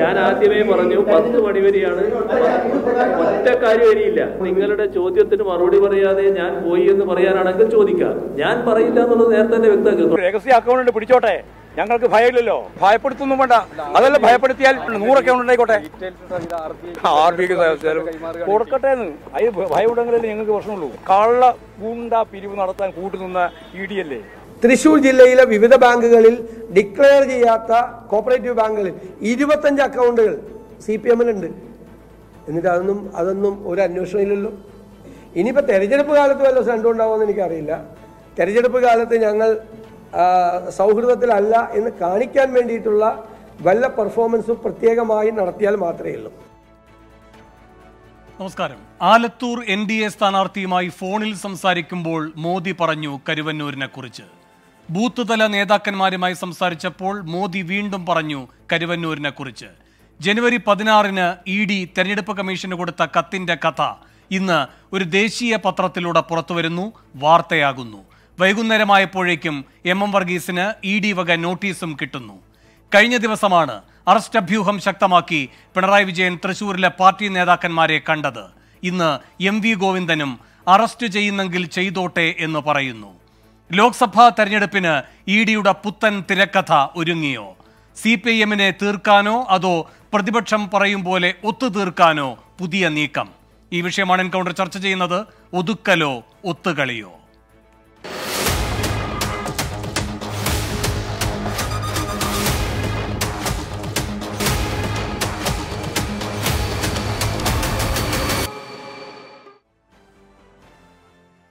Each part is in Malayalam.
ഞാൻ ആദ്യമേ പറഞ്ഞു പത്ത് മണിവരെയാണ് ഒറ്റ കാര്യം വരിയില്ല നിങ്ങളുടെ ചോദ്യത്തിന് മറുപടി പറയാതെ ഞാൻ പോയി എന്ന് പറയാനാണെങ്കിൽ ചോദിക്കാം ഞാൻ പറയില്ല എന്നുള്ളത് നേരത്തെ തന്നെ വ്യക്തമാക്കി രഹസ്യ അക്കൗണ്ട് പിടിച്ചോട്ടെ ഞങ്ങൾക്ക് ഭയമില്ലല്ലോ ഭയപ്പെടുത്തൊന്നും വേണ്ട അതല്ല ഭയപ്പെടുത്തിയാൽ നൂറ് അക്കൗണ്ട് ഉണ്ടായിക്കോട്ടെ കൊടുക്കട്ടെ എന്ന് അത് ഭയമുണ്ടെങ്കിലല്ലേ ഞങ്ങൾക്ക് പ്രശ്നമുള്ളൂ കള്ള ഗുണ്ട പിരിവ് നടത്താൻ കൂട്ടുനിന്ന ഇ ഡി അല്ലേ തൃശൂർ ജില്ലയിലെ വിവിധ ബാങ്കുകളിൽ ഡിക്ലെയർ ചെയ്യാത്ത കോപ്പറേറ്റീവ് ബാങ്കുകളിൽ ഇരുപത്തഞ്ച് അക്കൗണ്ടുകൾ സി പി എമ്മിലുണ്ട് എന്നിട്ട് അതൊന്നും അതൊന്നും ഒരു അന്വേഷണം ഇല്ലല്ലോ ഇനിയിപ്പോൾ തെരഞ്ഞെടുപ്പ് കാലത്ത് വല്ല ശ്രണ്ടം ഉണ്ടാവുമെന്ന് എനിക്കറിയില്ല തെരഞ്ഞെടുപ്പ് കാലത്ത് ഞങ്ങൾ സൗഹൃദത്തിലല്ല എന്ന് കാണിക്കാൻ വേണ്ടിയിട്ടുള്ള വല്ല പെർഫോമൻസും പ്രത്യേകമായി നടത്തിയാൽ മാത്രമേ ഉള്ളൂ നമസ്കാരം ആലത്തൂർ എൻ ഡി എ സ്ഥാനാർത്ഥിയുമായി ഫോണിൽ സംസാരിക്കുമ്പോൾ മോദി പറഞ്ഞു കരുവന്നൂരിനെ കുറിച്ച് ബൂത്ത് തല നേതാക്കന്മാരുമായി സംസാരിച്ചപ്പോൾ മോദി വീണ്ടും പറഞ്ഞു കരുവന്നൂരിനെ കുറിച്ച് ജനുവരി പതിനാറിന് ഇ ഡി തെരഞ്ഞെടുപ്പ് കമ്മീഷന് കൊടുത്ത കത്തിന്റെ കഥ ഇന്ന് ഒരു ദേശീയ പത്രത്തിലൂടെ പുറത്തുവരുന്നു വാർത്തയാകുന്നു വൈകുന്നേരമായപ്പോഴേക്കും എം എം വർഗീസിന് ഇ ഡി വക നോട്ടീസും കിട്ടുന്നു കഴിഞ്ഞ ദിവസമാണ് അറസ്റ്റ് അഭ്യൂഹം ശക്തമാക്കി പിണറായി വിജയൻ തൃശൂരിലെ പാർട്ടി നേതാക്കന്മാരെ കണ്ടത് ഇന്ന് എം വി ഗോവിന്ദനും അറസ്റ്റ് ചെയ്യുന്നെങ്കിൽ ചെയ്തോട്ടെ എന്ന് പറയുന്നു ലോക്സഭാ തെരഞ്ഞെടുപ്പിന് ഇ ഡിയുടെ പുത്തൻ തിരക്കഥ ഒരുങ്ങിയോ സി പി ഐ എമ്മിനെ തീർക്കാനോ അതോ പ്രതിപക്ഷം പറയും പോലെ ഒത്തുതീർക്കാനോ പുതിയ നീക്കം ഈ വിഷയമാണ് എൻകൗണ്ടർ ചർച്ച ചെയ്യുന്നത് ഒതുക്കലോ ഒത്തുകളിയോ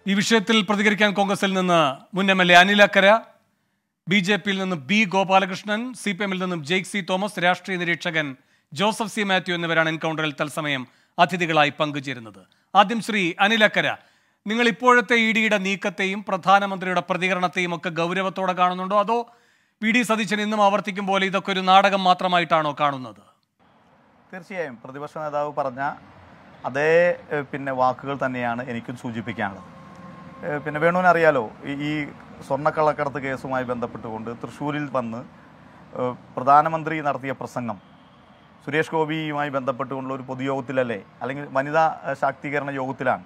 ഈ വിഷയത്തിൽ പ്രതികരിക്കാൻ കോൺഗ്രസിൽ നിന്ന് മുൻ M L A Anil Akkara B J പിയിൽ നിന്നും ബി ഗോപാലകൃഷ്ണൻ സി പി എമ്മിൽ നിന്നും ജെയ്ക് സി തോമസ് രാഷ്ട്രീയ നിരീക്ഷകൻ ജോസഫ് സി മാത്യു എന്നിവരാണ് എൻകൗണ്ടറിൽ തത്സമയം അതിഥികളായി പങ്കുചേരുന്നത് ആദ്യം ശ്രീ അനിൽ അക്കര നിങ്ങൾ ഇപ്പോഴത്തെ ഇ ഡിയുടെ നീക്കത്തെയും പ്രധാനമന്ത്രിയുടെ പ്രതികരണത്തെയും ഒക്കെ ഗൗരവത്തോടെ കാണുന്നുണ്ടോ അതോ വി ഡി സതീശൻ ഇന്നും ആവർത്തിക്കും പോലെ ഇതൊക്കെ ഒരു നാടകം മാത്രമായിട്ടാണോ കാണുന്നത് തീർച്ചയായും പ്രതിപക്ഷ നേതാവ് പറഞ്ഞ അതേ പിന്നെ വാക്കുകൾ തന്നെയാണ് എനിക്കും സൂചിപ്പിക്കാനുള്ളത് പിന്നെ വേണുവിനറിയാലോ അറിയാലോ ഈ സ്വർണ്ണക്കള്ളക്കടത്ത് കേസുമായി ബന്ധപ്പെട്ടുകൊണ്ട് തൃശ്ശൂരിൽ വന്ന് പ്രധാനമന്ത്രി നടത്തിയ പ്രസംഗം സുരേഷ് ഗോപിയുമായി ബന്ധപ്പെട്ടുകൊണ്ടുള്ള ഒരു പൊതുയോഗത്തിലല്ലേ അല്ലെങ്കിൽ വനിതാ ശാക്തീകരണ യോഗത്തിലാണ്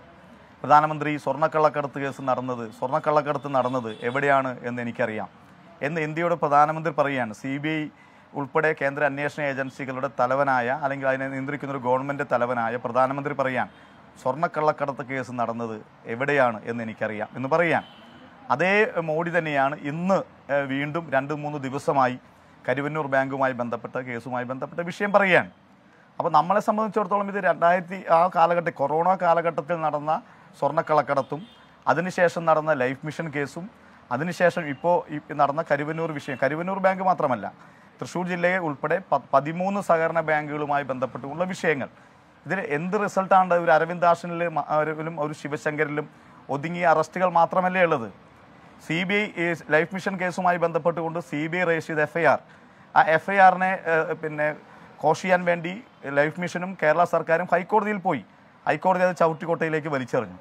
പ്രധാനമന്ത്രി സ്വർണ്ണക്കള്ളക്കടത്ത് കേസ് നടന്നത് സ്വർണ്ണക്കള്ളക്കടത്ത് നടന്നത് എവിടെയാണ് എന്ന് എനിക്കറിയാം എന്ന് ഇന്ത്യയുടെ പ്രധാനമന്ത്രി പറയുകയാണ് സി ബി ഐ ഉൾപ്പെടെ കേന്ദ്ര അന്വേഷണ ഏജൻസികളുടെ തലവനായ അല്ലെങ്കിൽ അതിനെ നിയന്ത്രിക്കുന്ന ഒരു ഗവൺമെൻറ് തലവനായ പ്രധാനമന്ത്രി പറയുകയാണ് സ്വർണ്ണക്കള്ളക്കടത്ത് കേസ് നടന്നത് എവിടെയാണ് എന്ന് എനിക്കറിയാം എന്ന് പറയാം അതേ മോഡി തന്നെയാണ് ഇന്ന് വീണ്ടും രണ്ട് മൂന്ന് ദിവസമായി കരുവന്നൂർ ബാങ്കുമായി ബന്ധപ്പെട്ട കേസുമായി ബന്ധപ്പെട്ട വിഷയം പറയാൻ അപ്പോൾ നമ്മളെ സംബന്ധിച്ചിടത്തോളം ഇത് രണ്ടായിരത്തി ആ കാലഘട്ടത്തിൽ കൊറോണ കാലഘട്ടത്തിൽ നടന്ന സ്വർണ്ണക്കളക്കടത്തും അതിനുശേഷം നടന്ന ലൈഫ് മിഷൻ കേസും അതിനുശേഷം ഇപ്പോൾ നടന്ന കരുവന്നൂർ വിഷയം കരുവന്നൂർ ബാങ്ക് മാത്രമല്ല തൃശ്ശൂർ ജില്ലയെ ഉൾപ്പെടെ പതിമൂന്ന് സഹകരണ ബാങ്കുകളുമായി ബന്ധപ്പെട്ടുള്ള വിഷയങ്ങൾ ഇതിൽ എന്ത് റിസൾട്ടാണ് ഒരു അരവിന്ദാഷനിലും ഒരു ശിവശങ്കരിലും ഒതുങ്ങിയ അറസ്റ്റുകൾ മാത്രമല്ലേ ഉള്ളത് C B I life mission കേസുമായി ബന്ധപ്പെട്ടുകൊണ്ട് സി ബി ഐ റേസ് ചെയ്ത എഫ് ഐ ആർ ആ എഫ് ഐ ആറിനെ പിന്നെ കോഷ് ചെയ്യാൻ വേണ്ടി ലൈഫ് മിഷനും കേരള സർക്കാരും ഹൈക്കോടതിയിൽ പോയി ഹൈക്കോടതി അത് ചവിട്ടിക്കോട്ടയിലേക്ക് വലിച്ചെറിഞ്ഞു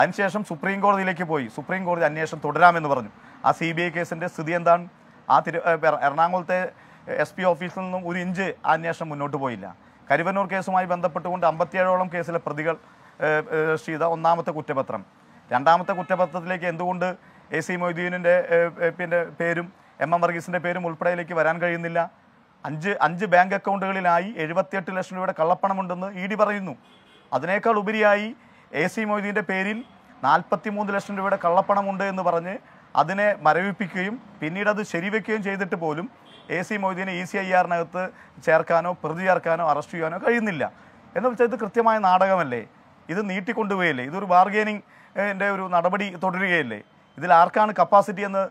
അതിനുശേഷം സുപ്രീം കോടതിയിലേക്ക് പോയി സുപ്രീം കോടതി അന്വേഷണം തുടരാമെന്ന് പറഞ്ഞു ആ സി ബി ഐ കേസിൻ്റെ സ്ഥിതി എന്താണ് ആ തിരു എറണാകുളത്തെ എസ് പി ഓഫീസിൽ നിന്നും ഒരു ഇഞ്ച് ആ അന്വേഷണം മുന്നോട്ട് പോയില്ല കരുവന്നൂർ കേസുമായി ബന്ധപ്പെട്ടുകൊണ്ട് അമ്പത്തിയേഴോളം കേസിലെ പ്രതികൾ ചെയ്ത ഒന്നാമത്തെ കുറ്റപത്രം രണ്ടാമത്തെ കുറ്റപത്രത്തിലേക്ക് എന്തുകൊണ്ട് എ സി മൊയ്തീനിൻ്റെ പിന്നെ പേരും എം എം വർഗീസിൻ്റെ പേരും ഉൾപ്പെടെയിലേക്ക് വരാൻ കഴിയുന്നില്ല അഞ്ച് അഞ്ച് ബാങ്ക് അക്കൗണ്ടുകളിലായി എഴുപത്തിയെട്ട് ലക്ഷം രൂപയുടെ കള്ളപ്പണമുണ്ടെന്ന് ഇ ഡി പറയുന്നു അതിനേക്കാൾ ഉപരിയായി എ സി മൊയ്തീൻ്റെ പേരിൽ മൂന്ന് ലക്ഷം രൂപയുടെ കള്ളപ്പണമുണ്ട് എന്ന് പറഞ്ഞ് അതിനെ മരവിപ്പിക്കുകയും പിന്നീട് അത് ശരിവെക്കുകയും ചെയ്തിട്ട് പോലും എ സി മൊയ്തീനെ ഇ സി ഐ ആറിനകത്ത് ചേർക്കാനോ പ്രതി ചേർക്കാനോ അറസ്റ്റ് ചെയ്യാനോ കഴിയുന്നില്ല എന്ന് വെച്ചാൽ ഇത് കൃത്യമായ നാടകമല്ലേ ഇത് നീട്ടിക്കൊണ്ടുപോയല്ലേ ഇതൊരു എൻ്റെ ഒരു നടപടി തുടരുകയല്ലേ ഇതിൽ ആർക്കാണ് കപ്പാസിറ്റി എന്ന്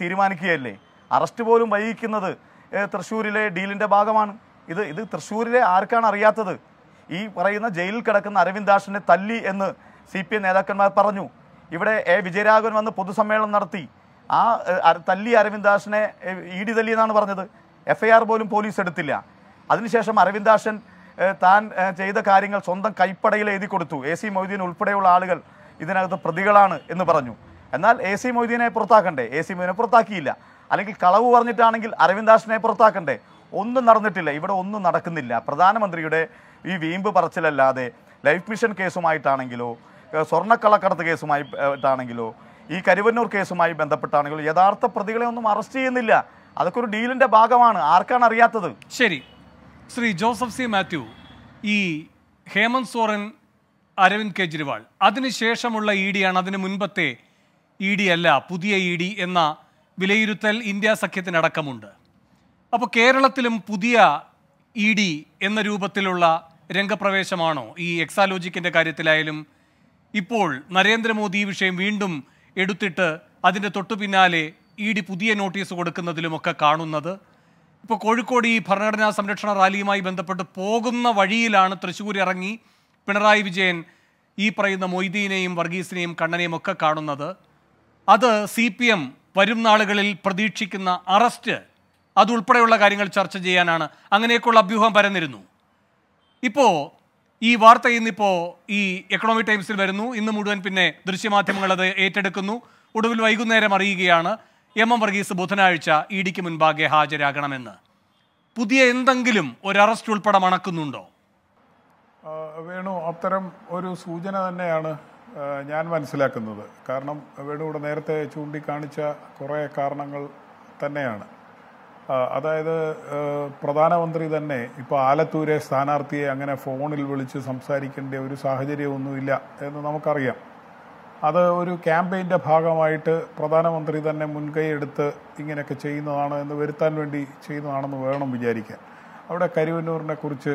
തീരുമാനിക്കുകയല്ലേ അറസ്റ്റ് പോലും വൈകിക്കുന്നത് തൃശ്ശൂരിലെ ഡീലിൻ്റെ ഭാഗമാണ് ഇത് ഇത് തൃശ്ശൂരിലെ ആർക്കാണ് അറിയാത്തത് ഈ പറയുന്ന ജയിലിൽ കിടക്കുന്ന അരവിന്ദ് തല്ലി എന്ന് സി പി നേതാക്കന്മാർ പറഞ്ഞു ഇവിടെ എ വിജയരാഘവൻ വന്ന് പൊതുസമ്മേളനം നടത്തി ആ തല്ലി അരവിന്ദാസിനെ ഇ ഡി തല്ലിയെന്നാണ് പറഞ്ഞത് എഫ് ഐ ആർ പോലും പോലീസ് എടുത്തില്ല അതിനുശേഷം അരവിന്ദാസൻ താൻ ചെയ്ത കാര്യങ്ങൾ സ്വന്തം കൈപ്പടയിൽ എഴുതി കൊടുത്തു എ സി മൊയ്തീൻ ഉൾപ്പെടെയുള്ള ആളുകൾ ഇതിനകത്ത് പ്രതികളാണ് എന്ന് പറഞ്ഞു എന്നാൽ എ സി മൊയ്തീനെ പുറത്താക്കണ്ടേ എ സി മൊയ്തീനെ പുറത്താക്കിയില്ല അല്ലെങ്കിൽ കളവ് പറഞ്ഞിട്ടാണെങ്കിൽ അരവിന്ദാസിനെ പുറത്താക്കണ്ടേ ഒന്നും നടന്നിട്ടില്ല ഇവിടെ ഒന്നും നടക്കുന്നില്ല പ്രധാനമന്ത്രിയുടെ ഈ വീമ്പ് പറച്ചിലല്ലാതെ ലൈഫ് മിഷൻ കേസുമായിട്ടാണെങ്കിലോ സ്വർണ്ണക്കളക്കടത്ത് കേസുമായിട്ടാണെങ്കിലോ ഈ കരുവന്നൂർ കേസുമായി ബന്ധപ്പെട്ടാണെങ്കിലും യഥാർത്ഥ പ്രതികളെ ഒന്നും അറസ്റ്റ് ചെയ്യുന്നില്ല അതൊക്കെ ഒരു ഡീലിന്റെ ഭാഗമാണ് ആർക്കാണ് അറിയാത്തത് ശരി ശ്രീ ജോസഫ് സി മാത്യു ഈ ഹേമന്ത് സോറൻ അരവിന്ദ് കെജ്രിവാൾ അതിനുശേഷമുള്ള ഇ ഡിയാണ് അതിന് മുൻപത്തെ ഇ ഡി അല്ല പുതിയ ഇ ഡി എന്ന വിലയിരുത്തൽ ഇന്ത്യ സഖ്യത്തിനടക്കമുണ്ട് അപ്പോൾ കേരളത്തിലും പുതിയ ഇ ഡി എന്ന രൂപത്തിലുള്ള രംഗപ്രവേശമാണോ ഈ എക്സാലോജിക്കിൻ്റെ കാര്യത്തിലായാലും ഇപ്പോൾ നരേന്ദ്രമോദി ഈ വിഷയം വീണ്ടും എടുത്തിട്ട് അതിൻ്റെ തൊട്ടു പിന്നാലെ ഇ ഡി പുതിയ നോട്ടീസ് കൊടുക്കുന്നതിലുമൊക്കെ കാണുന്നത് ഇപ്പോൾ കോഴിക്കോട് ഈ ഭരണഘടനാ സംരക്ഷണ റാലിയുമായി ബന്ധപ്പെട്ട് പോകുന്ന വഴിയിലാണ് തൃശ്ശൂർ ഇറങ്ങി പിണറായി വിജയൻ ഈ പറയുന്ന മൊയ്തീനെയും വർഗീസിനെയും കണ്ണനെയും ഒക്കെ കാണുന്നത് അത് സി പി എം വരും നാളുകളിൽ പ്രതീക്ഷിക്കുന്ന അറസ്റ്റ് അതുൾപ്പെടെയുള്ള കാര്യങ്ങൾ ചർച്ച ചെയ്യാനാണ് അങ്ങനെയൊക്കെയുള്ള അഭ്യൂഹം പരന്നിരുന്നു ഇപ്പോൾ ഈ വാർത്ത ഇന്നിപ്പോ ഈ എക്കണോമിക് ടൈംസിൽ വരുന്നു ഇന്ന് മുഴുവൻ പിന്നെ ദൃശ്യമാധ്യമങ്ങൾ അത് ഏറ്റെടുക്കുന്നു ഒടുവിൽ വൈകുന്നേരം അറിയുകയാണ് എം എം വർഗീസ് ബുധനാഴ്ച ഇ ഡിക്ക് മുൻപാകെ ഹാജരാകണമെന്ന് പുതിയ എന്തെങ്കിലും ഒരു അറസ്റ്റ് ഉൾപ്പെടെ മണക്കുന്നുണ്ടോ വേണു അത്തരം ഒരു സൂചന തന്നെയാണ് ഞാൻ മനസ്സിലാക്കുന്നത് കാരണം വേണു ഇവിടെ നേരത്തെ ചൂണ്ടിക്കാണിച്ച കുറേ കാരണങ്ങൾ തന്നെയാണ് അതായത് പ്രധാനമന്ത്രി തന്നെ ഇപ്പോൾ ആലത്തൂരെ സ്ഥാനാർത്ഥിയെ അങ്ങനെ ഫോണിൽ വിളിച്ച് സംസാരിക്കേണ്ട ഒരു സാഹചര്യമൊന്നുമില്ല എന്ന് നമുക്കറിയാം അത് ഒരു ക്യാമ്പയിൻ്റെ ഭാഗമായിട്ട് പ്രധാനമന്ത്രി തന്നെ മുൻകൈയെടുത്ത് ഇങ്ങനെയൊക്കെ ചെയ്യുന്നതാണ് എന്ന് വരുത്താൻ വേണ്ടി ചെയ്യുന്നതാണെന്ന് വേണം വിചാരിക്കാൻ അവിടെ കരുവന്നൂരിനെ കുറിച്ച്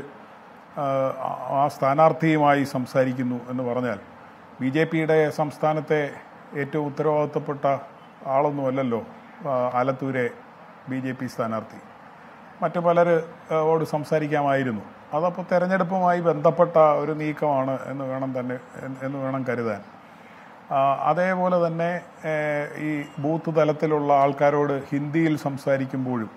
ആ സ്ഥാനാർത്ഥിയുമായി സംസാരിക്കുന്നു എന്ന് പറഞ്ഞാൽ ബി ജെ പിയുടെ സംസ്ഥാനത്തെ ഏറ്റവും ഉത്തരവാദിത്തപ്പെട്ട ആളൊന്നുമല്ലല്ലോ ആലത്തൂരെ ബി ജെ പി സ്ഥാനാർത്ഥി മറ്റു പലരോട് സംസാരിക്കാമായിരുന്നു അതപ്പോൾ തെരഞ്ഞെടുപ്പുമായി ബന്ധപ്പെട്ട ഒരു നീക്കമാണ് എന്ന് വേണം തന്നെ എന്ന് വേണം കരുതാൻ അതേപോലെ തന്നെ ഈ ബൂത്ത് തലത്തിലുള്ള ആൾക്കാരോട് ഹിന്ദിയിൽ സംസാരിക്കുമ്പോഴും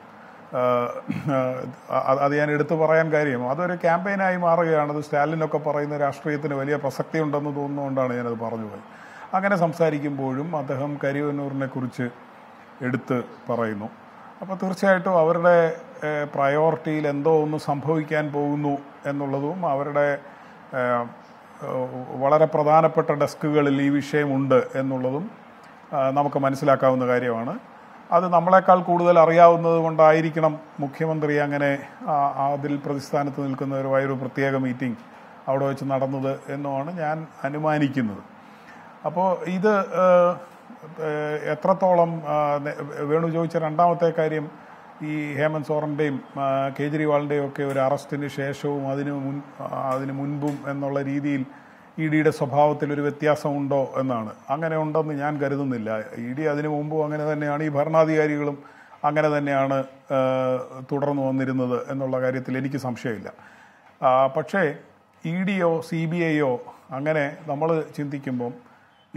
അത് ഞാൻ എടുത്തു പറയാൻ കാര്യം അതൊരു ക്യാമ്പയിനായി മാറുകയാണ് അത് സ്റ്റാലിനൊക്കെ പറയുന്ന രാഷ്ട്രീയത്തിന് വലിയ പ്രസക്തി ഉണ്ടെന്ന് തോന്നുന്നുകൊണ്ടാണ് ഞാനത് പറഞ്ഞു പോയത് അങ്ങനെ സംസാരിക്കുമ്പോഴും അദ്ദേഹം കരിവന്നൂറിനെ കുറിച്ച് എടുത്ത് പറയുന്നു അപ്പോൾ തീർച്ചയായിട്ടും അവരുടെ പ്രയോറിറ്റിയിൽ എന്തോ ഒന്ന് സംഭവിക്കാൻ പോകുന്നു എന്നുള്ളതും അവരുടെ വളരെ പ്രധാനപ്പെട്ട ഡെസ്കുകളിൽ ഈ വിഷയമുണ്ട് എന്നുള്ളതും നമുക്ക് മനസ്സിലാക്കാവുന്ന കാര്യമാണ് അത് നമ്മളെക്കാൾ കൂടുതൽ അറിയാവുന്നത് കൊണ്ടായിരിക്കണം മുഖ്യമന്ത്രി അങ്ങനെ അതിൽ പ്രതിസ്ഥാനത്ത് നിൽക്കുന്നവരുമായൊരു ഒരു പ്രത്യേക മീറ്റിംഗ് അവിടെ വെച്ച് നടന്നത് എന്നുമാണ് ഞാൻ അനുമാനിക്കുന്നത് അപ്പോൾ ഇത് എത്രത്തോളം വേണു ചോദിച്ച രണ്ടാമത്തെ കാര്യം ഈ ഹേമന്ത് സോറിൻ്റെയും കേജ്രിവാളിൻ്റെയും ഒക്കെ ഒരു അറസ്റ്റിന് ശേഷവും അതിനു മുൻ അതിനു മുൻപും എന്നുള്ള രീതിയിൽ ഇ ഡിയുടെ സ്വഭാവത്തിൽ ഒരു വ്യത്യാസമുണ്ടോ എന്നാണ് അങ്ങനെ ഉണ്ടെന്ന് ഞാൻ കരുതുന്നില്ല ഇ ഡി അതിനു മുമ്പും അങ്ങനെ തന്നെയാണ് ഈ ഭരണാധികാരികളും അങ്ങനെ തന്നെയാണ് തുടർന്നു വന്നിരുന്നത് എന്നുള്ള കാര്യത്തിൽ എനിക്ക് സംശയമില്ല പക്ഷേ ഇ ഡിയോ സി ബി ഐയോ അങ്ങനെ നമ്മൾ ചിന്തിക്കുമ്പം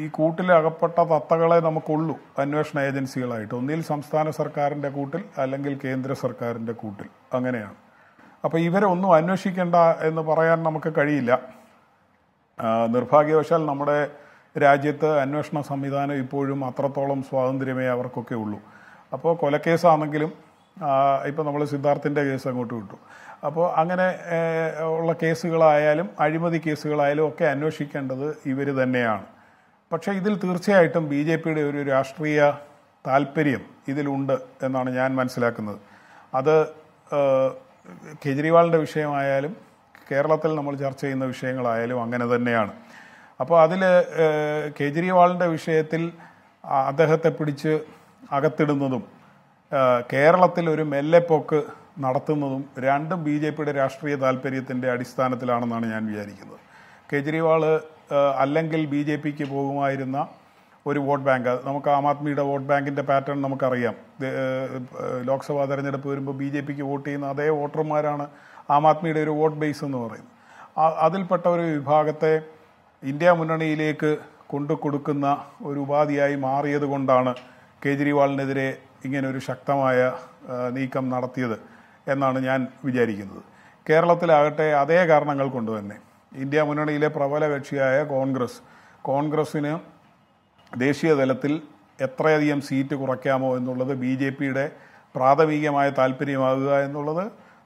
ഈ കൂട്ടിൽ അകപ്പെട്ട തത്തകളെ നമുക്കുള്ളൂ അന്വേഷണ ഏജൻസികളായിട്ട് ഒന്നിൽ സംസ്ഥാന സർക്കാരിൻ്റെ കൂട്ടിൽ അല്ലെങ്കിൽ കേന്ദ്ര സർക്കാരിൻ്റെ കൂട്ടിൽ അങ്ങനെയാണ് അപ്പോൾ ഇവരെ ഒന്നും അന്വേഷിക്കേണ്ട എന്ന് പറയാൻ നമുക്ക് കഴിയില്ല നിർഭാഗ്യവശാൽ നമ്മുടെ രാജ്യത്ത് അന്വേഷണ സംവിധാനം ഇപ്പോഴും അത്രത്തോളം സ്വാതന്ത്ര്യമേ അവർക്കൊക്കെ ഉള്ളൂ അപ്പോൾ കൊലക്കേസാണെങ്കിലും ഇപ്പോൾ നമ്മൾ സിദ്ധാർത്ഥിൻ്റെ കേസ് അങ്ങോട്ട് വിട്ടു അപ്പോൾ അങ്ങനെ ഉള്ള കേസുകളായാലും അഴിമതി കേസുകളായാലും ഒക്കെ അന്വേഷിക്കേണ്ടത് ഇവർ തന്നെയാണ് പക്ഷേ ഇതിൽ തീർച്ചയായിട്ടും ബി ജെ പിയുടെ ഒരു രാഷ്ട്രീയ താല്പര്യം ഇതിലുണ്ട് എന്നാണ് ഞാൻ മനസ്സിലാക്കുന്നത് അത് കെജ്രിവാളിൻ്റെ വിഷയമായാലും കേരളത്തിൽ നമ്മൾ ചർച്ച ചെയ്യുന്ന വിഷയങ്ങളായാലും അങ്ങനെ തന്നെയാണ് അപ്പോൾ അതിൽ കെജ്രിവാളിൻ്റെ വിഷയത്തിൽ അദ്ദേഹത്തെ പിടിച്ച് അകത്തിടുന്നതും കേരളത്തിൽ ഒരു മെല്ലെപ്പോക്ക് നടത്തുന്നതും രണ്ടും ബി ജെ പിയുടെ രാഷ്ട്രീയ താല്പര്യത്തിൻ്റെ അടിസ്ഥാനത്തിലാണെന്നാണ് ഞാൻ വിചാരിക്കുന്നത് കെജ്രിവാൾ അല്ലെങ്കിൽ ബി ജെ പിക്ക് പോകുമായിരുന്ന ഒരു വോട്ട് ബാങ്ക് നമുക്ക് ആം ആദ്മിയുടെ വോട്ട് ബാങ്കിൻ്റെ പാറ്റേൺ നമുക്കറിയാം ലോക്സഭാ തെരഞ്ഞെടുപ്പ് വരുമ്പോൾ ബി ജെ പിക്ക് വോട്ട് ചെയ്യുന്ന അതേ വോട്ടർമാരാണ് ആം ആദ്മിയുടെ ഒരു വോട്ട് ബേസ് എന്ന് പറയുന്നത് അതിൽപ്പെട്ട ഒരു വിഭാഗത്തെ ഇന്ത്യ മുന്നണിയിലേക്ക് കൊണ്ടു കൊടുക്കുന്ന ഒരു ഉപാധിയായി മാറിയത് കൊണ്ടാണ് കേജ്രിവാളിനെതിരെ ഒരു ശക്തമായ നീക്കം നടത്തിയത് എന്നാണ് ഞാൻ വിചാരിക്കുന്നത് കേരളത്തിലാകട്ടെ അതേ കാരണങ്ങൾ കൊണ്ട് തന്നെ ഇന്ത്യ മുന്നണിയിലെ പ്രബല കക്ഷിയായ കോൺഗ്രസ് കോൺഗ്രസ്സിന് ദേശീയ തലത്തിൽ എത്രയധികം സീറ്റ് കുറയ്ക്കാമോ എന്നുള്ളത് ബി ജെ പിയുടെ പ്രാഥമികമായ താല്പര്യമാകുക എന്നുള്ളത്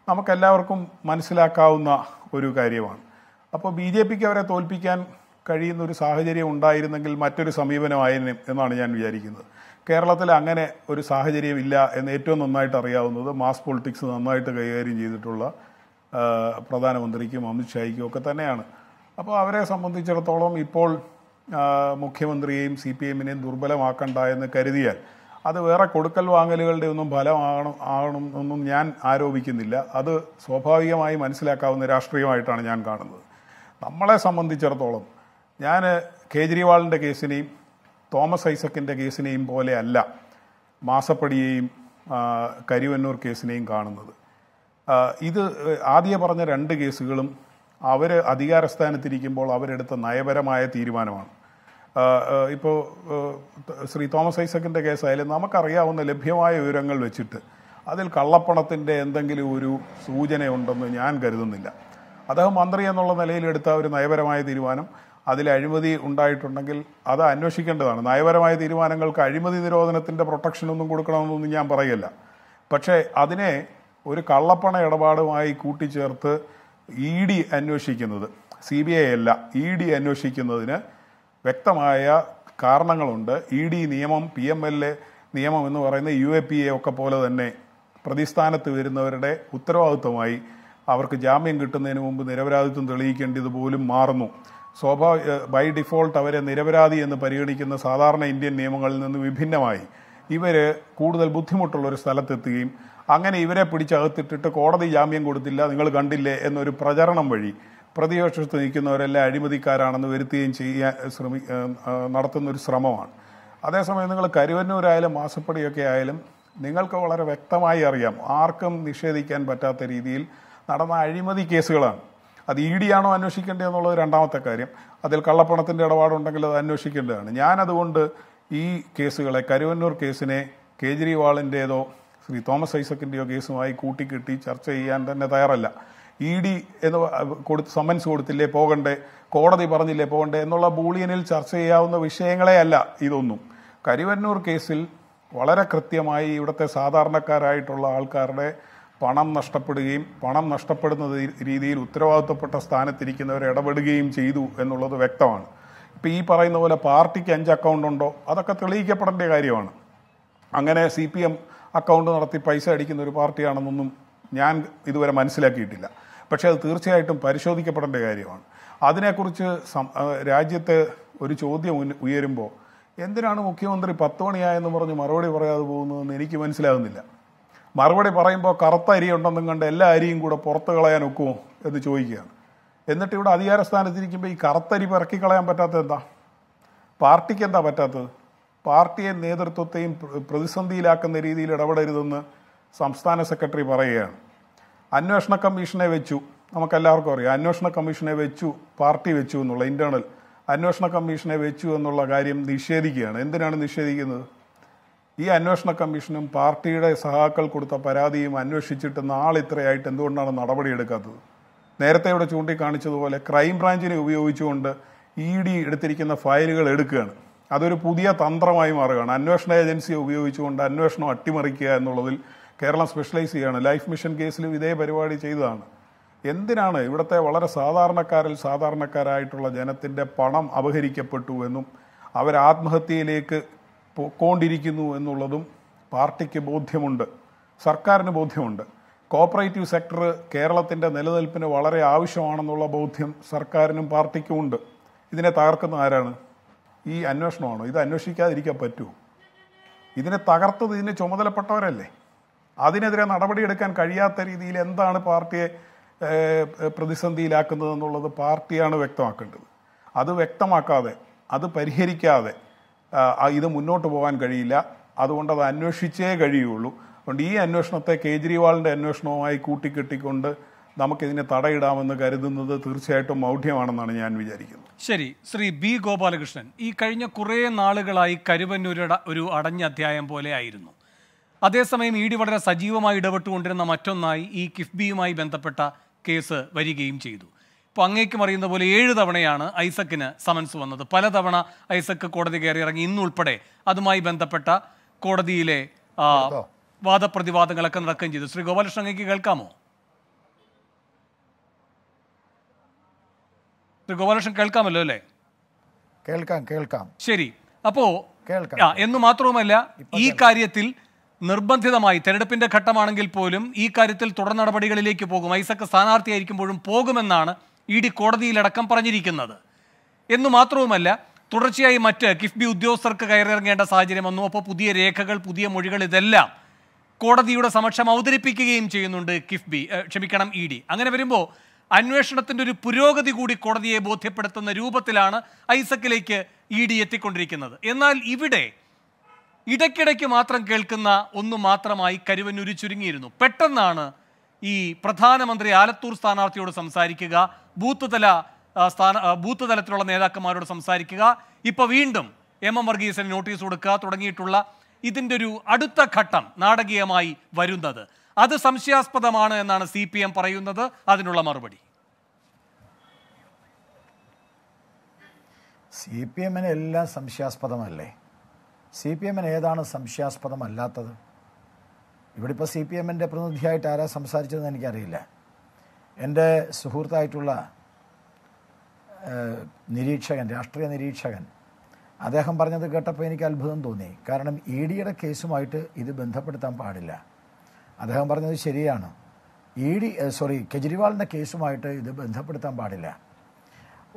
നമുക്കെല്ലാവർക്കും മനസ്സിലാക്കാവുന്ന ഒരു കാര്യമാണ് അപ്പോൾ ബി ജെ പിക്ക് അവരെ തോൽപ്പിക്കാൻ കഴിയുന്ന ഒരു സാഹചര്യം ഉണ്ടായിരുന്നെങ്കിൽ മറ്റൊരു സമീപനമായിരുന്നു എന്നാണ് ഞാൻ വിചാരിക്കുന്നത് കേരളത്തിൽ അങ്ങനെ ഒരു സാഹചര്യം ഇല്ല എന്ന് ഏറ്റവും നന്നായിട്ട് അറിയാവുന്നത് മാസ് പൊളിറ്റിക്സ് നന്നായിട്ട് കൈകാര്യം ചെയ്തിട്ടുള്ള പ്രധാനമന്ത്രിക്കും അമിത്ഷായ്ക്കും ഒക്കെ തന്നെയാണ് അപ്പോൾ അവരെ സംബന്ധിച്ചിടത്തോളം ഇപ്പോൾ മുഖ്യമന്ത്രിയെയും സി പി എമ്മിനെയും ദുർബലമാക്കണ്ട എന്ന് കരുതിയാൽ അത് വേറെ കൊടുക്കൽ വാങ്ങലുകളുടെ ഒന്നും ഫലമാകണം ആകണം എന്നും ഞാൻ ആരോപിക്കുന്നില്ല അത് സ്വാഭാവികമായി മനസ്സിലാക്കാവുന്ന രാഷ്ട്രീയമായിട്ടാണ് ഞാൻ കാണുന്നത് നമ്മളെ സംബന്ധിച്ചിടത്തോളം ഞാൻ കേജ്രിവാളിൻ്റെ കേസിനെയും തോമസ് ഐസക്കിൻ്റെ കേസിനെയും പോലെയല്ല മാസപ്പടിയെയും കരുവന്നൂർ കേസിനെയും കാണുന്നത് ഇത് ആദ്യ പറഞ്ഞ രണ്ട് കേസുകളും അവർ അധികാരസ്ഥാനത്തിരിക്കുമ്പോൾ അവരെടുത്ത നയപരമായ തീരുമാനമാണ് ഇപ്പോൾ ശ്രീ തോമസ് ഐസക്കിൻ്റെ കേസായാലും നമുക്കറിയാവുന്ന ലഭ്യമായ വിവരങ്ങൾ വെച്ചിട്ട് അതിൽ കള്ളപ്പണത്തിൻ്റെ എന്തെങ്കിലും ഒരു സൂചനയുണ്ടെന്ന് ഞാൻ കരുതുന്നില്ല അദ്ദേഹം മന്ത്രി എന്നുള്ള നിലയിൽ എടുത്ത ഒരു നയപരമായ തീരുമാനം അതിൽ അഴിമതി ഉണ്ടായിട്ടുണ്ടെങ്കിൽ അത് അന്വേഷിക്കേണ്ടതാണ് നയപരമായ തീരുമാനങ്ങൾക്ക് അഴിമതി നിരോധനത്തിൻ്റെ പ്രൊട്ടക്ഷനൊന്നും കൊടുക്കണമെന്നൊന്നും ഞാൻ പറയല്ല പക്ഷേ അതിനെ ഒരു കള്ളപ്പണ ഇടപാടുമായി കൂട്ടിച്ചേർത്ത് ഇ ഡി അന്വേഷിക്കുന്നത് സി ബി ഐ അല്ല ഇ ഡി അന്വേഷിക്കുന്നതിന് വ്യക്തമായ കാരണങ്ങളുണ്ട് ഇ ഡി നിയമം പി എം എൽ എ നിയമം എന്ന് പറയുന്ന യു എ പി എ ഒക്കെ പോലെ തന്നെ പ്രതിസ്ഥാനത്ത് വരുന്നവരുടെ ഉത്തരവാദിത്വമായി അവർക്ക് ജാമ്യം കിട്ടുന്നതിന് മുമ്പ് നിരപരാധിത്വം തെളിയിക്കേണ്ടത് പോലും മാറുന്നു സ്വാഭാവിക ബൈ ഡിഫോൾട്ട് അവരെ നിരപരാധി എന്ന് പരിഗണിക്കുന്ന സാധാരണ ഇന്ത്യൻ നിയമങ്ങളിൽ നിന്ന് വിഭിന്നമായി ഇവർ കൂടുതൽ ബുദ്ധിമുട്ടുള്ള ഒരു സ്ഥലത്തെത്തുകയും അങ്ങനെ ഇവരെ പിടിച്ചകത്തിട്ടിട്ട് കോടതി ജാമ്യം കൊടുത്തില്ല നിങ്ങൾ കണ്ടില്ലേ എന്നൊരു പ്രചരണം വഴി പ്രതിപക്ഷത്ത് നിൽക്കുന്നവരെല്ലാം അഴിമതിക്കാരാണെന്ന് വരുത്തുകയും ചെയ്യാൻ ശ്രമി നടത്തുന്നൊരു ശ്രമമാണ് അതേസമയം നിങ്ങൾ കരുവന്നൂരായാലും മാസപ്പടിയൊക്കെ ആയാലും നിങ്ങൾക്ക് വളരെ വ്യക്തമായി അറിയാം ആർക്കും നിഷേധിക്കാൻ പറ്റാത്ത രീതിയിൽ നടന്ന അഴിമതി കേസുകളാണ് അത് ഇ ഡി ആണോ അന്വേഷിക്കേണ്ടതെന്നുള്ളത് രണ്ടാമത്തെ കാര്യം അതിൽ കള്ളപ്പണത്തിൻ്റെ ഇടപാടുണ്ടെങ്കിൽ അത് അന്വേഷിക്കേണ്ടതാണ് ഞാനതുകൊണ്ട് ഈ കേസുകളെ കരുവന്നൂർ കേസിനെ കേജ്രിവാളിൻ്റേതോ ശ്രീ തോമസ് ഐസക്കിൻ്റെയോ കേസുമായി കൂട്ടിക്കെട്ടി ചർച്ച ചെയ്യാൻ തന്നെ തയ്യാറല്ല ഇ ഡി എന്ന് കൊടുത്ത് സമൻസ് കൊടുത്തില്ലേ പോകണ്ടേ കോടതി പറഞ്ഞില്ലേ പോകണ്ടേ എന്നുള്ള ബൂളിയനിൽ ചർച്ച ചെയ്യാവുന്ന വിഷയങ്ങളെ അല്ല ഇതൊന്നും കരുവന്നൂർ കേസിൽ വളരെ കൃത്യമായി ഇവിടുത്തെ സാധാരണക്കാരായിട്ടുള്ള ആൾക്കാരുടെ പണം നഷ്ടപ്പെടുകയും പണം നഷ്ടപ്പെടുന്ന രീതിയിൽ ഉത്തരവാദിത്തപ്പെട്ട സ്ഥാനത്തിരിക്കുന്നവർ ഇടപെടുകയും ചെയ്തു എന്നുള്ളത് വ്യക്തമാണ് ഇപ്പം ഈ പറയുന്ന പോലെ പാർട്ടിക്ക് അഞ്ച് അക്കൗണ്ട് ഉണ്ടോ അതൊക്കെ തെളിയിക്കപ്പെടേണ്ട കാര്യമാണ് അങ്ങനെ സി പി എം അക്കൗണ്ട് നടത്തി പൈസ അടിക്കുന്ന ഒരു പാർട്ടിയാണെന്നൊന്നും ഞാൻ ഇതുവരെ മനസ്സിലാക്കിയിട്ടില്ല പക്ഷേ അത് തീർച്ചയായിട്ടും പരിശോധിക്കപ്പെടേണ്ട കാര്യമാണ് അതിനെക്കുറിച്ച് രാജ്യത്തെ ഒരു ചോദ്യം ഉയരുമ്പോൾ എന്തിനാണ് മുഖ്യമന്ത്രി പത്ത് മണിയായെന്ന് പറഞ്ഞ് മറുപടി പറയാതെ പോകുന്നതെന്ന് എനിക്ക് മനസ്സിലാകുന്നില്ല മറുപടി പറയുമ്പോൾ കറുത്ത അരി ഉണ്ടെന്നും കണ്ട് എല്ലാ അരിയും കൂടെ പുറത്ത് കളയാൻ ഒക്കുമോ എന്ന് ചോദിക്കുകയാണ് എന്നിട്ട് ഇവിടെ അധികാര സ്ഥാനത്തിരിക്കുമ്പോൾ ഈ കറുത്തരി പിറക്കി കളയാൻ പറ്റാത്ത എന്താ പാർട്ടിക്ക് എന്താ പറ്റാത്തത് പാർട്ടിയെ നേതൃത്വത്തെയും പ്രതിസന്ധിയിലാക്കുന്ന രീതിയിൽ ഇടപെടരുതെന്ന് സംസ്ഥാന സെക്രട്ടറി പറയുകയാണ് അന്വേഷണ കമ്മീഷനെ വെച്ചു നമുക്കെല്ലാവർക്കും അറിയാം അന്വേഷണ കമ്മീഷനെ വെച്ചു പാർട്ടി വെച്ചു എന്നുള്ള ഇന്റേണൽ അന്വേഷണ കമ്മീഷനെ വെച്ചു എന്നുള്ള കാര്യം നിഷേധിക്കുകയാണ് എന്തിനാണ് നിഷേധിക്കുന്നത് ഈ അന്വേഷണ കമ്മീഷനും പാർട്ടിയുടെ സഹാക്കൾ കൊടുത്ത പരാതിയും അന്വേഷിച്ചിട്ട് നാളിത്രയായിട്ട് എന്തുകൊണ്ടാണ് നടപടിയെടുക്കാത്തത് നേരത്തെ ഇവിടെ ചൂണ്ടിക്കാണിച്ചതുപോലെ ക്രൈംബ്രാഞ്ചിനെ ഉപയോഗിച്ചുകൊണ്ട് ഇ ഡി എടുത്തിരിക്കുന്ന ഫയലുകൾ എടുക്കുകയാണ് അതൊരു പുതിയ തന്ത്രമായി മാറുകയാണ് അന്വേഷണ ഏജൻസിയെ ഉപയോഗിച്ചുകൊണ്ട് അന്വേഷണം അട്ടിമറിക്കുക എന്നുള്ളതിൽ കേരളം സ്പെഷ്യലൈസ് ചെയ്യുകയാണ് ലൈഫ് മിഷൻ കേസിലും ഇതേ പരിപാടി ചെയ്തതാണ് എന്തിനാണ് ഇവിടുത്തെ വളരെ സാധാരണക്കാരിൽ സാധാരണക്കാരായിട്ടുള്ള ജനത്തിൻ്റെ പണം അപഹരിക്കപ്പെട്ടു എന്നും അവർ ആത്മഹത്യയിലേക്ക് പോയിക്കൊണ്ടിരിക്കുന്നു എന്നുള്ളതും പാർട്ടിക്ക് ബോധ്യമുണ്ട് സർക്കാരിന് ബോധ്യമുണ്ട് കോപ്പറേറ്റീവ് സെക്ടർ കേരളത്തിൻ്റെ നിലനിൽപ്പിന് വളരെ ആവശ്യമാണെന്നുള്ള ബോധ്യം സർക്കാരിനും പാർട്ടിക്കും ഉണ്ട് ഇതിനെ തകർക്കുന്ന ആരാണ് ഈ അന്വേഷണമാണോ ഇത് അന്വേഷിക്കാതിരിക്കാൻ പറ്റുമോ ഇതിനെ തകർത്തത് ഇതിന് ചുമതലപ്പെട്ടവരല്ലേ അതിനെതിരെ നടപടിയെടുക്കാൻ കഴിയാത്ത രീതിയിൽ എന്താണ് പാർട്ടിയെ പ്രതിസന്ധിയിലാക്കുന്നത് എന്നുള്ളത് പാർട്ടിയാണ് വ്യക്തമാക്കേണ്ടത് അത് വ്യക്തമാക്കാതെ അത് പരിഹരിക്കാതെ ഇത് മുന്നോട്ട് പോകാൻ കഴിയില്ല അതുകൊണ്ട് അത് അന്വേഷിച്ചേ കഴിയുള്ളൂ അതുകൊണ്ട് ഈ അന്വേഷണത്തെ കേജ്രിവാളിൻ്റെ അന്വേഷണവുമായി കൂട്ടിക്കെട്ടിക്കൊണ്ട് നമുക്കിതിനെ തടയിടാമെന്ന് കരുതുന്നത് തീർച്ചയായിട്ടും മൗഢ്യമാണെന്നാണ് ഞാൻ വിചാരിക്കുന്നത് ശരി ശ്രീ ബി ഗോപാലകൃഷ്ണൻ ഈ കഴിഞ്ഞ കുറേ നാളുകളായി കരുവന്നൂരുടെ ഒരു അടഞ്ഞ അധ്യായം പോലെ ആയിരുന്നു അതേസമയം ഇ ഡി വളരെ സജീവമായി ഇടപെട്ടുകൊണ്ടിരുന്ന മറ്റൊന്നായി ഈ കിഫ്ബിയുമായി ബന്ധപ്പെട്ട കേസ് വരികയും ചെയ്തു ഇപ്പോൾ അങ്ങേക്കും അറിയുന്ന പോലെ ഏഴ് തവണയാണ് ഐസക്കിന് സമൻസ് വന്നത് പലതവണ ഐസക്ക് കോടതി കയറി ഇറങ്ങി ഇന്നുൾപ്പെടെ അതുമായി ബന്ധപ്പെട്ട കോടതിയിലെ വാദപ്രതിവാദങ്ങളൊക്കെ നടക്കുകയും ചെയ്തു ശ്രീ ഗോപാലകൃഷ്ണൻ അങ്ങേക്ക് കേൾക്കാമോ ഗോപാലകൃഷ്ണൻ കേൾക്കാമല്ലോ അല്ലേ കേൾക്കാം കേൾക്കാം ശരി അപ്പോ കേൾക്കാം എന്ന് മാത്രവുമല്ല ഈ കാര്യത്തിൽ നിർബന്ധിതമായി തെരഞ്ഞെടുപ്പിന്റെ ഘട്ടമാണെങ്കിൽ പോലും ഈ കാര്യത്തിൽ തുടർ നടപടികളിലേക്ക് പോകും ഐസക് സ്ഥാനാർത്ഥിയായിരിക്കുമ്പോഴും പോകുമെന്നാണ് ഇ ഡി കോടതിയിലടക്കം പറഞ്ഞിരിക്കുന്നത് എന്നു മാത്രവുമല്ല തുടർച്ചയായി മറ്റ് കിഫ്ബി ഉദ്യോഗസ്ഥർക്ക് കയറിയിറങ്ങേണ്ട സാഹചര്യം വന്നു അപ്പോൾ പുതിയ രേഖകൾ പുതിയ മൊഴികൾ ഇതെല്ലാം കോടതിയുടെ സമക്ഷം അവതരിപ്പിക്കുകയും ചെയ്യുന്നുണ്ട് കിഫ്ബി ക്ഷമിക്കണം ഇ ഡി അങ്ങനെ വരുമ്പോൾ അന്വേഷണത്തിൻ്റെ ഒരു പുരോഗതി കൂടി കോടതിയെ ബോധ്യപ്പെടുത്തുന്ന രൂപത്തിലാണ് ഐസക്കിലേക്ക് ഇ ഡി എത്തിക്കൊണ്ടിരിക്കുന്നത് എന്നാൽ ഇവിടെ ഇടയ്ക്കിടയ്ക്ക് മാത്രം കേൾക്കുന്ന ഒന്ന് മാത്രമായി കരുവന്നൂരി ചുരുങ്ങിയിരുന്നു പെട്ടെന്നാണ് ഈ പ്രധാനമന്ത്രി ആലത്തൂർ സ്ഥാനാർത്ഥിയോട് സംസാരിക്കുക ബൂത്ത് തല സ്ഥാന ബൂത്ത് തലത്തിലുള്ള നേതാക്കന്മാരോട് സംസാരിക്കുക ഇപ്പോൾ വീണ്ടും എം എം വർഗീസിന് നോട്ടീസ് കൊടുക്കുക തുടങ്ങിയിട്ടുള്ള ഇതിൻ്റെ ഒരു അടുത്ത ഘട്ടം നാടകീയമായി വരുന്നത് അത് സംശയാസ്പദമാണ് എന്നാണ് സി പി എം പറയുന്നത് അതിനുള്ള മറുപടി സി പി എമ്മിന് എല്ലാം സംശയാസ്പദമല്ലേ സി പി എമ്മിന് ഏതാണ് സംശയാസ്പദമല്ലാത്തത് ഇവിടെ ഇപ്പോൾ സി പി എമ്മിൻ്റെ പ്രതിനിധിയായിട്ട് ആരാ സംസാരിച്ചതെന്ന് എനിക്കറിയില്ല എൻ്റെ സുഹൃത്തായിട്ടുള്ള നിരീക്ഷകൻ രാഷ്ട്രീയ നിരീക്ഷകൻ അദ്ദേഹം പറഞ്ഞത് കേട്ടപ്പോൾ എനിക്ക് അത്ഭുതം തോന്നി കാരണം ഇ ഡിയുടെ കേസുമായിട്ട് ഇത് ബന്ധപ്പെടുത്താൻ പാടില്ല അദ്ദേഹം പറഞ്ഞത് ശരിയാണ് ഇ ഡി സോറി കെജ്രിവാളിൻ്റെ കേസുമായിട്ട് ഇത് ബന്ധപ്പെടുത്താൻ പാടില്ല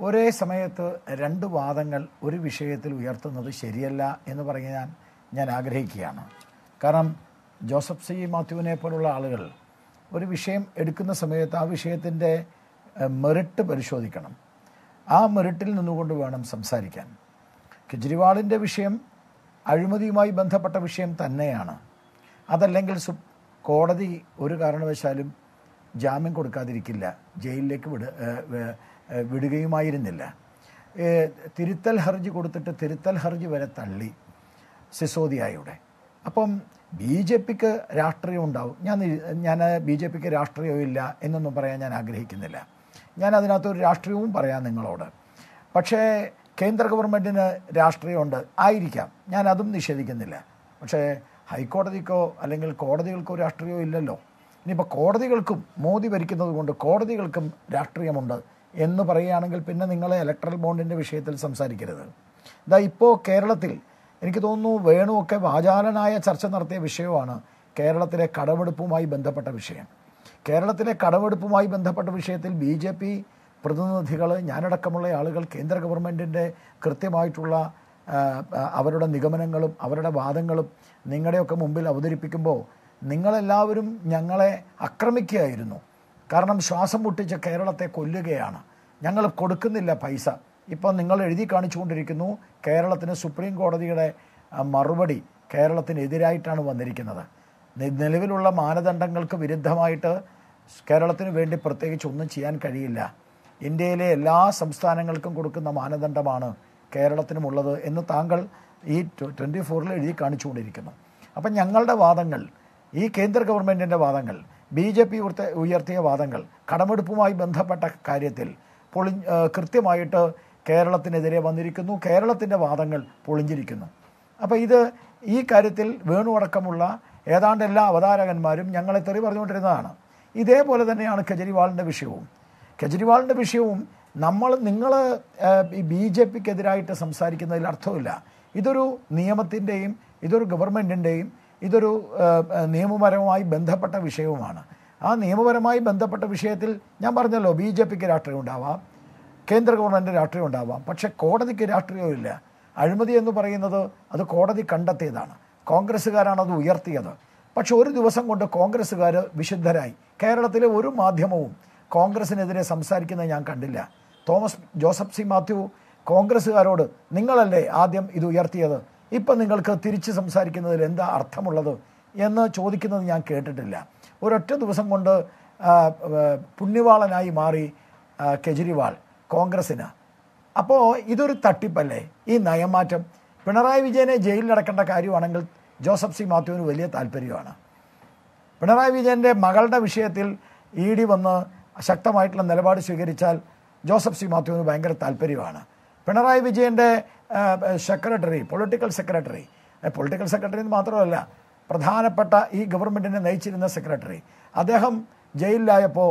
ഒരേ സമയത്ത് രണ്ട് വാദങ്ങൾ ഒരു വിഷയത്തിൽ ഉയർത്തുന്നത് ശരിയല്ല എന്ന് പറയാൻ ഞാൻ ആഗ്രഹിക്കുകയാണ് കാരണം ജോസഫ് സി മാത്യുവിനെ പോലുള്ള ആളുകൾ ഒരു വിഷയം എടുക്കുന്ന സമയത്ത് ആ വിഷയത്തിൻ്റെ മെറിറ്റ് പരിശോധിക്കണം ആ മെറിറ്റിൽ നിന്നുകൊണ്ട് വേണം സംസാരിക്കാൻ കെജ്രിവാളിൻ്റെ വിഷയം അഴിമതിയുമായി ബന്ധപ്പെട്ട വിഷയം തന്നെയാണ് അതല്ലെങ്കിൽ കോടതി ഒരു കാരണവശാലും ജാമ്യം കൊടുക്കാതിരിക്കില്ല ജയിലിലേക്ക് വിട വിടുകയുമായിരുന്നില്ല തിരുത്തൽ ഹർജി കൊടുത്തിട്ട് തിരുത്തൽ ഹർജി വരെ തള്ളി സിസോദിയായുടെ അപ്പം ബി ജെ പിക്ക് രാഷ്ട്രീയം ഉണ്ടാവും ഞാൻ ഞാൻ ബി ജെ പിക്ക് രാഷ്ട്രീയവും ഇല്ല എന്നൊന്നും പറയാൻ ഞാൻ ആഗ്രഹിക്കുന്നില്ല ഞാൻ അതിനകത്തൊരു രാഷ്ട്രീയവും പറയാം നിങ്ങളോട് പക്ഷേ കേന്ദ്ര ഗവൺമെൻറ്റിന് രാഷ്ട്രീയമുണ്ട് ആയിരിക്കാം ഞാൻ അതും നിഷേധിക്കുന്നില്ല പക്ഷേ ഹൈക്കോടതിക്കോ അല്ലെങ്കിൽ കോടതികൾക്കോ രാഷ്ട്രീയമോ ഇല്ലല്ലോ ഇനിയിപ്പോൾ കോടതികൾക്കും മോദി ഭരിക്കുന്നത് കൊണ്ട് കോടതികൾക്കും രാഷ്ട്രീയമുണ്ട് എന്ന് പറയുകയാണെങ്കിൽ പിന്നെ നിങ്ങൾ ഇലക്ട്രൽ ബോണ്ടിൻ്റെ വിഷയത്തിൽ സംസാരിക്കരുത് ഇതാ ഇപ്പോൾ കേരളത്തിൽ എനിക്ക് തോന്നുന്നു വേണുവൊക്കെ വാചാലനായ ചർച്ച നടത്തിയ വിഷയമാണ് കേരളത്തിലെ കടമെടുപ്പുമായി ബന്ധപ്പെട്ട വിഷയം കേരളത്തിലെ കടമെടുപ്പുമായി ബന്ധപ്പെട്ട വിഷയത്തിൽ ബി ജെ പി പ്രതിനിധികൾ ഞാനടക്കമുള്ള ആളുകൾ കേന്ദ്ര ഗവൺമെൻറ്റിൻ്റെ കൃത്യമായിട്ടുള്ള അവരുടെ നിഗമനങ്ങളും അവരുടെ വാദങ്ങളും നിങ്ങളുടെയൊക്കെ മുമ്പിൽ അവതരിപ്പിക്കുമ്പോൾ നിങ്ങളെല്ലാവരും ഞങ്ങളെ ആക്രമിക്കുകയായിരുന്നു കാരണം ശ്വാസം മുട്ടിച്ച് കേരളത്തെ കൊല്ലുകയാണ് ഞങ്ങൾ കൊടുക്കുന്നില്ല പൈസ ഇപ്പോൾ നിങ്ങൾ എഴുതി കാണിച്ചുകൊണ്ടിരിക്കുന്നു കേരളത്തിന് സുപ്രീം കോടതിയുടെ മറുപടി കേരളത്തിനെതിരായിട്ടാണ് വന്നിരിക്കുന്നത് നിലവിലുള്ള മാനദണ്ഡങ്ങൾക്ക് വിരുദ്ധമായിട്ട് കേരളത്തിന് വേണ്ടി പ്രത്യേകിച്ച് ഒന്നും ചെയ്യാൻ കഴിയില്ല ഇന്ത്യയിലെ എല്ലാ സംസ്ഥാനങ്ങൾക്കും കൊടുക്കുന്ന മാനദണ്ഡമാണ് കേരളത്തിനുമുള്ളത് എന്ന് താങ്കൾ ഈ ട്വൻറ്റി ഫോറിൽ എഴുതി കാണിച്ചുകൊണ്ടിരിക്കുന്നു അപ്പം ഞങ്ങളുടെ വാദങ്ങൾ ഈ കേന്ദ്ര ഗവൺമെൻറ്റിൻ്റെ വാദങ്ങൾ ബി ജെ പി ഉയർത്തിയ വാദങ്ങൾ കടമെടുപ്പുമായി ബന്ധപ്പെട്ട കാര്യത്തിൽ പൊളി കൃത്യമായിട്ട് കേരളത്തിനെതിരെ വന്നിരിക്കുന്നു കേരളത്തിൻ്റെ വാദങ്ങൾ പൊളിഞ്ഞിരിക്കുന്നു അപ്പോൾ ഇത് ഈ കാര്യത്തിൽ വേണുവടക്കമുള്ള ഏതാണ്ട് എല്ലാ അവതാരകന്മാരും ഞങ്ങളെ തെറി പറഞ്ഞുകൊണ്ടിരുന്നതാണ് ഇതേപോലെ തന്നെയാണ് കെജ്രിവാളിൻ്റെ വിഷയവും കെജ്രിവാളിൻ്റെ വിഷയവും നമ്മൾ നിങ്ങൾ ഈ ബി ജെ പിക്കെതിരായിട്ട് സംസാരിക്കുന്നതിൽ അർത്ഥമില്ല ഇതൊരു നിയമത്തിൻ്റെയും ഇതൊരു ഗവൺമെൻറ്റിൻ്റെയും ഇതൊരു നിയമപരമായി ബന്ധപ്പെട്ട വിഷയവുമാണ് ആ നിയമപരമായി ബന്ധപ്പെട്ട വിഷയത്തിൽ ഞാൻ പറഞ്ഞല്ലോ ബി ജെ പിക്ക് രാഷ്ട്രീയം ഉണ്ടാവാം കേന്ദ്ര ഗവൺമെൻറ് രാഷ്ട്രീയം ഉണ്ടാവാം പക്ഷേ കോടതിക്ക് രാഷ്ട്രീയമില്ല അഴിമതി എന്ന് പറയുന്നത് അത് കോടതി കണ്ടെത്തിയതാണ് കോൺഗ്രസ്സുകാരാണ് അത് ഉയർത്തിയത് പക്ഷെ ഒരു ദിവസം കൊണ്ട് കോൺഗ്രസ്സുകാർ വിശുദ്ധരായി കേരളത്തിലെ ഒരു മാധ്യമവും കോൺഗ്രസിനെതിരെ സംസാരിക്കുന്നത് ഞാൻ കണ്ടില്ല തോമസ് ജോസഫ് സി മാത്യു കോൺഗ്രസ്സുകാരോട് നിങ്ങളല്ലേ ആദ്യം ഇത് ഉയർത്തിയത് ഇപ്പം നിങ്ങൾക്ക് തിരിച്ച് സംസാരിക്കുന്നതിൽ എന്താ അർത്ഥമുള്ളത് എന്ന് ചോദിക്കുന്നത് ഞാൻ കേട്ടിട്ടില്ല ഒരൊറ്റ ദിവസം കൊണ്ട് പുണ്യവാളനായി മാറി കെജ്രിവാൾ കോൺഗ്രസ്സിന് അപ്പോൾ ഇതൊരു തട്ടിപ്പല്ലേ ഈ നയമാറ്റം പിണറായി വിജയനെ ജയിലിലടക്കേണ്ട കാര്യമാണെങ്കിൽ ജോസഫ് സി മാത്യുവിന് വലിയ താല്പര്യമാണ് പിണറായി വിജയൻ്റെ മകളുടെ വിഷയത്തിൽ ഇ ഡി വന്ന് ശക്തമായിട്ടുള്ള നിലപാട് സ്വീകരിച്ചാൽ ജോസഫ് സി മാത്യുവിന് ഭയങ്കര താല്പര്യമാണ് പിണറായി വിജയൻ്റെ secretary political secretary political secretary എന്ന് മാത്രമല്ല പ്രധാനപ്പെട്ട ഈ ഗവൺമെൻറ്റിനെ നയിച്ചിരുന്ന സെക്രട്ടറി അദ്ദേഹം ജയിലിലായപ്പോൾ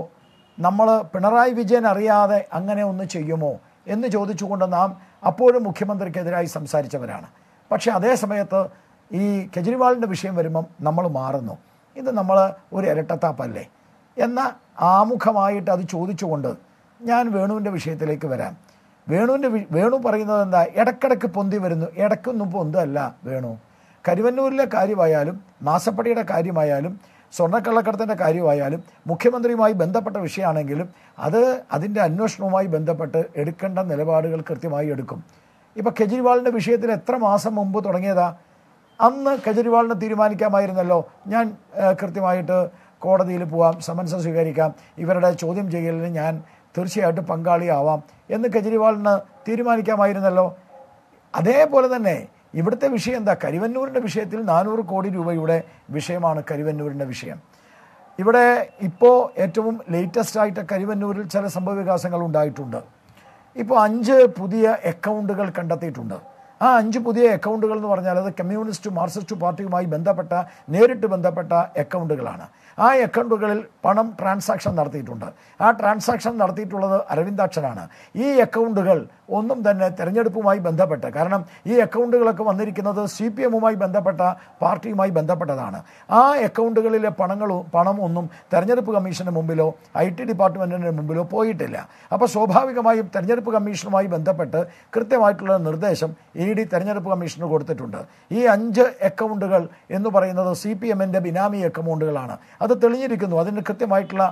നമ്മൾ പിണറായി വിജയൻ അറിയാതെ അങ്ങനെ ഒന്ന് ചെയ്യുമോ എന്ന് ചോദിച്ചുകൊണ്ട് നാം അപ്പോഴും മുഖ്യമന്ത്രിക്കെതിരായി സംസാരിച്ചവരാണ് പക്ഷേ അതേ സമയത്ത് ഈ കെജ്രിവാളിൻ്റെ വിഷയം വരുമ്പം നമ്മൾ മാറുന്നു ഇത് നമ്മൾ ഒരു ഇരട്ടത്താപ്പല്ലേ എന്ന ആമുഖമായിട്ട് അത് ചോദിച്ചുകൊണ്ട് ഞാൻ വേണുവിൻ്റെ വിഷയത്തിലേക്ക് വരാം വേണുവിൻ്റെ വേണു പറയുന്നത് എന്താ ഇടക്കിടക്ക് പൊന്തി വരുന്നു ഇടക്കൊന്നും പൊന്തല്ല വേണു കരുവന്നൂരിലെ കാര്യമായാലും മാസപ്പടിയുടെ കാര്യമായാലും സ്വർണ്ണക്കള്ളക്കടത്തിൻ്റെ കാര്യമായാലും മുഖ്യമന്ത്രിയുമായി ബന്ധപ്പെട്ട വിഷയമാണെങ്കിലും അത് അതിൻ്റെ അന്വേഷണവുമായി ബന്ധപ്പെട്ട് എടുക്കേണ്ട നിലപാടുകൾ കൃത്യമായി എടുക്കും ഇപ്പോൾ കെജ്രിവാളിൻ്റെ വിഷയത്തിൽ എത്ര മാസം മുമ്പ് തുടങ്ങിയതാ അന്ന് കെജ്രിവാളിനെ തീരുമാനിക്കാമായിരുന്നല്ലോ ഞാൻ കൃത്യമായിട്ട് കോടതിയിൽ പോവാം സമൻസ് സ്വീകരിക്കാം ഇവരുടെ ചോദ്യം ചെയ്യലിന് ഞാൻ തീർച്ചയായിട്ടും പങ്കാളിയാവാം എന്ന് കെജ്രിവാളിന് തീരുമാനിക്കാമായിരുന്നല്ലോ അതേപോലെ തന്നെ ഇവിടുത്തെ വിഷയം എന്താ കരിവന്നൂരിൻ്റെ വിഷയത്തിൽ നാനൂറ് കോടി രൂപയുടെ വിഷയമാണ് കരിവന്നൂരിൻ്റെ വിഷയം ഇവിടെ ഇപ്പോൾ ഏറ്റവും ലേറ്റസ്റ്റ് ആയിട്ട് കരിവന്നൂരിൽ ചില സംഭവവികാസങ്ങൾ ഉണ്ടായിട്ടുണ്ട് ഇപ്പോൾ അഞ്ച് പുതിയ അക്കൗണ്ടുകൾ കണ്ടെത്തിയിട്ടുണ്ട് ആ അഞ്ച് പുതിയ അക്കൗണ്ടുകൾ എന്ന് പറഞ്ഞാൽ അത് കമ്മ്യൂണിസ്റ്റ് മാർക്സിസ്റ്റ് പാർട്ടിയുമായി ബന്ധപ്പെട്ട നേരിട്ട് ബന്ധപ്പെട്ട അക്കൗണ്ടുകളാണ് ആ അക്കൗണ്ടുകളിൽ പണം ട്രാൻസാക്ഷൻ നടത്തിയിട്ടുണ്ട് ആ ട്രാൻസാക്ഷൻ നടത്തിയിട്ടുള്ളത് അരവിന്ദാക്ഷനാണ് ഈ അക്കൗണ്ടുകൾ ഒന്നും തന്നെ തെരഞ്ഞെടുപ്പുമായി ബന്ധപ്പെട്ട് കാരണം ഈ അക്കൗണ്ടുകളൊക്കെ വന്നിരിക്കുന്നത് സി പി എമ്മുമായി ബന്ധപ്പെട്ട പാർട്ടിയുമായി ബന്ധപ്പെട്ടതാണ് ആ അക്കൗണ്ടുകളിലെ പണങ്ങളും പണം ഒന്നും തെരഞ്ഞെടുപ്പ് കമ്മീഷന് മുമ്പിലോ ഐ ടി ഡിപ്പാർട്ട്മെൻറ്റിന് മുമ്പിലോ പോയിട്ടില്ല അപ്പോൾ സ്വാഭാവികമായും തെരഞ്ഞെടുപ്പ് കമ്മീഷനുമായി ബന്ധപ്പെട്ട് കൃത്യമായിട്ടുള്ള നിർദ്ദേശം ഇ ഡി തെരഞ്ഞെടുപ്പ് കമ്മീഷന് കൊടുത്തിട്ടുണ്ട് ഈ അഞ്ച് അക്കൗണ്ടുകൾ എന്ന് പറയുന്നത് സി പി എമ്മിൻ്റെ ബിനാമി അക്കൗണ്ടുകളാണ് അത് തെളിഞ്ഞിരിക്കുന്നു അതിന് കൃത്യമായിട്ടുള്ള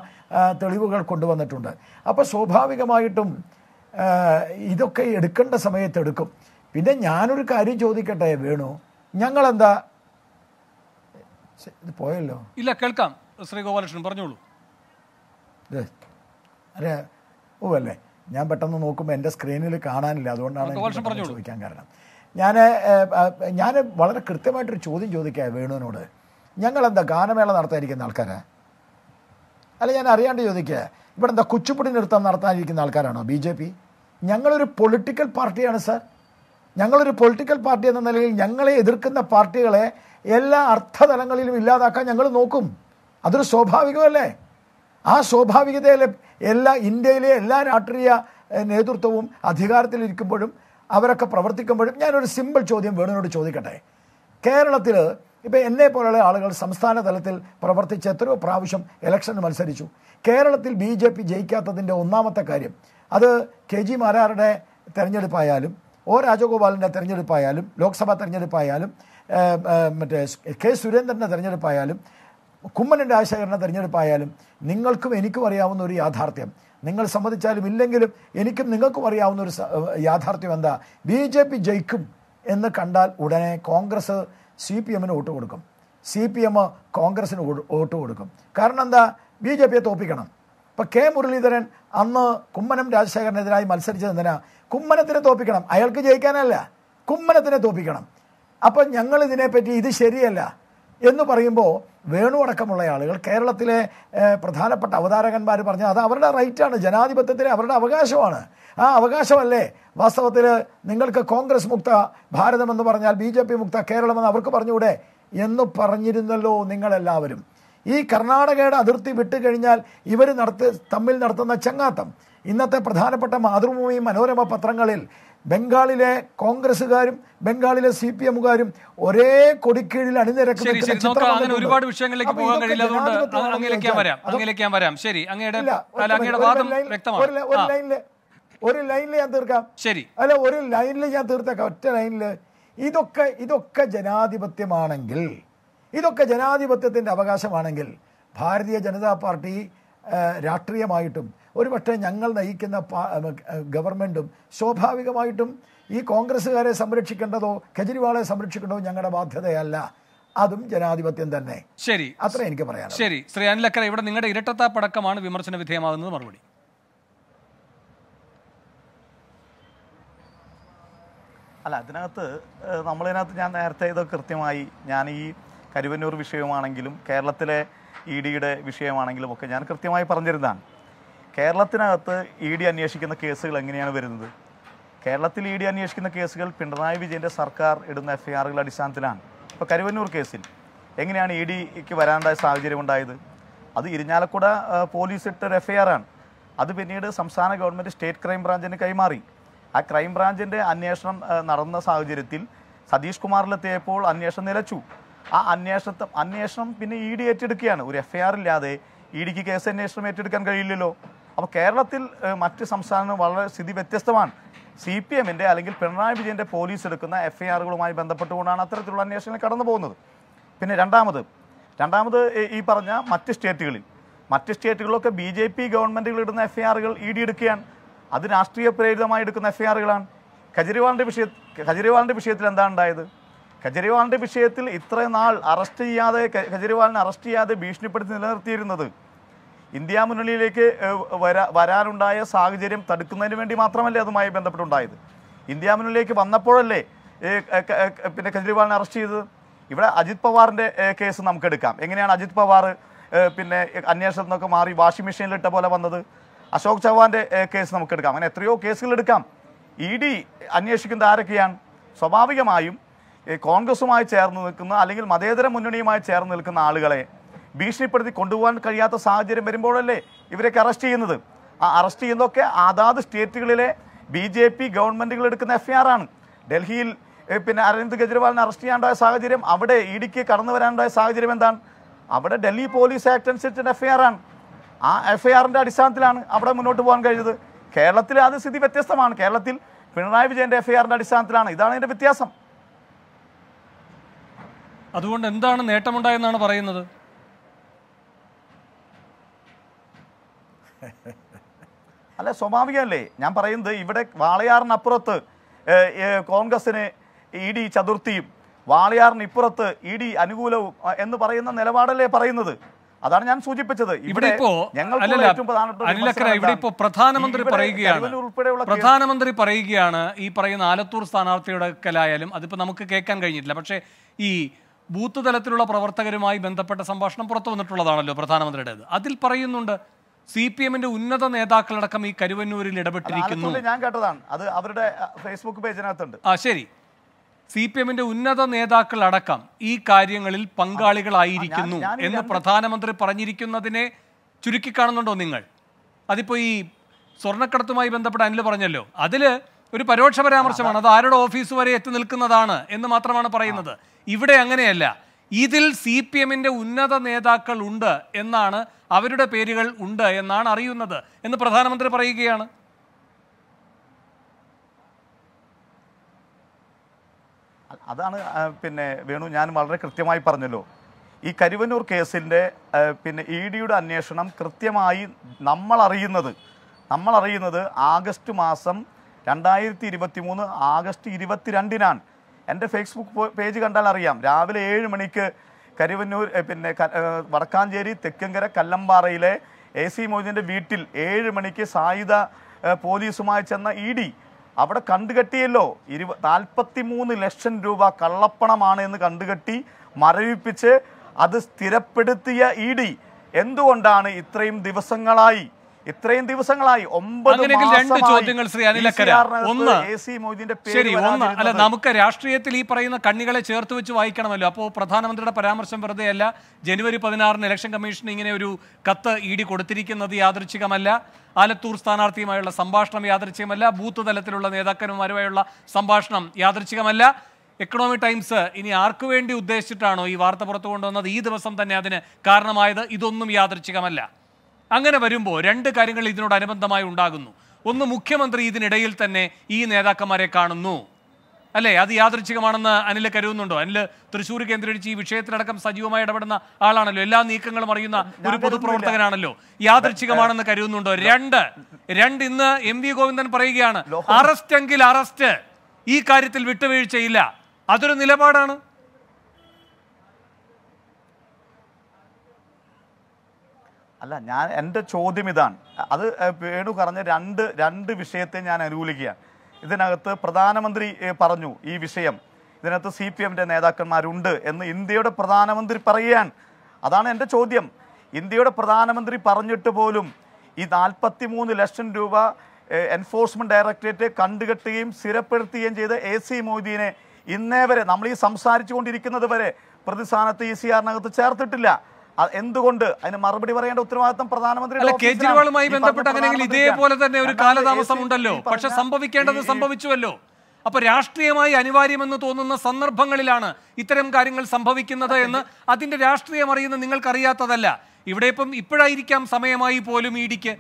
തെളിവുകൾ കൊണ്ടുവന്നിട്ടുണ്ട് അപ്പോൾ സ്വാഭാവികമായിട്ടും ഇതൊക്കെ എടുക്കേണ്ട സമയത്ത് എടുക്കും പിന്നെ ഞാനൊരു കാര്യം ചോദിക്കട്ടെ വേണു ഞങ്ങളെന്താ ഇത് പോയല്ലോ ഇല്ല കേൾക്കാം ശ്രീ ഗോപാലകൃഷ്ണൻ പറഞ്ഞോളൂ അതെ ഓ അല്ലേ ഞാൻ പെട്ടെന്ന് നോക്കുമ്പോൾ എൻ്റെ സ്ക്രീനിൽ കാണാനില്ല അതുകൊണ്ടാണ് ചോദിക്കാൻ കാരണം ഞാൻ ഞാൻ വളരെ കൃത്യമായിട്ടൊരു ചോദ്യം ചോദിക്കുക വേണുവിനോട് ഞങ്ങളെന്താ ഗാനമേള നടത്താതിരിക്കുന്ന ആൾക്കാരെ അല്ല ഞാൻ അറിയാണ്ട് ചോദിക്കുക ഇവിടെ എന്താ കുച്ചുപുടി നൃത്തം നടത്താനിരിക്കുന്ന ആൾക്കാരാണോ ബി ജെ പി ഞങ്ങളൊരു പൊളിറ്റിക്കൽ പാർട്ടിയാണ് സർ ഞങ്ങളൊരു പൊളിറ്റിക്കൽ പാർട്ടി എന്ന നിലയിൽ ഞങ്ങളെ എതിർക്കുന്ന പാർട്ടികളെ എല്ലാ അർത്ഥതലങ്ങളിലും ഇല്ലാതാക്കാൻ ഞങ്ങൾ നോക്കും അതൊരു സ്വാഭാവികമല്ലേ ആ സ്വാഭാവികതയിലെ എല്ലാ ഇന്ത്യയിലെ എല്ലാ രാഷ്ട്രീയ നേതൃത്വവും അധികാരത്തിലിരിക്കുമ്പോഴും അവരൊക്കെ പ്രവർത്തിക്കുമ്പോഴും ഞാനൊരു സിമ്പിൾ ചോദ്യം വേണുവിനോട് ചോദിക്കട്ടെ കേരളത്തിൽ ഇപ്പോൾ എന്നെ പോലുള്ള ആളുകൾ സംസ്ഥാന തലത്തിൽ പ്രവർത്തിച്ച് എത്രയോ പ്രാവശ്യം ഇലക്ഷൻ മത്സരിച്ചു കേരളത്തിൽ ബി ജെ പി ജയിക്കാത്തതിൻ്റെ ഒന്നാമത്തെ കാര്യം അത് കെ ജി മാരാരുടെ തെരഞ്ഞെടുപ്പായാലും ഒ രാജഗോപാലിൻ്റെ തെരഞ്ഞെടുപ്പായാലും ലോക്സഭാ തെരഞ്ഞെടുപ്പായാലും മറ്റേ കെ സുരേന്ദ്രൻ്റെ തെരഞ്ഞെടുപ്പായാലും കുമ്മനം രാജശേഖരൻ്റെ തെരഞ്ഞെടുപ്പായാലും നിങ്ങൾക്കും എനിക്കും അറിയാവുന്ന ഒരു യാഥാർത്ഥ്യം നിങ്ങൾ സമ്മതിച്ചാലും ഇല്ലെങ്കിലും എനിക്കും നിങ്ങൾക്കും അറിയാവുന്ന ഒരു യാഥാർത്ഥ്യം എന്താ ബി ജെ പി ജയിക്കും എന്ന് കണ്ടാൽ ഉടനെ കോൺഗ്രസ് സി പി എമ്മിന് വോട്ട് കൊടുക്കും സി പി എം കോൺഗ്രസിന് വോട്ട് കൊടുക്കും കാരണം എന്താ ബി ജെ പിയെ തോപ്പിക്കണം ഇപ്പം കെ മുരളീധരൻ അന്ന് കുമ്മനം രാജശേഖരനെതിരായി മത്സരിച്ചത് എന്തിനാ കുമ്മനത്തിനെ തോപ്പിക്കണം അയാൾക്ക് ജയിക്കാനല്ല കുമ്മനത്തിനെ തോപ്പിക്കണം അപ്പം ഞങ്ങൾ ഇതിനെപ്പറ്റി ഇത് ശരിയല്ല എന്ന് പറയുമ്പോൾ വേണു അടക്കമുള്ള ആളുകൾ കേരളത്തിലെ പ്രധാനപ്പെട്ട അവതാരകന്മാർ പറഞ്ഞ അത് അവരുടെ റൈറ്റാണ് ജനാധിപത്യത്തിലെ അവരുടെ അവകാശമാണ് ആ അവകാശമല്ലേ വാസ്തവത്തിൽ നിങ്ങൾക്ക് കോൺഗ്രസ് മുക്ത ഭാരതമെന്ന് പറഞ്ഞാൽ ബി ജെ പി മുക്ത കേരളമെന്ന് അവർക്ക് പറഞ്ഞുകൂടെ എന്ന് പറഞ്ഞിരുന്നല്ലോ നിങ്ങളെല്ലാവരും ഈ കർണാടകയുടെ അതിർത്തി കഴിഞ്ഞാൽ ഇവർ നടത്തി തമ്മിൽ നടത്തുന്ന ചങ്ങാത്തം ഇന്നത്തെ പ്രധാനപ്പെട്ട മാതൃഭൂമി മനോരമ പത്രങ്ങളിൽ ബംഗാളിലെ കോൺഗ്രസ്സുകാരും ബംഗാളിലെ സി പി എമ്മുകാരും ഒരേ കൊടിക്കീഴിൽ അണിനിരക്കുന്ന ഒരുപാട് വിഷയങ്ങളിലേക്ക് പോകാൻ കഴിയില്ല അതുകൊണ്ട് അങ്ങനെയൊക്കെ വരാം അങ്ങനെയൊക്കെ വരാം ശരി അങ്ങയുടെ ഒരു ലൈനില് ഒരു ലൈനിൽ ഞാൻ തീർക്കാം ശരി അല്ല ഒരു ലൈനിൽ ഞാൻ തീർത്തേക്കാം ഒറ്റ ലൈനില് ഇതൊക്കെ ഇതൊക്കെ ജനാധിപത്യമാണെങ്കിൽ ഇതൊക്കെ ജനാധിപത്യത്തിന്റെ അവകാശമാണെങ്കിൽ ഭാരതീയ ജനതാ പാർട്ടി രാഷ്ട്രീയമായിട്ടും ഒരുപക്ഷെ ഞങ്ങൾ നയിക്കുന്ന ഗവൺമെൻറ്റും സ്വാഭാവികമായിട്ടും ഈ കോൺഗ്രസ്സുകാരെ സംരക്ഷിക്കേണ്ടതോ കെജ്രിവാളെ സംരക്ഷിക്കേണ്ടതോ ഞങ്ങളുടെ ബാധ്യതയല്ല അതും ജനാധിപത്യം തന്നെ ശരി അത്ര എനിക്ക് പറയാം ശരി ശ്രീ അനിലക്കര ഇവിടെ നിങ്ങളുടെ ഇരട്ടത്താപ്പടക്കമാണ് വിമർശന വിധേയമാകുന്നത് മറുപടി അല്ല അതിനകത്ത് നമ്മളതിനകത്ത് ഞാൻ നേരത്തെ ഇത് കൃത്യമായി ഞാൻ ഈ കരുവന്നൂർ വിഷയമാണെങ്കിലും കേരളത്തിലെ ഇ ഡിയുടെ വിഷയമാണെങ്കിലും ഒക്കെ ഞാൻ കൃത്യമായി പറഞ്ഞിരുന്നതാണ് കേരളത്തിനകത്ത് ഇ ഡി അന്വേഷിക്കുന്ന കേസുകൾ എങ്ങനെയാണ് വരുന്നത് കേരളത്തിൽ ഇ ഡി അന്വേഷിക്കുന്ന കേസുകൾ പിണറായി വിജയൻ്റെ സർക്കാർ ഇടുന്ന എഫ്ഐആറുകളുടെ അടിസ്ഥാനത്തിലാണ് ഇപ്പോൾ കരുവന്നൂർ കേസിൽ എങ്ങനെയാണ് ഇ ഡിക്ക് വരാനുണ്ടായ സാഹചര്യം ഉണ്ടായത് അത് ഇരിഞ്ഞാലക്കുട പോലീസ് ഇട്ട ഒരു എഫ്ഐആർ ആണ് അത് പിന്നീട് സംസ്ഥാന ഗവൺമെൻറ് സ്റ്റേറ്റ് ക്രൈം ബ്രാഞ്ചിന് കൈമാറി ആ ക്രൈം ബ്രാഞ്ചിൻ്റെ അന്വേഷണം നടന്ന സാഹചര്യത്തിൽ സതീഷ് കുമാറിലെത്തിയപ്പോൾ അന്വേഷണം നിലച്ചു ആ അന്വേഷണത്തെ അന്വേഷണം പിന്നെ ഇ ഡി ഏറ്റെടുക്കുകയാണ് ഒരു എഫ്ഐആർ ഇല്ലാതെ ഇ ഡിക്ക് കേസ് അന്വേഷണം ഏറ്റെടുക്കാൻ കഴിയില്ലല്ലോ അപ്പോൾ കേരളത്തിൽ മറ്റ് സംസ്ഥാനങ്ങൾ വളരെ സ്ഥിതി വ്യത്യസ്തമാണ് സി പി എമ്മിൻ്റെ അല്ലെങ്കിൽ പിണറായി വിജയൻ്റെ പോലീസ് എടുക്കുന്ന എഫ് ഐ ആറുകളുമായി ബന്ധപ്പെട്ടുകൊണ്ടാണ് അത്തരത്തിലുള്ള അന്വേഷണങ്ങൾ കടന്നു പോകുന്നത് പിന്നെ രണ്ടാമത് രണ്ടാമത് ഈ പറഞ്ഞ മറ്റ് സ്റ്റേറ്റുകളിൽ മറ്റ് സ്റ്റേറ്റുകളിലൊക്കെ ബി ജെ പി ഗവൺമെൻറ്റുകൾ ഇടുന്ന എഫ് ഐ ആറുകൾ ഇ ഡി എടുക്കുകയാണ് അത് രാഷ്ട്രീയ പ്രേരിതമായി എടുക്കുന്ന എഫ് ഐ ആറുകളാണ് കെജ്രിവാളിൻ്റെ വിഷയ കെജ്രിവാളിൻ്റെ വിഷയത്തിൽ എന്താണ് ഉണ്ടായത് കെജ്രിവാളിൻ്റെ വിഷയത്തിൽ ഇത്രയും നാൾ അറസ്റ്റ് ചെയ്യാതെ കെജ്രിവാളിനെ അറസ്റ്റ് ചെയ്യാതെ ഭീഷണിപ്പെടുത്തി നിലനിർത്തിയിരുന്നത് ഇന്ത്യ മുന്നണിയിലേക്ക് വരാ വരാനുണ്ടായ സാഹചര്യം തടുക്കുന്നതിന് വേണ്ടി മാത്രമല്ലേ അതുമായി ബന്ധപ്പെട്ടുണ്ടായത് ഇന്ത്യ മുന്നണിയിലേക്ക് വന്നപ്പോഴല്ലേ പിന്നെ കെജ്രിവാളിനെ അറസ്റ്റ് ചെയ്തത് ഇവിടെ അജിത് പവാറിൻ്റെ കേസ് നമുക്കെടുക്കാം എങ്ങനെയാണ് അജിത് പവാർ പിന്നെ അന്വേഷണത്തിൽ നിന്നൊക്കെ മാറി വാഷിംഗ് മെഷീനിലിട്ട പോലെ വന്നത് അശോക് ചവാൻ്റെ കേസ് നമുക്കെടുക്കാം അങ്ങനെ എത്രയോ കേസുകൾ എടുക്കാം ഇ ഡി അന്വേഷിക്കുന്ന ആരൊക്കെയാണ് സ്വാഭാവികമായും കോൺഗ്രസുമായി ചേർന്ന് നിൽക്കുന്ന അല്ലെങ്കിൽ മതേതര മുന്നണിയുമായി ചേർന്ന് നിൽക്കുന്ന ആളുകളെ ഭീഷണിപ്പെടുത്തി കൊണ്ടുപോകാൻ കഴിയാത്ത സാഹചര്യം വരുമ്പോഴല്ലേ ഇവരൊക്കെ അറസ്റ്റ് ചെയ്യുന്നത് ആ അറസ്റ്റ് ചെയ്യുന്നതൊക്കെ അതാത് സ്റ്റേറ്റുകളിലെ ബി ജെ പി ഗവൺമെൻറ്റുകൾ എടുക്കുന്ന എഫ്ഐആർ ആണ് ഡൽഹിയിൽ പിന്നെ അരവിന്ദ് കെജ്രിവാളിനെ അറസ്റ്റ് ചെയ്യാണ്ടായ സാഹചര്യം അവിടെ ഇ ഡിക്ക് കടന്നു വരാനുണ്ടായ സാഹചര്യം എന്താണ് അവിടെ ഡൽഹി പോലീസ് ആക്ട് അനുസരിച്ചിട്ട് എഫ്ഐആർ ആണ് ആ ആറിൻ്റെ അടിസ്ഥാനത്തിലാണ് അവിടെ മുന്നോട്ട് പോകാൻ കഴിഞ്ഞത് കേരളത്തിൽ അത് സ്ഥിതി വ്യത്യസ്തമാണ് കേരളത്തിൽ പിണറായി വിജയൻ്റെ ആറിൻ്റെ അടിസ്ഥാനത്തിലാണ് ഇതാണ് അതിൻ്റെ വ്യത്യാസം അതുകൊണ്ട് എന്താണ് നേട്ടമുണ്ടായെന്നാണ് പറയുന്നത് അല്ല സ്വാഭാവികമല്ലേ ഞാൻ പറയുന്നത് ഇവിടെ വാളയാറിനപ്പുറത്ത് കോൺഗ്രസിന് ഇ ഡി ചതുർത്ഥിയും വാളയാറിനിപ്പുറത്ത് ഇ ഡി അനുകൂലവും എന്ന് പറയുന്ന നിലപാടല്ലേ പറയുന്നത് അതാണ് ഞാൻ സൂചിപ്പിച്ചത് ഇവിടെ ഇപ്പോ ഇവിടെ ഇപ്പോ പ്രധാനമന്ത്രി പറയുകയാണ് പ്രധാനമന്ത്രി പറയുകയാണ് ഈ പറയുന്ന ആലത്തൂർ സ്ഥാനാർത്ഥിയുടെ കലായാലും അതിപ്പോ നമുക്ക് കേൾക്കാൻ കഴിഞ്ഞിട്ടില്ല പക്ഷേ ഈ ബൂത്ത് തലത്തിലുള്ള പ്രവർത്തകരുമായി ബന്ധപ്പെട്ട സംഭാഷണം പുറത്തു വന്നിട്ടുള്ളതാണല്ലോ പ്രധാനമന്ത്രിയുടേത് അതിൽ പറയുന്നുണ്ട് സി പി എമ്മിന്റെ ഉന്നത നേതാക്കളടക്കം ഈ കരുവന്നൂരിൽ ഇടപെട്ടിരിക്കുന്നു ഞാൻ കേട്ടതാണ് അത് അവരുടെ ഫേസ്ബുക്ക് പേജിനകത്തുണ്ട് ആ ശരി സി പി എമ്മിന്റെ ഉന്നത നേതാക്കൾ അടക്കം ഈ കാര്യങ്ങളിൽ പങ്കാളികളായിരിക്കുന്നു എന്ന് പ്രധാനമന്ത്രി പറഞ്ഞിരിക്കുന്നതിനെ ചുരുക്കിക്കാണുന്നുണ്ടോ നിങ്ങൾ അതിപ്പോ ഈ സ്വർണ്ണക്കടത്തുമായി ബന്ധപ്പെട്ട അനിൽ പറഞ്ഞല്ലോ അതില് ഒരു പരോക്ഷ പരാമർശമാണ് അത് ആരുടെ ഓഫീസ് വരെ എത്തി നിൽക്കുന്നതാണ് എന്ന് മാത്രമാണ് പറയുന്നത് ഇവിടെ അങ്ങനെയല്ല ഇതിൽ സി പി എമ്മിൻ്റെ ഉന്നത നേതാക്കൾ ഉണ്ട് എന്നാണ് അവരുടെ പേരുകൾ ഉണ്ട് എന്നാണ് അറിയുന്നത് എന്ന് പ്രധാനമന്ത്രി പറയുകയാണ് അതാണ് പിന്നെ വേണു ഞാൻ വളരെ കൃത്യമായി പറഞ്ഞല്ലോ ഈ കരുവന്നൂർ കേസിൻ്റെ പിന്നെ ഇ ഡിയുടെ അന്വേഷണം കൃത്യമായി നമ്മൾ അറിയുന്നത് നമ്മൾ അറിയുന്നത് ആഗസ്റ്റ് മാസം രണ്ടായിരത്തി ഇരുപത്തി മൂന്ന് ആഗസ്റ്റ് ഇരുപത്തിരണ്ടിനാണ് എൻ്റെ ഫേസ്ബുക്ക് പേജ് കണ്ടാൽ അറിയാം രാവിലെ ഏഴ് മണിക്ക് കരുവന്നൂർ പിന്നെ വടക്കാഞ്ചേരി തെക്കങ്കര കല്ലമ്പാറയിലെ എ സി മൊയ്തീൻ്റെ വീട്ടിൽ ഏഴ് മണിക്ക് സായുധ പോലീസുമായി ചെന്ന ഇ e ഡി അവിടെ കണ്ടുകെട്ടിയല്ലോ ഇരുപ നാൽപ്പത്തി മൂന്ന് ലക്ഷം രൂപ കള്ളപ്പണമാണ് എന്ന് കണ്ടുകെട്ടി മരവിപ്പിച്ച് അത് സ്ഥിരപ്പെടുത്തിയ ഇ e ഡി എന്തുകൊണ്ടാണ് ഇത്രയും ദിവസങ്ങളായി ഇത്രയും ദിവസങ്ങളായി ഒമ്പത് രണ്ട് ചോദ്യങ്ങൾ ശ്രീ അനിലക്കര ഒന്ന് ശരി ഒന്ന് അല്ല നമുക്ക് രാഷ്ട്രീയത്തിൽ ഈ പറയുന്ന കണ്ണികളെ ചേർത്ത് വെച്ച് വായിക്കണമല്ലോ അപ്പോൾ പ്രധാനമന്ത്രിയുടെ പരാമർശം വെറുതെ അല്ല ജനുവരി പതിനാറിന് ഇലക്ഷൻ കമ്മീഷൻ ഇങ്ങനെ ഒരു കത്ത് ഇ ഡി കൊടുത്തിരിക്കുന്നത് യാദൃച്ഛികമല്ല ആലത്തൂർ സ്ഥാനാർത്ഥിയുമായുള്ള സംഭാഷണം യാദൃച്ഛികമല്ല ബൂത്ത് തലത്തിലുള്ള നേതാക്കന്മാരുമായുള്ള സംഭാഷണം യാദൃച്ഛികമല്ല എക്കണോമി ടൈംസ് ഇനി ആർക്കു വേണ്ടി ഉദ്ദേശിച്ചിട്ടാണോ ഈ വാർത്ത പുറത്തു കൊണ്ടുവന്നത് ഈ ദിവസം തന്നെ അതിന് കാരണമായത് ഇതൊന്നും യാദൃച്ഛികമല്ല അങ്ങനെ വരുമ്പോൾ രണ്ട് കാര്യങ്ങൾ ഇതിനോടനുബന്ധമായി ഉണ്ടാകുന്നു ഒന്ന് മുഖ്യമന്ത്രി ഇതിനിടയിൽ തന്നെ ഈ നേതാക്കന്മാരെ കാണുന്നു അല്ലേ അത് യാദൃച്ഛികമാണെന്ന് അനിൽ കരുതുന്നുണ്ടോ അനിൽ തൃശ്ശൂർ കേന്ദ്രീകരിച്ച് ഈ വിഷയത്തിലടക്കം സജീവമായി ഇടപെടുന്ന ആളാണല്ലോ എല്ലാ നീക്കങ്ങളും അറിയുന്ന ഒരു പൊതുപ്രവർത്തകനാണല്ലോ യാദൃച്ഛികമാണെന്ന് കരുതുന്നുണ്ടോ രണ്ട് രണ്ട് ഇന്ന് എം വി ഗോവിന്ദൻ പറയുകയാണ് അറസ്റ്റ് എങ്കിൽ അറസ്റ്റ് ഈ കാര്യത്തിൽ വിട്ടുവീഴ്ചയില്ല അതൊരു നിലപാടാണ് അല്ല ഞാൻ എൻ്റെ ചോദ്യം ഇതാണ് അത് വേണു പറഞ്ഞ രണ്ട് രണ്ട് വിഷയത്തെ ഞാൻ അനുകൂലിക്കുകയാണ് ഇതിനകത്ത് പ്രധാനമന്ത്രി പറഞ്ഞു ഈ വിഷയം ഇതിനകത്ത് സി പി എമ്മിൻ്റെ നേതാക്കന്മാരുണ്ട് എന്ന് ഇന്ത്യയുടെ പ്രധാനമന്ത്രി പറയുകയാണ് അതാണ് എൻ്റെ ചോദ്യം ഇന്ത്യയുടെ പ്രധാനമന്ത്രി പറഞ്ഞിട്ട് പോലും ഈ നാൽപ്പത്തി മൂന്ന് ലക്ഷം രൂപ എൻഫോഴ്സ്മെൻറ്റ് ഡയറക്ടറേറ്റ് കണ്ടുകെട്ടുകയും സ്ഥിരപ്പെടുത്തുകയും ചെയ്ത എ സി മൊയ്തീനെ ഇന്നേ വരെ നമ്മൾ ഈ സംസാരിച്ചു കൊണ്ടിരിക്കുന്നത് വരെ പ്രതിസ്ഥാനത്ത് ഇ സി ആറിനകത്ത് ചേർത്തിട്ടില്ല എന്തുകൊണ്ട് അതിന് മറുപടി പറയേണ്ട ഉത്തരവാദിത്തം പ്രധാനമന്ത്രി കേജ്രിവാളുമായി ബന്ധപ്പെട്ട് അങ്ങനെ ഇതേപോലെ തന്നെ ഒരു കാലതാമസം ഉണ്ടല്ലോ പക്ഷെ സംഭവിക്കേണ്ടത് സംഭവിച്ചുവല്ലോ അപ്പൊ രാഷ്ട്രീയമായി അനിവാര്യമെന്ന് തോന്നുന്ന സന്ദർഭങ്ങളിലാണ് ഇത്തരം കാര്യങ്ങൾ സംഭവിക്കുന്നത് എന്ന് അതിന്റെ രാഷ്ട്രീയം അറിയുന്ന നിങ്ങൾക്കറിയാത്തതല്ല ഇവിടെ ഇപ്പം ഇപ്പോഴായിരിക്കാം സമയമായി പോലും ഇടിക്ക്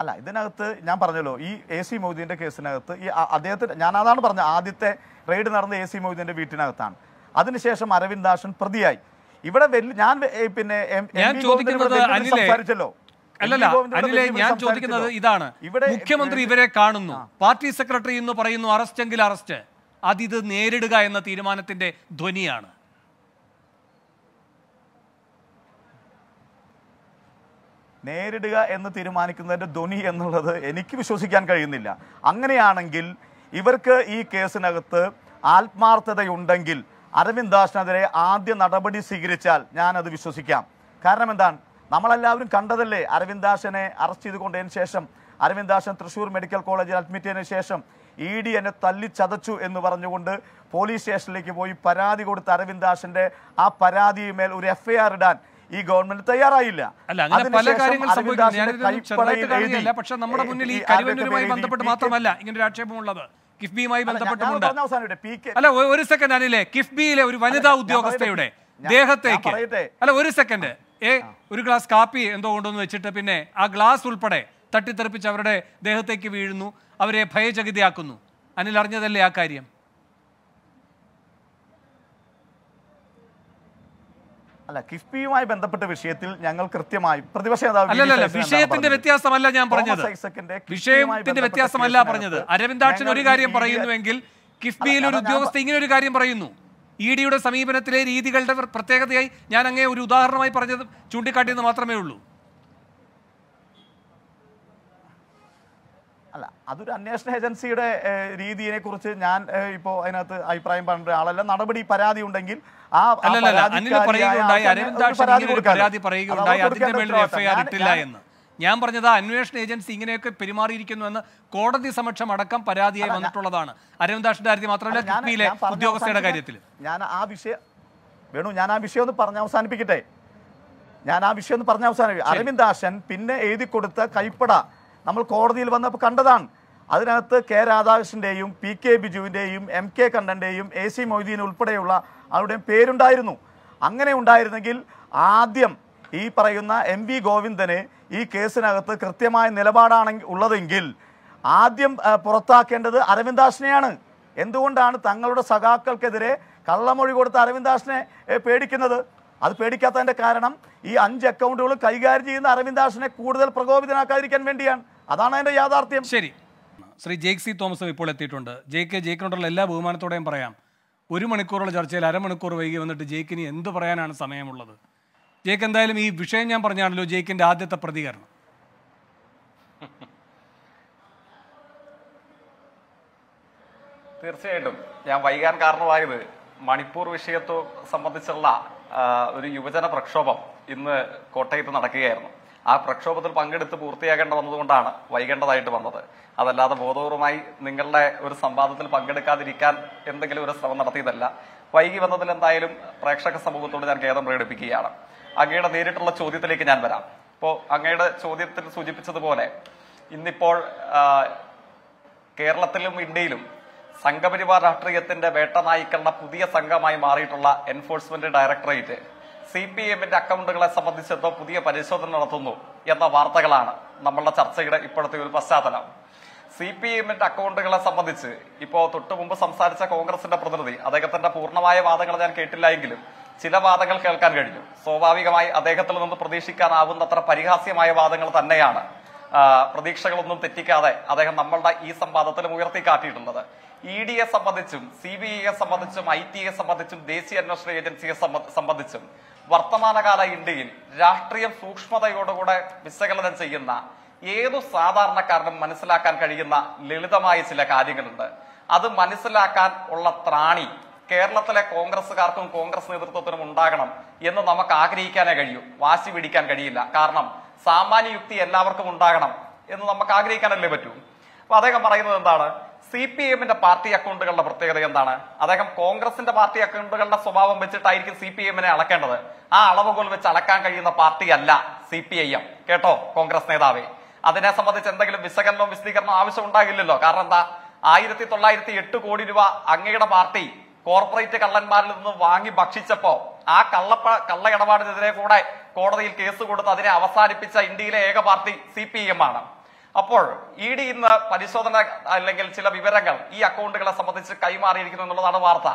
അല്ല ഇതിനകത്ത് ഞാൻ പറഞ്ഞല്ലോ ഈ എ സി മൊയ്തീൻ്റെ കേസിനകത്ത് ഈ അദ്ദേഹത്തിന് ഞാൻ അതാണ് പറഞ്ഞത് ആദ്യത്തെ റെയ്ഡ് നടന്ന എ സി മൊയ്തീൻ്റെ വീട്ടിനകത്താണ് അതിനുശേഷം അരവിന്ദാഷൻ പ്രതിയായി ഇവിടെ ഞാൻ പിന്നെ സംസാരിച്ചല്ലോ അല്ലല്ല അനിലെ ഞാൻ ചോദിക്കുന്നത് ഇതാണ് ഇവിടെ മുഖ്യമന്ത്രി ഇവരെ കാണുന്നു പാർട്ടി സെക്രട്ടറി എന്ന് പറയുന്നു അറസ്റ്റെങ്കിൽ അറസ്റ്റ് അതിത് നേരിടുക എന്ന തീരുമാനത്തിന്റെ ധ്വനിയാണ് നേരിടുക എന്ന് തീരുമാനിക്കുന്നതിൻ്റെ ധ്വനി എന്നുള്ളത് എനിക്ക് വിശ്വസിക്കാൻ കഴിയുന്നില്ല അങ്ങനെയാണെങ്കിൽ ഇവർക്ക് ഈ കേസിനകത്ത് ആത്മാർത്ഥതയുണ്ടെങ്കിൽ ദാസിനെതിരെ ആദ്യ നടപടി സ്വീകരിച്ചാൽ ഞാനത് വിശ്വസിക്കാം കാരണം എന്താണ് നമ്മളെല്ലാവരും കണ്ടതല്ലേ ദാസിനെ അറസ്റ്റ് ചെയ്ത് കൊണ്ടതിന് ശേഷം ദാസൻ തൃശ്ശൂർ മെഡിക്കൽ കോളേജിൽ അഡ്മിറ്റ് ചെയ്തതിനു ശേഷം ഇ ഡി എന്നെ തല്ലിച്ചതച്ചു എന്ന് പറഞ്ഞുകൊണ്ട് പോലീസ് സ്റ്റേഷനിലേക്ക് പോയി പരാതി കൊടുത്ത ദാസിൻ്റെ ആ പരാതിയുമേൽ ഒരു എഫ് ഇടാൻ ഈ ഗവൺമെന്റ് തയ്യാറായില്ല പക്ഷെ നമ്മുടെ മുന്നിൽ ഈ കരിവന്നൂരുമായി ബന്ധപ്പെട്ട് മാത്രമല്ല ഇങ്ങനെ ഒരു ആക്ഷേപമുള്ളത് കിഫ്ബിയുമായി ബന്ധപ്പെട്ടുമുണ്ട് അല്ല ഒരു സെക്കൻഡ് അനിലെ കിഫ്ബിയിലെ ഒരു വനിതാ ഉദ്യോഗസ്ഥയുടെ ദേഹത്തേക്ക് അല്ല ഒരു സെക്കൻഡ് ഏ ഒരു ഗ്ലാസ് കാപ്പി എന്തോ കൊണ്ടുവന്ന് വെച്ചിട്ട് പിന്നെ ആ ഗ്ലാസ് ഉൾപ്പെടെ തട്ടിത്തെറിപ്പിച്ച് അവരുടെ ദേഹത്തേക്ക് വീഴുന്നു അവരെ ഭയചകിതയാക്കുന്നു അനിൽ അറിഞ്ഞതല്ലേ ആ കാര്യം അല്ല കിഫ്ബിയുമായി ബന്ധപ്പെട്ട വിഷയത്തിൽ ഞങ്ങൾ കൃത്യമായി പ്രതിപക്ഷ വിഷയത്തിന്റെ വ്യത്യാസമല്ല ഞാൻ പറഞ്ഞത് വിഷയത്തിന്റെ വ്യത്യാസമല്ല പറഞ്ഞത് അരവിന്ദാക്ഷൻ ഒരു കാര്യം പറയുന്നുവെങ്കിൽ കിഫ്ബിയിൽ ഒരു ഉദ്യോഗസ്ഥ ഇങ്ങനെ ഒരു കാര്യം പറയുന്നു ഇ ഡിയുടെ സമീപനത്തിലെ രീതികളുടെ പ്രത്യേകതയായി ഞാൻ അങ്ങേ ഒരു ഉദാഹരണമായി പറഞ്ഞത് ചൂണ്ടിക്കാട്ടിയെന്ന് മാത്രമേ ഉള്ളൂ അല്ല അതൊരു അന്വേഷണ ഏജൻസിയുടെ രീതിയെ കുറിച്ച് ഞാൻ ഇപ്പോ അതിനകത്ത് അഭിപ്രായം പറഞ്ഞ ആളല്ല നടപടി പരാതി ഉണ്ടെങ്കിൽ ആ പരാതി എഫ്ഐആർ ഇട്ടില്ല എന്ന് ഞാൻ പറഞ്ഞത് അന്വേഷണ ഏജൻസി ഇങ്ങനെയൊക്കെ പെരുമാറിയിരിക്കുന്നു എന്ന് കോടതി സമക്ഷം അടക്കം പരാതിയായി വന്നിട്ടുള്ളതാണ് അരവിന്ദാഷിന്റെ കാര്യത്തിൽ മാത്രമല്ല കിഫ്ബിയിലെ ഉദ്യോഗസ്ഥയുടെ കാര്യത്തിൽ ഞാൻ ആ വിഷയം വേണു ഞാൻ ആ വിഷയം ഒന്ന് പറഞ്ഞ് അവസാനിപ്പിക്കട്ടെ ഞാൻ ആ വിഷയം ഒന്ന് പറഞ്ഞ് അവസാനിപ്പിക്കും അരവിന്ദാശൻ പിന്നെ എഴുതി കൊടുത്ത കൈപ്പട നമ്മൾ കോടതിയിൽ വന്നപ്പോൾ കണ്ടതാണ് അതിനകത്ത് കെ രാധാകൃഷ്ണൻ്റെയും പി കെ ബിജുവിൻ്റെയും എം കെ കണ്ണൻ്റെയും എ സി മൊയ്തീൻ ഉൾപ്പെടെയുള്ള അവരുടെയും പേരുണ്ടായിരുന്നു അങ്ങനെ ഉണ്ടായിരുന്നെങ്കിൽ ആദ്യം ഈ പറയുന്ന എം വി ഗോവിന്ദന് ഈ കേസിനകത്ത് കൃത്യമായ നിലപാടാണെങ്കിൽ ഉള്ളതെങ്കിൽ ആദ്യം പുറത്താക്കേണ്ടത് അരവിന്ദാസിനെയാണ് എന്തുകൊണ്ടാണ് തങ്ങളുടെ സഖാക്കൾക്കെതിരെ കള്ളമൊഴി കൊടുത്ത അരവിന്ദാസിനെ പേടിക്കുന്നത് അത് പേടിക്കാത്തതിൻ്റെ കാരണം ഈ അഞ്ച് അക്കൗണ്ടുകൾ കൈകാര്യം ചെയ്യുന്ന അരവിന്ദാസിനെ കൂടുതൽ പ്രകോപിതനാക്കാതിരിക്കാൻ വേണ്ടിയാണ് അതാണ് അതിന്റെ യാഥാർത്ഥ്യം ശരി ശ്രീ ജേക്ക് സി തോമസും ഇപ്പോൾ എത്തിയിട്ടുണ്ട് ജെ കെ ജേക്കിനോടുള്ള എല്ലാ ബഹുമാനത്തോടെയും പറയാം ഒരു മണിക്കൂറുള്ള ചർച്ചയിൽ അരമണിക്കൂർ വൈകി വന്നിട്ട് ജേക്കിന് എന്ത് പറയാനാണ് സമയമുള്ളത് ജേക്ക് എന്തായാലും ഈ വിഷയം ഞാൻ പറഞ്ഞാണല്ലോ ജേക്കിൻ്റെ ആദ്യത്തെ പ്രതികരണം തീർച്ചയായിട്ടും ഞാൻ വൈകാൻ കാരണമായത് മണിപ്പൂർ വിഷയത്തെ സംബന്ധിച്ചുള്ള ഒരു യുവജന പ്രക്ഷോഭം ഇന്ന് കോട്ടയത്ത് നടക്കുകയായിരുന്നു ആ പ്രക്ഷോഭത്തിൽ പങ്കെടുത്ത് പൂർത്തിയാക്കേണ്ട വന്നതുകൊണ്ടാണ് വൈകേണ്ടതായിട്ട് വന്നത് അതല്ലാതെ ബോധപൂർവമായി നിങ്ങളുടെ ഒരു സംവാദത്തിൽ പങ്കെടുക്കാതിരിക്കാൻ എന്തെങ്കിലും ഒരു ശ്രമം നടത്തിയതല്ല വൈകി വന്നതിൽ എന്തായാലും പ്രേക്ഷക സമൂഹത്തോട് ഞാൻ ഖേദം പ്രകടിപ്പിക്കുകയാണ് അങ്ങയുടെ നേരിട്ടുള്ള ചോദ്യത്തിലേക്ക് ഞാൻ വരാം ഇപ്പോൾ അങ്ങയുടെ ചോദ്യത്തിൽ സൂചിപ്പിച്ചതുപോലെ ഇന്നിപ്പോൾ കേരളത്തിലും ഇന്ത്യയിലും സംഘപരിവാർ രാഷ്ട്രീയത്തിന്റെ വേട്ട പുതിയ സംഘമായി മാറിയിട്ടുള്ള എൻഫോഴ്സ്മെന്റ് ഡയറക്ടറേറ്റ് സി പി എമ്മിന്റെ അക്കൗണ്ടുകളെ സംബന്ധിച്ചെന്തോ പുതിയ പരിശോധന നടത്തുന്നു എന്ന വാർത്തകളാണ് നമ്മളുടെ ചർച്ചയുടെ ഇപ്പോഴത്തെ ഒരു പശ്ചാത്തലം സി പി എമ്മിന്റെ അക്കൗണ്ടുകളെ സംബന്ധിച്ച് ഇപ്പോ തൊട്ടു മുമ്പ് സംസാരിച്ച കോൺഗ്രസിന്റെ പ്രതിനിധി അദ്ദേഹത്തിന്റെ പൂർണ്ണമായ വാദങ്ങൾ ഞാൻ കേട്ടില്ല എങ്കിലും ചില വാദങ്ങൾ കേൾക്കാൻ കഴിഞ്ഞു സ്വാഭാവികമായി അദ്ദേഹത്തിൽ നിന്ന് പ്രതീക്ഷിക്കാനാവുന്നത്ര പരിഹാസ്യമായ വാദങ്ങൾ തന്നെയാണ് പ്രതീക്ഷകളൊന്നും തെറ്റിക്കാതെ അദ്ദേഹം നമ്മളുടെ ഈ സംവാദത്തിലും ഉയർത്തിക്കാട്ടിയിട്ടുള്ളത് ഇ ഡിയെ സംബന്ധിച്ചും സി ബി ഐയെ സംബന്ധിച്ചും ഐ എ സംബന്ധിച്ചും ദേശീയ അന്വേഷണ ഏജൻസിയെ സംബന്ധിച്ചും വർത്തമാനകാല ഇന്ത്യയിൽ രാഷ്ട്രീയ സൂക്ഷ്മതയോടുകൂടെ വിശകലനം ചെയ്യുന്ന ഏതു സാധാരണക്കാരനും മനസ്സിലാക്കാൻ കഴിയുന്ന ലളിതമായ ചില കാര്യങ്ങളുണ്ട് അത് മനസ്സിലാക്കാൻ ഉള്ള ത്രാണി കേരളത്തിലെ കോൺഗ്രസ്സുകാർക്കും കോൺഗ്രസ് നേതൃത്വത്തിനും ഉണ്ടാകണം എന്ന് നമുക്ക് ആഗ്രഹിക്കാനേ കഴിയൂ വാശി പിടിക്കാൻ കഴിയില്ല കാരണം സാമാന്യ യുക്തി എല്ലാവർക്കും ഉണ്ടാകണം എന്ന് നമുക്ക് ആഗ്രഹിക്കാനല്ലേ പറ്റൂ അപ്പൊ അദ്ദേഹം പറയുന്നത് എന്താണ് സി പി എമ്മിന്റെ പാർട്ടി അക്കൗണ്ടുകളുടെ പ്രത്യേകത എന്താണ് അദ്ദേഹം കോൺഗ്രസിന്റെ പാർട്ടി അക്കൗണ്ടുകളുടെ സ്വഭാവം വെച്ചിട്ടായിരിക്കും സി പി എമ്മിനെ അളക്കേണ്ടത് ആ അളവുകൾ വെച്ച് അളക്കാൻ കഴിയുന്ന പാർട്ടി അല്ല സി പി ഐ എം കേട്ടോ കോൺഗ്രസ് നേതാവേ അതിനെ സംബന്ധിച്ച് എന്തെങ്കിലും വിശകലനവും വിശദീകരണവും ആവശ്യം ഉണ്ടാകില്ലല്ലോ കാരണം എന്താ ആയിരത്തി തൊള്ളായിരത്തി എട്ട് കോടി രൂപ അങ്ങയുടെ പാർട്ടി കോർപ്പറേറ്റ് കള്ളന്മാരിൽ നിന്ന് വാങ്ങി ഭക്ഷിച്ചപ്പോ ആ കള്ളപ്പ കള്ള ഇടപാടിനെതിരെ കൂടെ കോടതിയിൽ കേസ് കൊടുത്ത് അതിനെ അവസാനിപ്പിച്ച ഇന്ത്യയിലെ ഏക പാർട്ടി സി പി എം ആണ് അപ്പോൾ ഇ ഡി ഇന്ന് പരിശോധന അല്ലെങ്കിൽ ചില വിവരങ്ങൾ ഈ അക്കൗണ്ടുകളെ സംബന്ധിച്ച് കൈമാറിയിരിക്കുന്നു എന്നുള്ളതാണ് വാർത്ത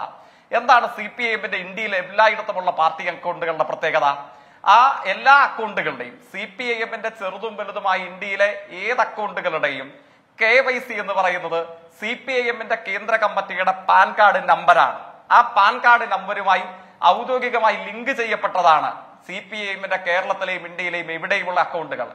എന്താണ് സി പി ഐഎമ്മിന്റെ ഇന്ത്യയിലെ എല്ലായിടത്തുമുള്ള പാർട്ടി അക്കൗണ്ടുകളുടെ പ്രത്യേകത ആ എല്ലാ അക്കൗണ്ടുകളുടെയും സി പി ഐ എമ്മിന്റെ ചെറുതും വലുതുമായ ഇന്ത്യയിലെ ഏത് അക്കൗണ്ടുകളുടെയും കെ വൈ സി എന്ന് പറയുന്നത് സി പി ഐ എമ്മിന്റെ കേന്ദ്ര കമ്മിറ്റിയുടെ പാൻ കാർഡ് നമ്പറാണ് ആ പാൻ കാർഡ് നമ്പരുമായി ഔദ്യോഗികമായി ലിങ്ക് ചെയ്യപ്പെട്ടതാണ് സി പി ഐ എമ്മിന്റെ കേരളത്തിലെയും ഇന്ത്യയിലെയും എവിടെയുമുള്ള അക്കൗണ്ടുകൾ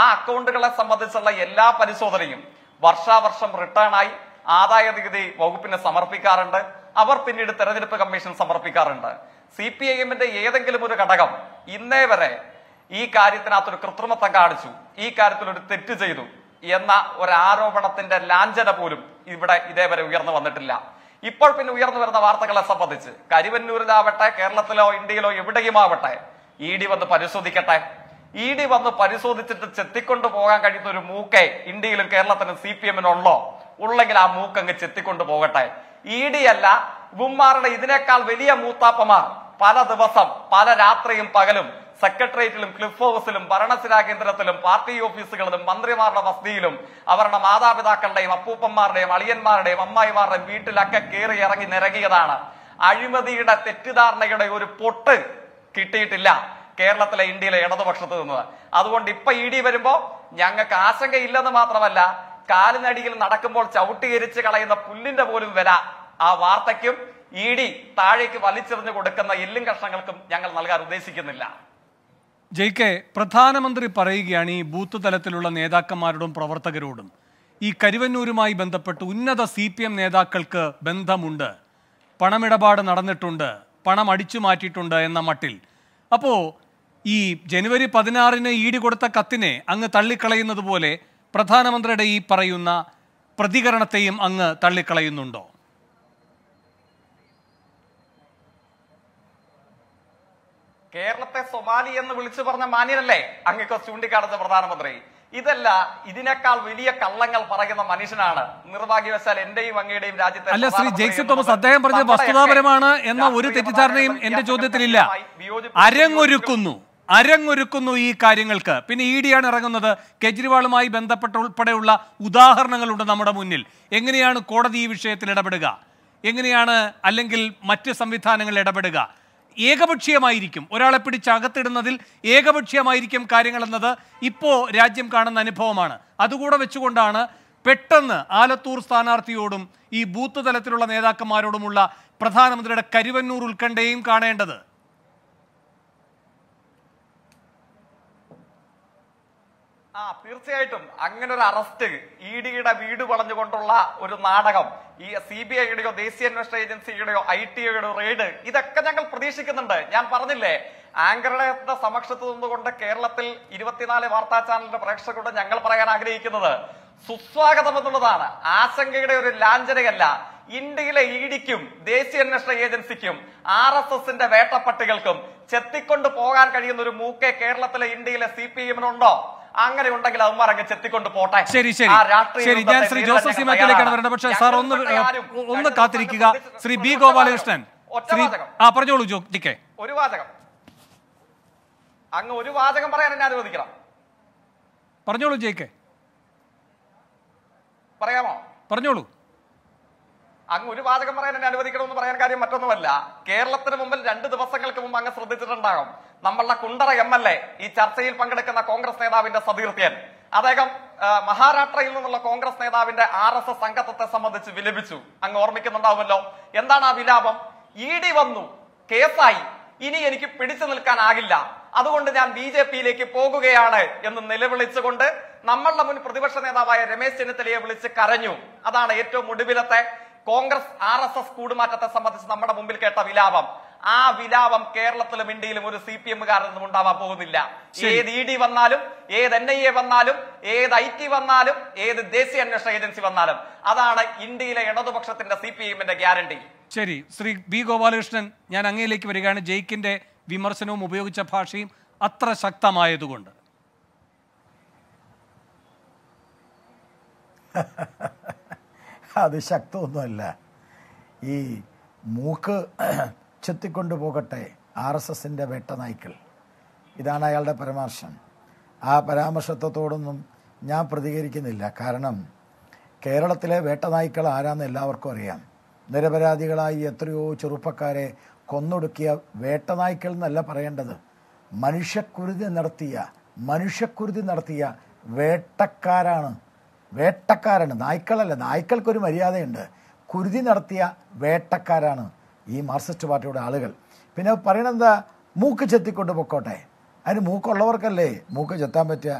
ആ അക്കൗണ്ടുകളെ സംബന്ധിച്ചുള്ള എല്ലാ പരിശോധനയും വർഷാവർഷം റിട്ടേണായി ആദായ നികുതി വകുപ്പിന് സമർപ്പിക്കാറുണ്ട് അവർ പിന്നീട് തെരഞ്ഞെടുപ്പ് കമ്മീഷൻ സമർപ്പിക്കാറുണ്ട് സി പി ഐ എമ്മിന്റെ ഏതെങ്കിലും ഒരു ഘടകം ഇന്നേ വരെ ഈ കാര്യത്തിനകത്തൊരു കൃത്രിമത്വം കാണിച്ചു ഈ കാര്യത്തിൽ ഒരു തെറ്റ് ചെയ്തു എന്ന ഒരു ആരോപണത്തിന്റെ ലാഞ്ചന പോലും ഇവിടെ ഇതേവരെ ഉയർന്നു വന്നിട്ടില്ല ഇപ്പോൾ പിന്നെ ഉയർന്നു വരുന്ന വാർത്തകളെ സംബന്ധിച്ച് കരിവന്നൂരിലാവട്ടെ കേരളത്തിലോ ഇന്ത്യയിലോ എവിടെയുമാവട്ടെ ഇ ഡി വന്ന് പരിശോധിക്കട്ടെ ഇ ഡി വന്ന് പരിശോധിച്ചിട്ട് ചെത്തിക്കൊണ്ട് പോകാൻ കഴിയുന്ന ഒരു മൂക്കെ ഇന്ത്യയിലും കേരളത്തിനും സി പി എമ്മിനുള്ളോ ഉള്ളെങ്കിൽ ആ മൂക്കങ്ങ് അങ്ങ് ചെത്തിക്കൊണ്ട് പോകട്ടെ ഇ ഡി അല്ല ഉമ്മാറുടെ ഇതിനേക്കാൾ വലിയ മൂത്താപ്പമാർ പല ദിവസം പല രാത്രിയും പകലും സെക്രട്ടേറിയറ്റിലും ക്ലിഫ് ഹൗസിലും ഭരണസിരാ കേന്ദ്രത്തിലും പാർട്ടി ഓഫീസുകളിലും മന്ത്രിമാരുടെ വസതിയിലും അവരുടെ മാതാപിതാക്കളുടെയും അപ്പൂപ്പന്മാരുടെയും അളിയന്മാരുടെയും അമ്മായിമാരുടെയും വീട്ടിലൊക്കെ കയറി ഇറങ്ങി നിരകിയതാണ് അഴിമതിയുടെ തെറ്റിദ്ധാരണയുടെ ഒരു പൊട്ട് കിട്ടിയിട്ടില്ല കേരളത്തിലെ ഇന്ത്യയിലെ ഇടതുപക്ഷത്ത് നിന്നത് അതുകൊണ്ട് ഇപ്പൊ ഇ ഡി വരുമ്പോ ഞങ്ങൾക്ക് ഇല്ലെന്ന് മാത്രമല്ല കാലിനടിയിൽ നടക്കുമ്പോൾ ചവിട്ടികരിച്ച് കളയുന്ന പുല്ലിന്റെ പോലും വില ആ വാർത്തയ്ക്കും ഇ ഡി താഴേക്ക് വലിച്ചെറിഞ്ഞു കൊടുക്കുന്ന എല്ലും കഷ്ണങ്ങൾക്കും ഞങ്ങൾ നൽകാൻ ഉദ്ദേശിക്കുന്നില്ല ജെ കെ പ്രധാനമന്ത്രി പറയുകയാണ് ഈ ബൂത്ത് തലത്തിലുള്ള നേതാക്കന്മാരോടും പ്രവർത്തകരോടും ഈ കരുവന്നൂരുമായി ബന്ധപ്പെട്ട് ഉന്നത സി പി എം നേതാക്കൾക്ക് ബന്ധമുണ്ട് പണമിടപാട് നടന്നിട്ടുണ്ട് പണം അടിച്ചു മാറ്റിയിട്ടുണ്ട് എന്ന മട്ടിൽ അപ്പോൾ ഈ ജനുവരി പതിനാറിന് ഈടി കൊടുത്ത കത്തിനെ അങ്ങ് തള്ളിക്കളയുന്നത് പോലെ പ്രധാനമന്ത്രിയുടെ ഈ പറയുന്ന പ്രതികരണത്തെയും അങ്ങ് തള്ളിക്കളയുന്നുണ്ടോ കേരളത്തെ സൊമാലി എന്ന് വിളിച്ചു പറഞ്ഞ മാന്യനല്ലേ അങ്ങക്ക് ചൂണ്ടിക്കാണിച്ച പ്രധാനമന്ത്രി ഇതല്ല ഇതിനേക്കാൾ വലിയ കള്ളങ്ങൾ പറയുന്ന മനുഷ്യനാണ് നിർഭാഗ്യവശാൽ എന്റെയും അങ്ങയുടെയും രാജ്യത്തെ അല്ല ശ്രീ ജെയ്സി തോമസ് അദ്ദേഹം പറഞ്ഞത് വസ്തുതാപരമാണ് എന്ന ഒരു തെറ്റിദ്ധാരണയും എന്റെ ചോദ്യത്തിലില്ല അരങ്ങൊരുക്കുന്നു അരങ്ങൊരുക്കുന്നു ഈ കാര്യങ്ങൾക്ക് പിന്നെ ഇ ഡിയാണ് ഇറങ്ങുന്നത് കെജ്രിവാളുമായി ബന്ധപ്പെട്ട ഉൾപ്പെടെയുള്ള ഉദാഹരണങ്ങളുണ്ട് നമ്മുടെ മുന്നിൽ എങ്ങനെയാണ് കോടതി ഈ വിഷയത്തിൽ ഇടപെടുക എങ്ങനെയാണ് അല്ലെങ്കിൽ മറ്റ് സംവിധാനങ്ങൾ ഇടപെടുക ഏകപക്ഷീയമായിരിക്കും ഒരാളെ പിടിച്ച് അകത്തിടുന്നതിൽ ഏകപക്ഷീയമായിരിക്കും കാര്യങ്ങളെന്നത് ഇപ്പോൾ രാജ്യം കാണുന്ന അനുഭവമാണ് അതുകൂടെ വെച്ചുകൊണ്ടാണ് പെട്ടെന്ന് ആലത്തൂർ സ്ഥാനാർത്ഥിയോടും ഈ ബൂത്ത് തലത്തിലുള്ള നേതാക്കന്മാരോടുമുള്ള പ്രധാനമന്ത്രിയുടെ കരുവന്നൂർ ഉത്കണ്ഠയും കാണേണ്ടത് ആ തീർച്ചയായിട്ടും അങ്ങനെ ഒരു അറസ്റ്റ് ഇ ഡിയുടെ വീട് വളഞ്ഞുകൊണ്ടുള്ള ഒരു നാടകം ഈ സി ബി ഐയുടെയോ ദേശീയ അന്വേഷണ ഏജൻസിയുടെയോ ഐ ടി ഐയുടെയോ റെയ്ഡ് ഇതൊക്കെ ഞങ്ങൾ പ്രതീക്ഷിക്കുന്നുണ്ട് ഞാൻ പറഞ്ഞില്ലേ ആങ്കറുടെ സമക്ഷത്ത് നിന്നുകൊണ്ട് കേരളത്തിൽ ഇരുപത്തിനാല് വാർത്താ ചാനലിന്റെ പ്രേക്ഷകരോട് ഞങ്ങൾ പറയാൻ ആഗ്രഹിക്കുന്നത് സുസ്വാഗതം എന്നുള്ളതാണ് ആശങ്കയുടെ ഒരു ലാഞ്ചനയല്ല ഇന്ത്യയിലെ ഇ ഡിക്കും ദേശീയ അന്വേഷണ ഏജൻസിക്കും ആർ എസ് എസിന്റെ വേട്ടപ്പട്ടികൾക്കും ചെത്തിക്കൊണ്ട് പോകാൻ കഴിയുന്ന ഒരു മൂക്കെ കേരളത്തിലെ ഇന്ത്യയിലെ സി പി എമ്മിനുണ്ടോ അങ്ങനെ ഉണ്ടെങ്കിൽ അവന്മാരൊക്കെ ചെത്തിക്കൊണ്ട് പോട്ടെ ശരി ശരി ശരി ഞാൻ ശ്രീ ജോസഫ് മാറ്റിലേക്കാണ് വരേണ്ടത് പക്ഷേ സാർ ഒന്ന് ഒന്ന് കാത്തിരിക്കുക ശ്രീ ബി ഗോപാലകൃഷ്ണൻ ആ പറഞ്ഞോളൂ ജോ ജിക്കെ ഒരു വാചകം അങ്ങ് ഒരു വാചകം പറയാൻ എന്നെ അനുവദിക്കണം പറഞ്ഞോളൂ ജയിക്കെ പറയാമോ പറഞ്ഞോളൂ അങ്ങ് ഒരു വാചകം പറയാൻ എന്നെ അനുവദിക്കണമെന്ന് പറയാൻ കാര്യം മറ്റൊന്നുമല്ല കേരളത്തിന് മുമ്പിൽ രണ്ട് ദിവസങ്ങൾക്ക് മുമ്പ് അങ്ങ് ശ്രദ്ധിച്ചിട്ടുണ്ടാകും നമ്മളുടെ കുണ്ടറ എം എൽ എ ഈ ചർച്ചയിൽ പങ്കെടുക്കുന്ന കോൺഗ്രസ് നേതാവിന്റെ സതീർത്ഥ്യൻ അദ്ദേഹം മഹാരാഷ്ട്രയിൽ നിന്നുള്ള കോൺഗ്രസ് നേതാവിന്റെ ആർ എസ് എസ് സംഘത്തെ സംബന്ധിച്ച് വിലപിച്ചു അങ്ങ് ഓർമ്മിക്കുന്നുണ്ടാവുമല്ലോ എന്താണ് ആ വിലാപം ഇ ഡി വന്നു കേസായി ഇനി എനിക്ക് പിടിച്ചു നിൽക്കാനാകില്ല അതുകൊണ്ട് ഞാൻ ബി ജെ പിയിലേക്ക് പോകുകയാണ് എന്ന് നിലവിളിച്ചുകൊണ്ട് നമ്മളുടെ മുൻ പ്രതിപക്ഷ നേതാവായ രമേശ് ചെന്നിത്തലയെ വിളിച്ച് കരഞ്ഞു അതാണ് ഏറ്റവും ഒടുവിലത്തെ കോൺഗ്രസ് ആർ എസ് എസ് കൂടുമാറ്റത്തെ സംബന്ധിച്ച് നമ്മുടെ മുമ്പിൽ കേട്ട വിലാപം ആ വിലാപം കേരളത്തിലും ഇന്ത്യയിലും ഒരു സി പി നിന്നും ഉണ്ടാവാൻ പോകുന്നില്ല ഏത് ഇ ഡി വന്നാലും ഏത് എൻ ഐ എ വന്നാലും ഏത് ഐ ടി വന്നാലും ഏത് ദേശീയ അന്വേഷണ ഏജൻസി വന്നാലും അതാണ് ഇന്ത്യയിലെ ഇടതുപക്ഷത്തിന്റെ സി പി എമ്മിന്റെ ഗ്യാരണ്ടി ശരി ശ്രീ ബി ഗോപാലകൃഷ്ണൻ ഞാൻ അങ്ങയിലേക്ക് വരികയാണ് ജയിക്കിന്റെ വിമർശനവും ഉപയോഗിച്ച ഭാഷയും അത്ര ശക്തമായതുകൊണ്ട് അത് ശക്തമൊന്നുമല്ല ഈ മൂക്ക് ചെത്തിക്കൊണ്ടു പോകട്ടെ ആർ എസ് എസിൻ്റെ നായ്ക്കൾ ഇതാണ് അയാളുടെ പരാമർശം ആ പരാമർശത്വത്തോടൊന്നും ഞാൻ പ്രതികരിക്കുന്നില്ല കാരണം കേരളത്തിലെ നായ്ക്കൾ ആരാന്ന് എല്ലാവർക്കും അറിയാം നിരപരാധികളായി എത്രയോ ചെറുപ്പക്കാരെ കൊന്നൊടുക്കിയ നായ്ക്കൾ എന്നല്ല പറയേണ്ടത് മനുഷ്യക്കുരുതി നടത്തിയ മനുഷ്യക്കുരുതി നടത്തിയ വേട്ടക്കാരാണ് വേട്ടക്കാരാണ് നായ്ക്കളല്ല നായ്ക്കൾക്കൊരു മര്യാദയുണ്ട് കുരുതി നടത്തിയ വേട്ടക്കാരാണ് ഈ മാർസിസ്റ്റ് പാർട്ടിയുടെ ആളുകൾ പിന്നെ പറയണെന്താ മൂക്ക് ചെത്തിക്കൊണ്ട് പൊക്കോട്ടെ അതിന് മൂക്കുള്ളവർക്കല്ലേ മൂക്ക് ചെത്താൻ പറ്റുക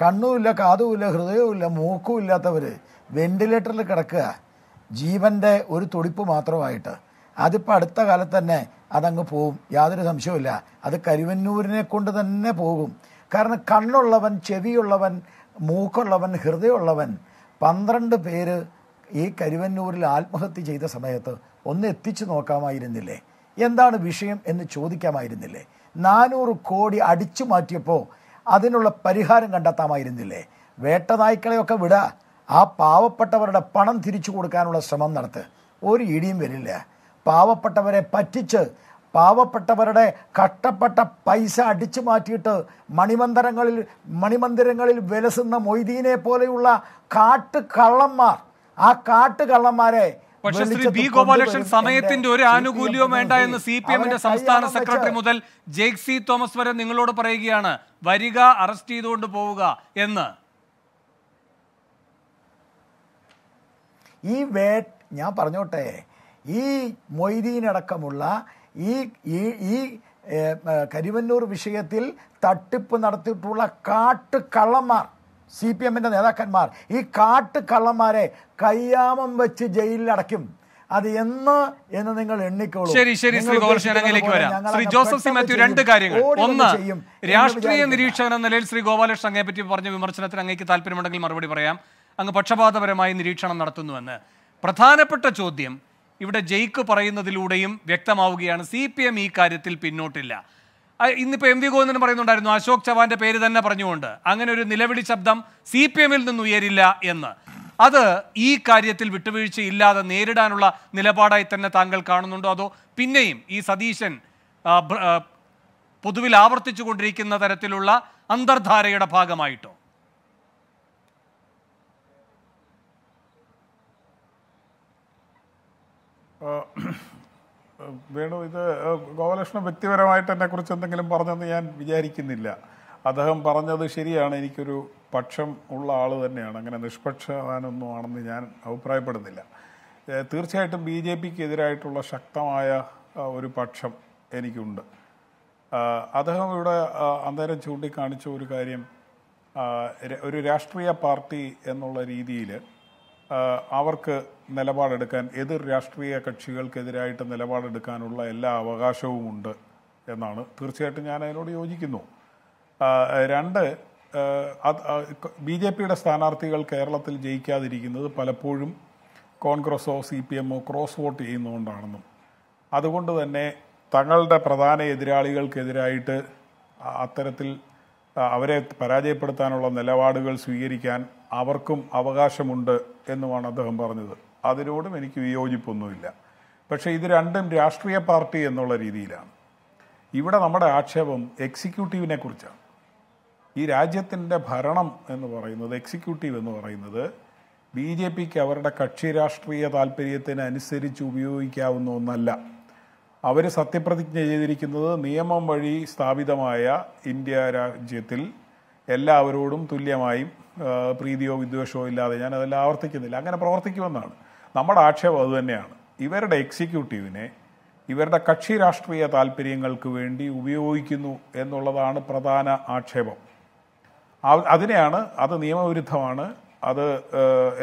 കണ്ണുമില്ല കാതുമില്ല ഹൃദയവുമില്ല മൂക്കും ഇല്ലാത്തവർ വെന്റിലേറ്ററിൽ കിടക്കുക ജീവൻ്റെ ഒരു തുടിപ്പ് മാത്രമായിട്ട് അതിപ്പോൾ അടുത്ത കാലത്ത് തന്നെ അതങ്ങ് പോവും യാതൊരു സംശയവുമില്ല അത് കരുവന്നൂരിനെ കൊണ്ട് തന്നെ പോകും കാരണം കണ്ണുള്ളവൻ ചെവിയുള്ളവൻ മൂക്കുള്ളവൻ ഹൃദയമുള്ളവൻ പന്ത്രണ്ട് പേര് ഈ കരുവന്നൂരിൽ ആത്മഹത്യ ചെയ്ത സമയത്ത് ഒന്ന് എത്തിച്ചു നോക്കാമായിരുന്നില്ലേ എന്താണ് വിഷയം എന്ന് ചോദിക്കാമായിരുന്നില്ലേ നാനൂറ് കോടി അടിച്ചു മാറ്റിയപ്പോൾ അതിനുള്ള പരിഹാരം കണ്ടെത്താമായിരുന്നില്ലേ വേട്ട നായ്ക്കളെയൊക്കെ വിടുക ആ പാവപ്പെട്ടവരുടെ പണം തിരിച്ചു കൊടുക്കാനുള്ള ശ്രമം നടത്ത് ഒരു ഇടിയും വരില്ല പാവപ്പെട്ടവരെ പറ്റിച്ച് പാവപ്പെട്ടവരുടെ കഷ്ടപ്പെട്ട പൈസ അടിച്ചു മാറ്റിയിട്ട് മണിമന്ദിരങ്ങളിൽ മണിമന്ദിരങ്ങളിൽ വിലസുന്ന മൊയ്തീനെ പോലെയുള്ള കാട്ടുകള്ളന്മാർ ആ കാട്ടുകള്ളന്മാരെ പക്ഷേ ശ്രീ ബി ഗോപാലകൃഷ്ണൻ സമയത്തിന്റെ ഒരു ആനുകൂല്യവും വേണ്ട എന്ന് സി പി എമ്മിന്റെ സംസ്ഥാന സെക്രട്ടറി മുതൽ സി തോമസ് വരെ നിങ്ങളോട് പറയുകയാണ് വരിക അറസ്റ്റ് ചെയ്തുകൊണ്ട് പോവുക എന്ന് ഈ വേ ഞാൻ പറഞ്ഞോട്ടെ ഈ മൊയ്തീനടക്കമുള്ള ഈ ഈ കരിവന്നൂർ വിഷയത്തിൽ തട്ടിപ്പ് നടത്തിയിട്ടുള്ള കാട്ടുകള്ളന്മാർ സി പി എമ്മിൻ്റെ നേതാക്കന്മാർ ഈ കാട്ടുകള്ളന്മാരെ കയ്യാമം വെച്ച് ജയിലിലടയ്ക്കും അത് എന്ന് എന്ന് നിങ്ങൾ എണ്ണിക്കോളൂ ശരി ശരി ശ്രീ ഗോപാലകൃഷ്ണനിലേക്ക് വരാം ശ്രീ ജോസഫ് സി മാത്യു രണ്ട് കാര്യങ്ങൾ ഒന്ന് രാഷ്ട്രീയ നിരീക്ഷകൻ എന്ന നിലയിൽ ശ്രീ ഗോപാലകൃഷ്ണൻ അങ്ങയെ പറ്റി പറഞ്ഞ വിമർശനത്തിന് അങ്ങേക്ക് താല്പര്യമുണ്ടെങ്കിൽ മറുപടി പറയാം അങ്ങ് പക്ഷപാതപരമായി നിരീക്ഷണം നടത്തുന്നുവെന്ന് പ്രധാനപ്പെട്ട ചോദ്യം ഇവിടെ ജയിക്ക് പറയുന്നതിലൂടെയും വ്യക്തമാവുകയാണ് സി പി എം ഈ കാര്യത്തിൽ പിന്നോട്ടില്ല ഇന്നിപ്പോൾ എം വി ഗോവിന്ദൻ പറയുന്നുണ്ടായിരുന്നു അശോക് ചവാന്റെ പേര് തന്നെ പറഞ്ഞുകൊണ്ട് അങ്ങനെ ഒരു നിലവിളി ശബ്ദം സി പി എമ്മിൽ നിന്ന് ഉയരില്ല എന്ന് അത് ഈ കാര്യത്തിൽ ഇല്ലാതെ നേരിടാനുള്ള നിലപാടായി തന്നെ താങ്കൾ കാണുന്നുണ്ടോ അതോ പിന്നെയും ഈ സതീശൻ പൊതുവിൽ ആവർത്തിച്ചു കൊണ്ടിരിക്കുന്ന തരത്തിലുള്ള അന്തർധാരയുടെ ഭാഗമായിട്ടോ Uh, വേണു ഇത് ഗോപാലകൃഷ്ണൻ വ്യക്തിപരമായിട്ട് കുറിച്ച് എന്തെങ്കിലും പറഞ്ഞെന്ന് ഞാൻ വിചാരിക്കുന്നില്ല അദ്ദേഹം പറഞ്ഞത് ശരിയാണ് എനിക്കൊരു പക്ഷം ഉള്ള ആൾ തന്നെയാണ് അങ്ങനെ നിഷ്പക്ഷവാനൊന്നും ആണെന്ന് ഞാൻ അഭിപ്രായപ്പെടുന്നില്ല തീർച്ചയായിട്ടും ബി ജെ പിക്ക് എതിരായിട്ടുള്ള ശക്തമായ ഒരു പക്ഷം എനിക്കുണ്ട് അദ്ദേഹം ഇവിടെ അന്നേരം ചൂണ്ടിക്കാണിച്ച ഒരു കാര്യം ഒരു രാഷ്ട്രീയ പാർട്ടി എന്നുള്ള രീതിയിൽ അവർക്ക് നിലപാടെടുക്കാൻ എതിർ രാഷ്ട്രീയ കക്ഷികൾക്കെതിരായിട്ട് നിലപാടെടുക്കാനുള്ള എല്ലാ അവകാശവും ഉണ്ട് എന്നാണ് തീർച്ചയായിട്ടും ഞാൻ അതിനോട് യോജിക്കുന്നു രണ്ട് ബി ജെ പിയുടെ സ്ഥാനാർത്ഥികൾ കേരളത്തിൽ ജയിക്കാതിരിക്കുന്നത് പലപ്പോഴും കോൺഗ്രസോ സി പി എമ്മോ ക്രോസ് വോട്ട് ചെയ്യുന്നതുകൊണ്ടാണെന്നും അതുകൊണ്ട് തന്നെ തങ്ങളുടെ പ്രധാന എതിരാളികൾക്കെതിരായിട്ട് അത്തരത്തിൽ അവരെ പരാജയപ്പെടുത്താനുള്ള നിലപാടുകൾ സ്വീകരിക്കാൻ അവർക്കും അവകാശമുണ്ട് എന്നുമാണ് അദ്ദേഹം പറഞ്ഞത് അതിനോടും എനിക്ക് വിയോജിപ്പൊന്നുമില്ല പക്ഷേ ഇത് രണ്ടും രാഷ്ട്രീയ പാർട്ടി എന്നുള്ള രീതിയിലാണ് ഇവിടെ നമ്മുടെ ആക്ഷേപം എക്സിക്യൂട്ടീവിനെ കുറിച്ചാണ് ഈ രാജ്യത്തിൻ്റെ ഭരണം എന്ന് പറയുന്നത് എക്സിക്യൂട്ടീവ് എന്ന് പറയുന്നത് ബി ജെ പിക്ക് അവരുടെ കക്ഷി രാഷ്ട്രീയ താല്പര്യത്തിനനുസരിച്ച് ഉപയോഗിക്കാവുന്ന ഒന്നല്ല അവർ സത്യപ്രതിജ്ഞ ചെയ്തിരിക്കുന്നത് നിയമം വഴി സ്ഥാപിതമായ ഇന്ത്യ രാജ്യത്തിൽ എല്ലാവരോടും തുല്യമായും പ്രീതിയോ വിദ്വേഷമോ ഇല്ലാതെ ഞാൻ അതെല്ലാം ആവർത്തിക്കുന്നില്ല അങ്ങനെ പ്രവർത്തിക്കുമെന്നാണ് നമ്മുടെ ആക്ഷേപം അതുതന്നെയാണ് ഇവരുടെ എക്സിക്യൂട്ടീവിനെ ഇവരുടെ കക്ഷി രാഷ്ട്രീയ താല്പര്യങ്ങൾക്ക് വേണ്ടി ഉപയോഗിക്കുന്നു എന്നുള്ളതാണ് പ്രധാന ആക്ഷേപം അതിനെയാണ് അത് നിയമവിരുദ്ധമാണ് അത്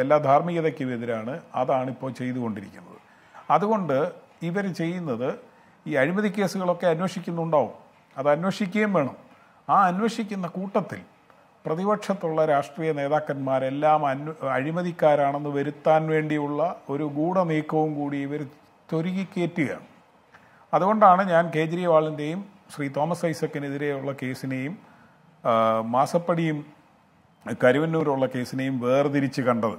എല്ലാ ധാർമ്മികതയ്ക്കും എതിരാണ് അതാണ് ഇപ്പോൾ ചെയ്തുകൊണ്ടിരിക്കുന്നത് അതുകൊണ്ട് ഇവർ ചെയ്യുന്നത് ഈ അഴിമതി കേസുകളൊക്കെ അന്വേഷിക്കുന്നുണ്ടാവും അത് അന്വേഷിക്കുകയും വേണം ആ അന്വേഷിക്കുന്ന കൂട്ടത്തിൽ പ്രതിപക്ഷത്തുള്ള രാഷ്ട്രീയ നേതാക്കന്മാരെല്ലാം അന്വ അഴിമതിക്കാരാണെന്ന് വരുത്താൻ വേണ്ടിയുള്ള ഒരു ഗൂഢനീക്കവും കൂടി ഇവർ തൊരുകിക്കയറ്റുകയാണ് അതുകൊണ്ടാണ് ഞാൻ കേജ്രിവാളിൻ്റെയും ശ്രീ തോമസ് ഐസക്കിനെതിരെയുള്ള കേസിനെയും മാസപ്പടിയും കരുവന്നൂരുള്ള കേസിനെയും വേർതിരിച്ച് കണ്ടത്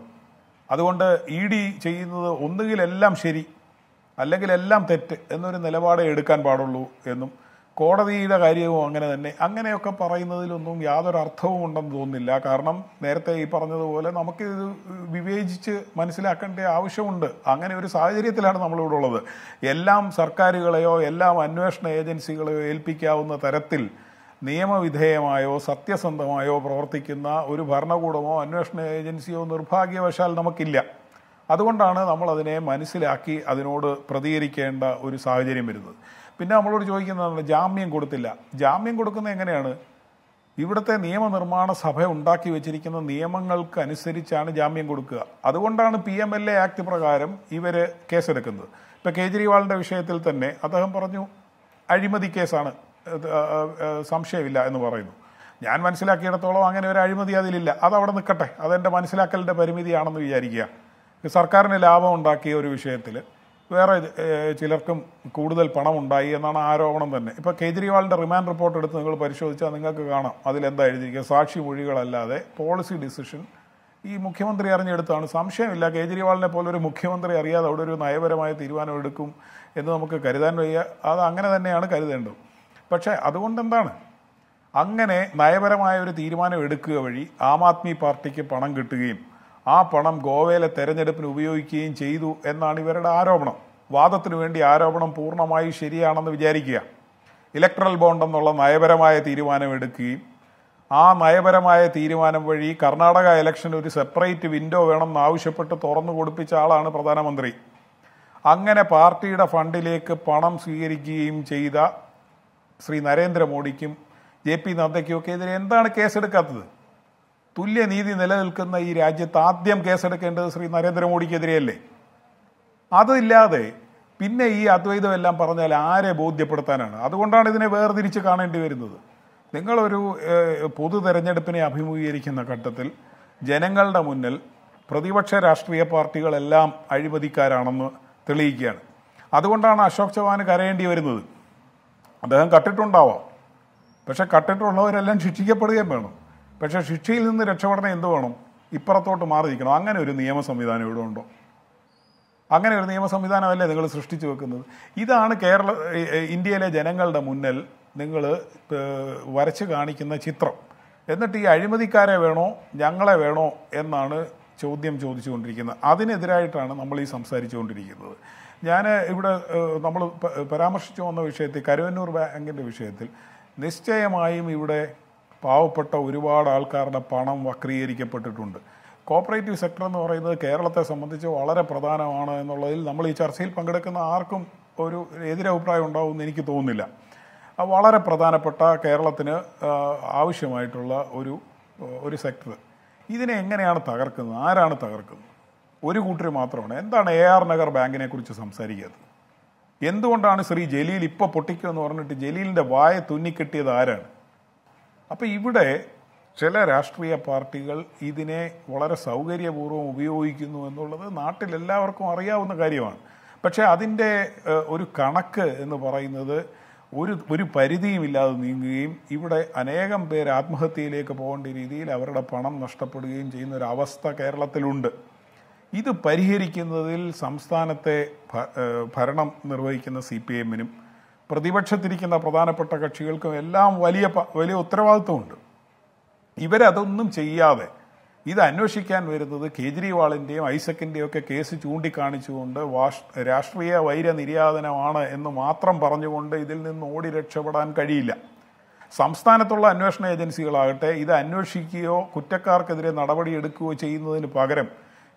അതുകൊണ്ട് ഇ ഡി ചെയ്യുന്നത് ഒന്നുകിൽ എല്ലാം ശരി അല്ലെങ്കിൽ എല്ലാം തെറ്റ് എന്നൊരു നിലപാടേ എടുക്കാൻ പാടുള്ളൂ എന്നും കോടതിയുടെ കാര്യവും അങ്ങനെ തന്നെ അങ്ങനെയൊക്കെ പറയുന്നതിലൊന്നും യാതൊരു അർത്ഥവും ഉണ്ടെന്ന് തോന്നുന്നില്ല കാരണം നേരത്തെ ഈ പറഞ്ഞതുപോലെ നമുക്കിത് വിവേചിച്ച് മനസ്സിലാക്കേണ്ട ആവശ്യമുണ്ട് അങ്ങനെ ഒരു സാഹചര്യത്തിലാണ് നമ്മളിവിടെ ഉള്ളത് എല്ലാം സർക്കാരുകളെയോ എല്ലാം അന്വേഷണ ഏജൻസികളെയോ ഏൽപ്പിക്കാവുന്ന തരത്തിൽ നിയമവിധേയമായോ സത്യസന്ധമായോ പ്രവർത്തിക്കുന്ന ഒരു ഭരണകൂടമോ അന്വേഷണ ഏജൻസിയോ നിർഭാഗ്യവശാൽ നമുക്കില്ല അതുകൊണ്ടാണ് നമ്മളതിനെ മനസ്സിലാക്കി അതിനോട് പ്രതികരിക്കേണ്ട ഒരു സാഹചര്യം വരുന്നത് പിന്നെ നമ്മളോട് ചോദിക്കുന്നതാണ് ജാമ്യം കൊടുത്തില്ല ജാമ്യം കൊടുക്കുന്നത് എങ്ങനെയാണ് ഇവിടുത്തെ നിയമനിർമ്മാണ സഭ ഉണ്ടാക്കി വെച്ചിരിക്കുന്ന നിയമങ്ങൾക്ക് അനുസരിച്ചാണ് ജാമ്യം കൊടുക്കുക അതുകൊണ്ടാണ് P M L A act പ്രകാരം ഇവർ കേസെടുക്കുന്നത് ഇപ്പം കേജ്രിവാളിൻ്റെ വിഷയത്തിൽ തന്നെ അദ്ദേഹം പറഞ്ഞു അഴിമതി കേസാണ് സംശയമില്ല എന്ന് പറയുന്നു ഞാൻ മനസ്സിലാക്കിയിടത്തോളം അങ്ങനെ ഒരു അഴിമതി അതിലില്ല അത് അവിടെ നിൽക്കട്ടെ അതെൻ്റെ മനസ്സിലാക്കലിൻ്റെ പരിമിതിയാണെന്ന് വിചാരിക്കുക സർക്കാരിന് ലാഭം ഉണ്ടാക്കിയ ഒരു വിഷയത്തിൽ വേറെ ചിലർക്കും കൂടുതൽ പണം ഉണ്ടായി എന്നാണ് ആരോപണം തന്നെ ഇപ്പോൾ കേജ്രിവാളിൻ്റെ റിമാൻഡ് റിപ്പോർട്ട് എടുത്ത് നിങ്ങൾ പരിശോധിച്ചാൽ നിങ്ങൾക്ക് കാണാം അതിലെന്താ എഴുതിയിരിക്കുക സാക്ഷി മൊഴികളല്ലാതെ പോളിസി ഡിസിഷൻ ഈ മുഖ്യമന്ത്രി അറിഞ്ഞെടുത്താണ് സംശയമില്ല കേജ്രിവാളിനെ പോലെ ഒരു മുഖ്യമന്ത്രി അറിയാതെ അവിടെ ഒരു നയപരമായ തീരുമാനം എടുക്കും എന്ന് നമുക്ക് കരുതാൻ വയ്യ അത് അങ്ങനെ തന്നെയാണ് കരുതേണ്ടത് പക്ഷേ അതുകൊണ്ടെന്താണ് അങ്ങനെ നയപരമായ ഒരു തീരുമാനം എടുക്കുക വഴി ആം ആദ്മി പാർട്ടിക്ക് പണം കിട്ടുകയും ആ പണം ഗോവയിലെ തെരഞ്ഞെടുപ്പിന് ഉപയോഗിക്കുകയും ചെയ്തു എന്നാണ് ഇവരുടെ ആരോപണം വാദത്തിനു വേണ്ടി ആരോപണം പൂർണ്ണമായി ശരിയാണെന്ന് വിചാരിക്കുക ഇലക്ട്രൽ ബോണ്ട് എന്നുള്ള നയപരമായ എടുക്കുകയും ആ നയപരമായ തീരുമാനം വഴി കർണാടക ഇലക്ഷൻ ഒരു സെപ്പറേറ്റ് വിൻഡോ വേണം ആവശ്യപ്പെട്ട് തുറന്നു കൊടുപ്പിച്ച ആളാണ് പ്രധാനമന്ത്രി അങ്ങനെ പാർട്ടിയുടെ ഫണ്ടിലേക്ക് പണം സ്വീകരിക്കുകയും ചെയ്ത ശ്രീ നരേന്ദ്രമോദിക്കും ജെ പി നദ്ദയ്ക്കും ഒക്കെ ഇതിന് എന്താണ് കേസെടുക്കാത്തത് തുല്യനീതി നിലനിൽക്കുന്ന ഈ രാജ്യത്ത് ആദ്യം കേസെടുക്കേണ്ടത് ശ്രീ നരേന്ദ്രമോദിക്കെതിരെയല്ലേ അതില്ലാതെ പിന്നെ ഈ അദ്വൈതമെല്ലാം പറഞ്ഞാൽ ആരെ ബോധ്യപ്പെടുത്താനാണ് അതുകൊണ്ടാണ് ഇതിനെ വേർതിരിച്ച് കാണേണ്ടി വരുന്നത് നിങ്ങളൊരു പൊതു തെരഞ്ഞെടുപ്പിനെ അഭിമുഖീകരിക്കുന്ന ഘട്ടത്തിൽ ജനങ്ങളുടെ മുന്നിൽ പ്രതിപക്ഷ രാഷ്ട്രീയ പാർട്ടികളെല്ലാം അഴിമതിക്കാരാണെന്ന് തെളിയിക്കുകയാണ് അതുകൊണ്ടാണ് അശോക് ചവാന് കരയേണ്ടി വരുന്നത് അദ്ദേഹം കട്ടിട്ടുണ്ടാവാം പക്ഷെ കട്ടിട്ടുള്ളവരെല്ലാം ശിക്ഷിക്കപ്പെടുകയും വേണം പക്ഷേ ശിക്ഷയിൽ നിന്ന് രക്ഷപ്പെടണം എന്ത് വേണം ഇപ്പുറത്തോട്ട് മാറിയിരിക്കണം അങ്ങനെ ഒരു നിയമ സംവിധാനം ഇവിടെ ഉണ്ടോ അങ്ങനെ ഒരു നിയമ സംവിധാനമല്ലേ നിങ്ങൾ സൃഷ്ടിച്ചു വെക്കുന്നത് ഇതാണ് കേരള ഇന്ത്യയിലെ ജനങ്ങളുടെ മുന്നിൽ നിങ്ങൾ വരച്ച് കാണിക്കുന്ന ചിത്രം എന്നിട്ട് ഈ അഴിമതിക്കാരെ വേണോ ഞങ്ങളെ വേണോ എന്നാണ് ചോദ്യം ചോദിച്ചുകൊണ്ടിരിക്കുന്നത് അതിനെതിരായിട്ടാണ് നമ്മൾ ഈ സംസാരിച്ചുകൊണ്ടിരിക്കുന്നത് ഞാൻ ഇവിടെ നമ്മൾ പരാമർശിച്ചു വന്ന വിഷയത്തിൽ കരുവന്നൂർ ബാങ്കിൻ്റെ വിഷയത്തിൽ നിശ്ചയമായും ഇവിടെ പാവപ്പെട്ട ഒരുപാട് ആൾക്കാരുടെ പണം വക്രീകരിക്കപ്പെട്ടിട്ടുണ്ട് കോപ്പറേറ്റീവ് സെക്ടർ എന്ന് പറയുന്നത് കേരളത്തെ സംബന്ധിച്ച് വളരെ പ്രധാനമാണ് എന്നുള്ളതിൽ നമ്മൾ ഈ ചർച്ചയിൽ പങ്കെടുക്കുന്ന ആർക്കും ഒരു എതിരഭിപ്രായം ഉണ്ടാവുമെന്ന് എനിക്ക് തോന്നുന്നില്ല വളരെ പ്രധാനപ്പെട്ട കേരളത്തിന് ആവശ്യമായിട്ടുള്ള ഒരു ഒരു സെക്ടർ ഇതിനെ എങ്ങനെയാണ് തകർക്കുന്നത് ആരാണ് തകർക്കുന്നത് ഒരു കൂട്ടർ മാത്രമാണ് എന്താണ് എ ആർ നഗർ ബാങ്കിനെ കുറിച്ച് സംസാരിക്കുന്നത് എന്തുകൊണ്ടാണ് ശ്രീ ജലീൽ ഇപ്പോൾ പൊട്ടിക്കുമെന്ന് പറഞ്ഞിട്ട് ജലീലിൻ്റെ വായ തുന്നിക്കെട്ടിയത് ആരാണ് അപ്പോൾ ഇവിടെ ചില രാഷ്ട്രീയ പാർട്ടികൾ ഇതിനെ വളരെ സൗകര്യപൂർവ്വം ഉപയോഗിക്കുന്നു എന്നുള്ളത് നാട്ടിലെല്ലാവർക്കും അറിയാവുന്ന കാര്യമാണ് പക്ഷേ അതിൻ്റെ ഒരു കണക്ക് എന്ന് പറയുന്നത് ഒരു ഒരു പരിധിയുമില്ലാതെ നീങ്ങുകയും ഇവിടെ അനേകം പേര് ആത്മഹത്യയിലേക്ക് പോകേണ്ട രീതിയിൽ അവരുടെ പണം നഷ്ടപ്പെടുകയും ചെയ്യുന്ന ഒരു അവസ്ഥ കേരളത്തിലുണ്ട് ഇത് പരിഹരിക്കുന്നതിൽ സംസ്ഥാനത്തെ ഭരണം നിർവഹിക്കുന്ന സി പി എമ്മിനും പ്രതിപക്ഷത്തിരിക്കുന്ന പ്രധാനപ്പെട്ട കക്ഷികൾക്കും എല്ലാം വലിയ വലിയ ഉത്തരവാദിത്വമുണ്ട് ഇവരതൊന്നും ചെയ്യാതെ ഇത് അന്വേഷിക്കാൻ വരുന്നത് കേജ്രിവാളിൻ്റെയും ഐസക്കിൻ്റെയും ഒക്കെ കേസ് ചൂണ്ടിക്കാണിച്ചുകൊണ്ട് രാഷ്ട്രീയ വൈരനിര്യാതനമാണ് എന്ന് മാത്രം പറഞ്ഞുകൊണ്ട് ഇതിൽ നിന്ന് ഓടി രക്ഷപ്പെടാൻ കഴിയില്ല സംസ്ഥാനത്തുള്ള അന്വേഷണ ഏജൻസികളാകട്ടെ ഇത് അന്വേഷിക്കുകയോ കുറ്റക്കാർക്കെതിരെ നടപടിയെടുക്കുകയോ ചെയ്യുന്നതിന് പകരം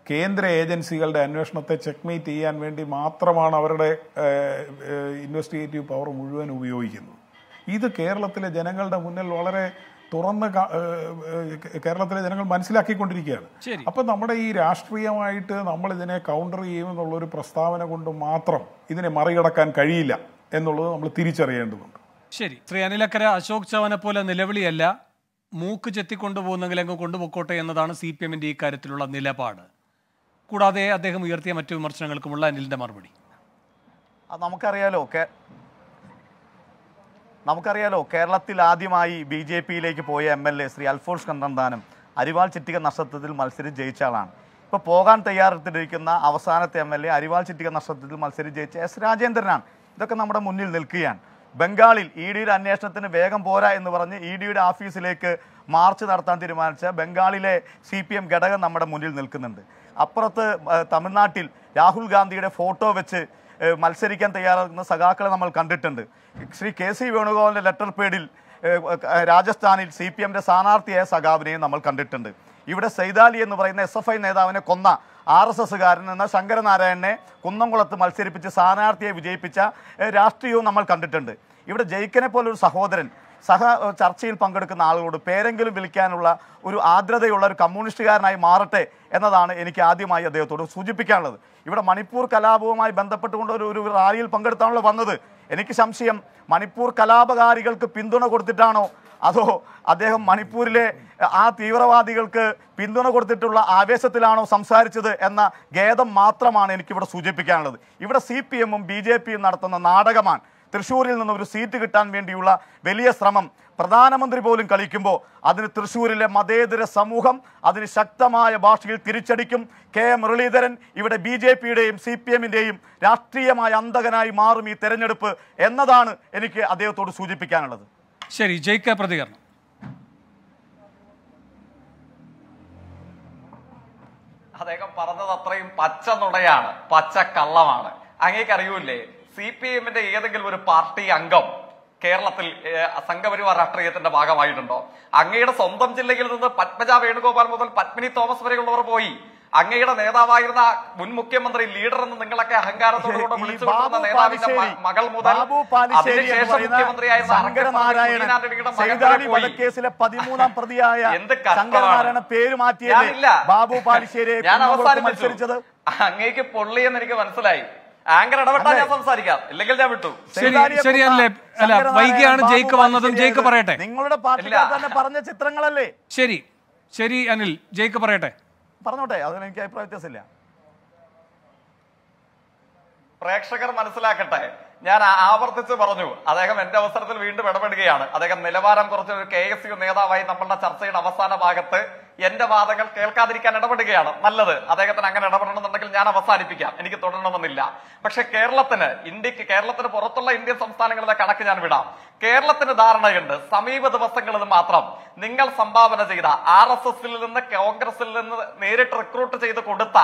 കേന്ദ്ര ഏജൻസികളുടെ അന്വേഷണത്തെ ചെക്ക്മേറ്റ് ചെയ്യാൻ വേണ്ടി മാത്രമാണ് അവരുടെ ഇൻവെസ്റ്റിഗേറ്റീവ് പവർ മുഴുവൻ ഉപയോഗിക്കുന്നത് ഇത് കേരളത്തിലെ ജനങ്ങളുടെ മുന്നിൽ വളരെ തുറന്ന് കേരളത്തിലെ ജനങ്ങൾ മനസ്സിലാക്കിക്കൊണ്ടിരിക്കുകയാണ് അപ്പം നമ്മുടെ ഈ രാഷ്ട്രീയമായിട്ട് നമ്മൾ ഇതിനെ കൗണ്ടർ ചെയ്യുമെന്നുള്ളൊരു പ്രസ്താവന കൊണ്ട് മാത്രം ഇതിനെ മറികടക്കാൻ കഴിയില്ല എന്നുള്ളത് നമ്മൾ തിരിച്ചറിയേണ്ടതുണ്ട് ശരി ശ്രീ അനിലക്കര അശോക് ചവനെ പോലെ നിലവിളിയല്ല മൂക്ക് ചെത്തിക്കൊണ്ടുപോകുന്നെങ്കിൽ അങ്ങ് കൊണ്ടുപോയിക്കോട്ടെ എന്നതാണ് സി പി എമ്മിൻ്റെ ഇക്കാര്യത്തിലുള്ള നിലപാട് കൂടാതെ അദ്ദേഹം ഉയർത്തിയ മറ്റു വിമർശനങ്ങൾക്കുമുള്ള അനിലിൻ്റെ മറുപടി നമുക്കറിയാലോ നമുക്കറിയാലോ കേരളത്തിൽ ആദ്യമായി ബി ജെ പിയിലേക്ക് പോയ M L A Shri Alphons Kannanthanam അരിവാൾ ചിറ്റിക നക്ഷത്രത്തിൽ മത്സരിച്ച് ജയിച്ച ആളാണ് ഇപ്പോൾ പോകാൻ തയ്യാറെടുത്തിരിക്കുന്ന അവസാനത്തെ എം എൽ എ അരിവാൾ ചിറ്റിക നക്ഷത്രത്തിൽ മത്സരിച്ച് ജയിച്ച എസ് രാജേന്ദ്രനാണ് ഇതൊക്കെ നമ്മുടെ മുന്നിൽ നിൽക്കുകയാണ് ബംഗാളിൽ ഇ ഡിയുടെ അന്വേഷണത്തിന് വേഗം പോരാ എന്ന് പറഞ്ഞ് ഇ ഡിയുടെ ഓഫീസിലേക്ക് മാർച്ച് നടത്താൻ തീരുമാനിച്ച ബംഗാളിലെ സി പി എം ഘടകം നമ്മുടെ മുന്നിൽ നിൽക്കുന്നുണ്ട് അപ്പുറത്ത് തമിഴ്നാട്ടിൽ രാഹുൽ ഗാന്ധിയുടെ ഫോട്ടോ വെച്ച് മത്സരിക്കാൻ തയ്യാറാകുന്ന സഖാക്കളെ നമ്മൾ കണ്ടിട്ടുണ്ട് ശ്രീ കെ സി വേണുഗോപാലിൻ്റെ ലെറ്റർ പേഡിൽ രാജസ്ഥാനിൽ സി പി എമ്മിൻ്റെ സ്ഥാനാർത്ഥിയായ സഖാവിനെയും നമ്മൾ കണ്ടിട്ടുണ്ട് ഇവിടെ സൈതാലി എന്ന് പറയുന്ന എസ് എഫ് ഐ നേതാവിനെ കൊന്ന ആർ എസ് എസ്സുകാരൻ എന്ന ശങ്കരനാരായണനെ കുന്നംകുളത്ത് മത്സരിപ്പിച്ച് സ്ഥാനാർത്ഥിയെ വിജയിപ്പിച്ച രാഷ്ട്രീയവും നമ്മൾ കണ്ടിട്ടുണ്ട് ഇവിടെ ജയിക്കനെ പോലൊരു സഹോദരൻ സഹ ചർച്ചയിൽ പങ്കെടുക്കുന്ന ആളുകളോട് പേരെങ്കിലും വിളിക്കാനുള്ള ഒരു ആർദ്രതയുള്ള ഒരു കമ്മ്യൂണിസ്റ്റുകാരനായി മാറട്ടെ എന്നതാണ് എനിക്ക് ആദ്യമായി അദ്ദേഹത്തോട് സൂചിപ്പിക്കാനുള്ളത് ഇവിടെ മണിപ്പൂർ കലാപവുമായി ബന്ധപ്പെട്ടുകൊണ്ട് ഒരു ഒരു റാലിയിൽ പങ്കെടുത്താണല്ലോ വന്നത് എനിക്ക് സംശയം മണിപ്പൂർ കലാപകാരികൾക്ക് പിന്തുണ കൊടുത്തിട്ടാണോ അതോ അദ്ദേഹം മണിപ്പൂരിലെ ആ തീവ്രവാദികൾക്ക് പിന്തുണ കൊടുത്തിട്ടുള്ള ആവേശത്തിലാണോ സംസാരിച്ചത് എന്ന ഖേദം മാത്രമാണ് എനിക്കിവിടെ സൂചിപ്പിക്കാനുള്ളത് ഇവിടെ സി പി എമ്മും ബി ജെ പിയും നടത്തുന്ന നാടകമാണ് തൃശ്ശൂരിൽ നിന്ന് ഒരു സീറ്റ് കിട്ടാൻ വേണ്ടിയുള്ള വലിയ ശ്രമം പ്രധാനമന്ത്രി പോലും കളിക്കുമ്പോൾ അതിന് തൃശ്ശൂരിലെ മതേതര സമൂഹം അതിന് ശക്തമായ ഭാഷയിൽ തിരിച്ചടിക്കും കെ മുരളീധരൻ ഇവിടെ ബി ജെ പിയുടെയും സി പി എമ്മിൻ്റെയും രാഷ്ട്രീയമായ അന്തകനായി മാറും ഈ തെരഞ്ഞെടുപ്പ് എന്നതാണ് എനിക്ക് അദ്ദേഹത്തോട് സൂചിപ്പിക്കാനുള്ളത് ശരി ജയിക്ക പ്രതികരണം അദ്ദേഹം പറഞ്ഞത് അത്രയും പച്ച നുണയാണ് പച്ച കള്ളമാണ് അങ്ങേക്കറിയൂലേ സി പി എമ്മിന്റെ ഏതെങ്കിലും ഒരു പാർട്ടി അംഗം കേരളത്തിൽ സംഘപരിവാർ രാഷ്ട്രീയത്തിന്റെ ഭാഗമായിട്ടുണ്ടോ അങ്ങയുടെ സ്വന്തം ജില്ലയിൽ നിന്ന് പത്മജ വേണുഗോപാൽ മുതൽ പത്മിനി തോമസ് വരെയുള്ളവർ പോയി അങ്ങയുടെ നേതാവായിരുന്ന മുൻ മുഖ്യമന്ത്രി ലീഡർ എന്ന് നിങ്ങളൊക്കെ അഹങ്കാരത്തോടുകൂടെ വിളിച്ചു നേതാവിന്റെ മകൾ മുതൽ അതിനുശേഷം മുഖ്യമന്ത്രിയായിരുന്ന പതിമൂന്നാം പ്രതിയായ പേര് മാറ്റിയില്ല ബാബു ഞാൻ അവസാനം അങ്ങേക്ക് പൊള്ളിയെന്ന് എനിക്ക് മനസ്സിലായി ആങ്കർ ഇടപെട്ടാൽ ഞാൻ സംസാരിക്കാം ഇല്ലെങ്കിൽ ഞാൻ വിട്ടു ശരിയല്ലേ അല്ല വൈകിയാണ് ജയിക്ക് വന്നതും ജയിക്ക് പറയട്ടെ നിങ്ങളുടെ പറഞ്ഞ ചിത്രങ്ങളല്ലേ ശരി ശരി അനിൽ ജയിക്ക് പറയട്ടെ പറഞ്ഞോട്ടെ അതിന് എനിക്ക് അഭിപ്രായ വ്യത്യാസമില്ല പ്രേക്ഷകർ മനസ്സിലാക്കട്ടെ ഞാൻ ആവർത്തിച്ച് പറഞ്ഞു അദ്ദേഹം എന്റെ അവസരത്തിൽ വീണ്ടും ഇടപെടുകയാണ് അദ്ദേഹം നിലവാരം കുറച്ച് ഒരു കെ എസ് യു നേതാവായി നമ്മളുടെ ചർച്ചയുടെ അവസാന ഭാഗത്ത് എന്റെ വാദങ്ങൾ കേൾക്കാതിരിക്കാൻ ഇടപെടുകയാണ് നല്ലത് അദ്ദേഹത്തിന് അങ്ങനെ ഇടപെടണമെന്നുണ്ടെങ്കിൽ ഞാൻ അവസാനിപ്പിക്കാം എനിക്ക് തുടരണമെന്നില്ല പക്ഷെ കേരളത്തിന് ഇന്ത്യക്ക് കേരളത്തിന് പുറത്തുള്ള ഇന്ത്യൻ സംസ്ഥാനങ്ങളുടെ കണക്ക് ഞാൻ വിടാം കേരളത്തിന് ധാരണയുണ്ട് സമീപ ദിവസങ്ങളിൽ മാത്രം നിങ്ങൾ സംഭാവന ചെയ്ത ആർ എസ് എസിൽ നിന്ന് കോൺഗ്രസിൽ നിന്ന് നേരിട്ട് റിക്രൂട്ട് ചെയ്ത് കൊടുത്ത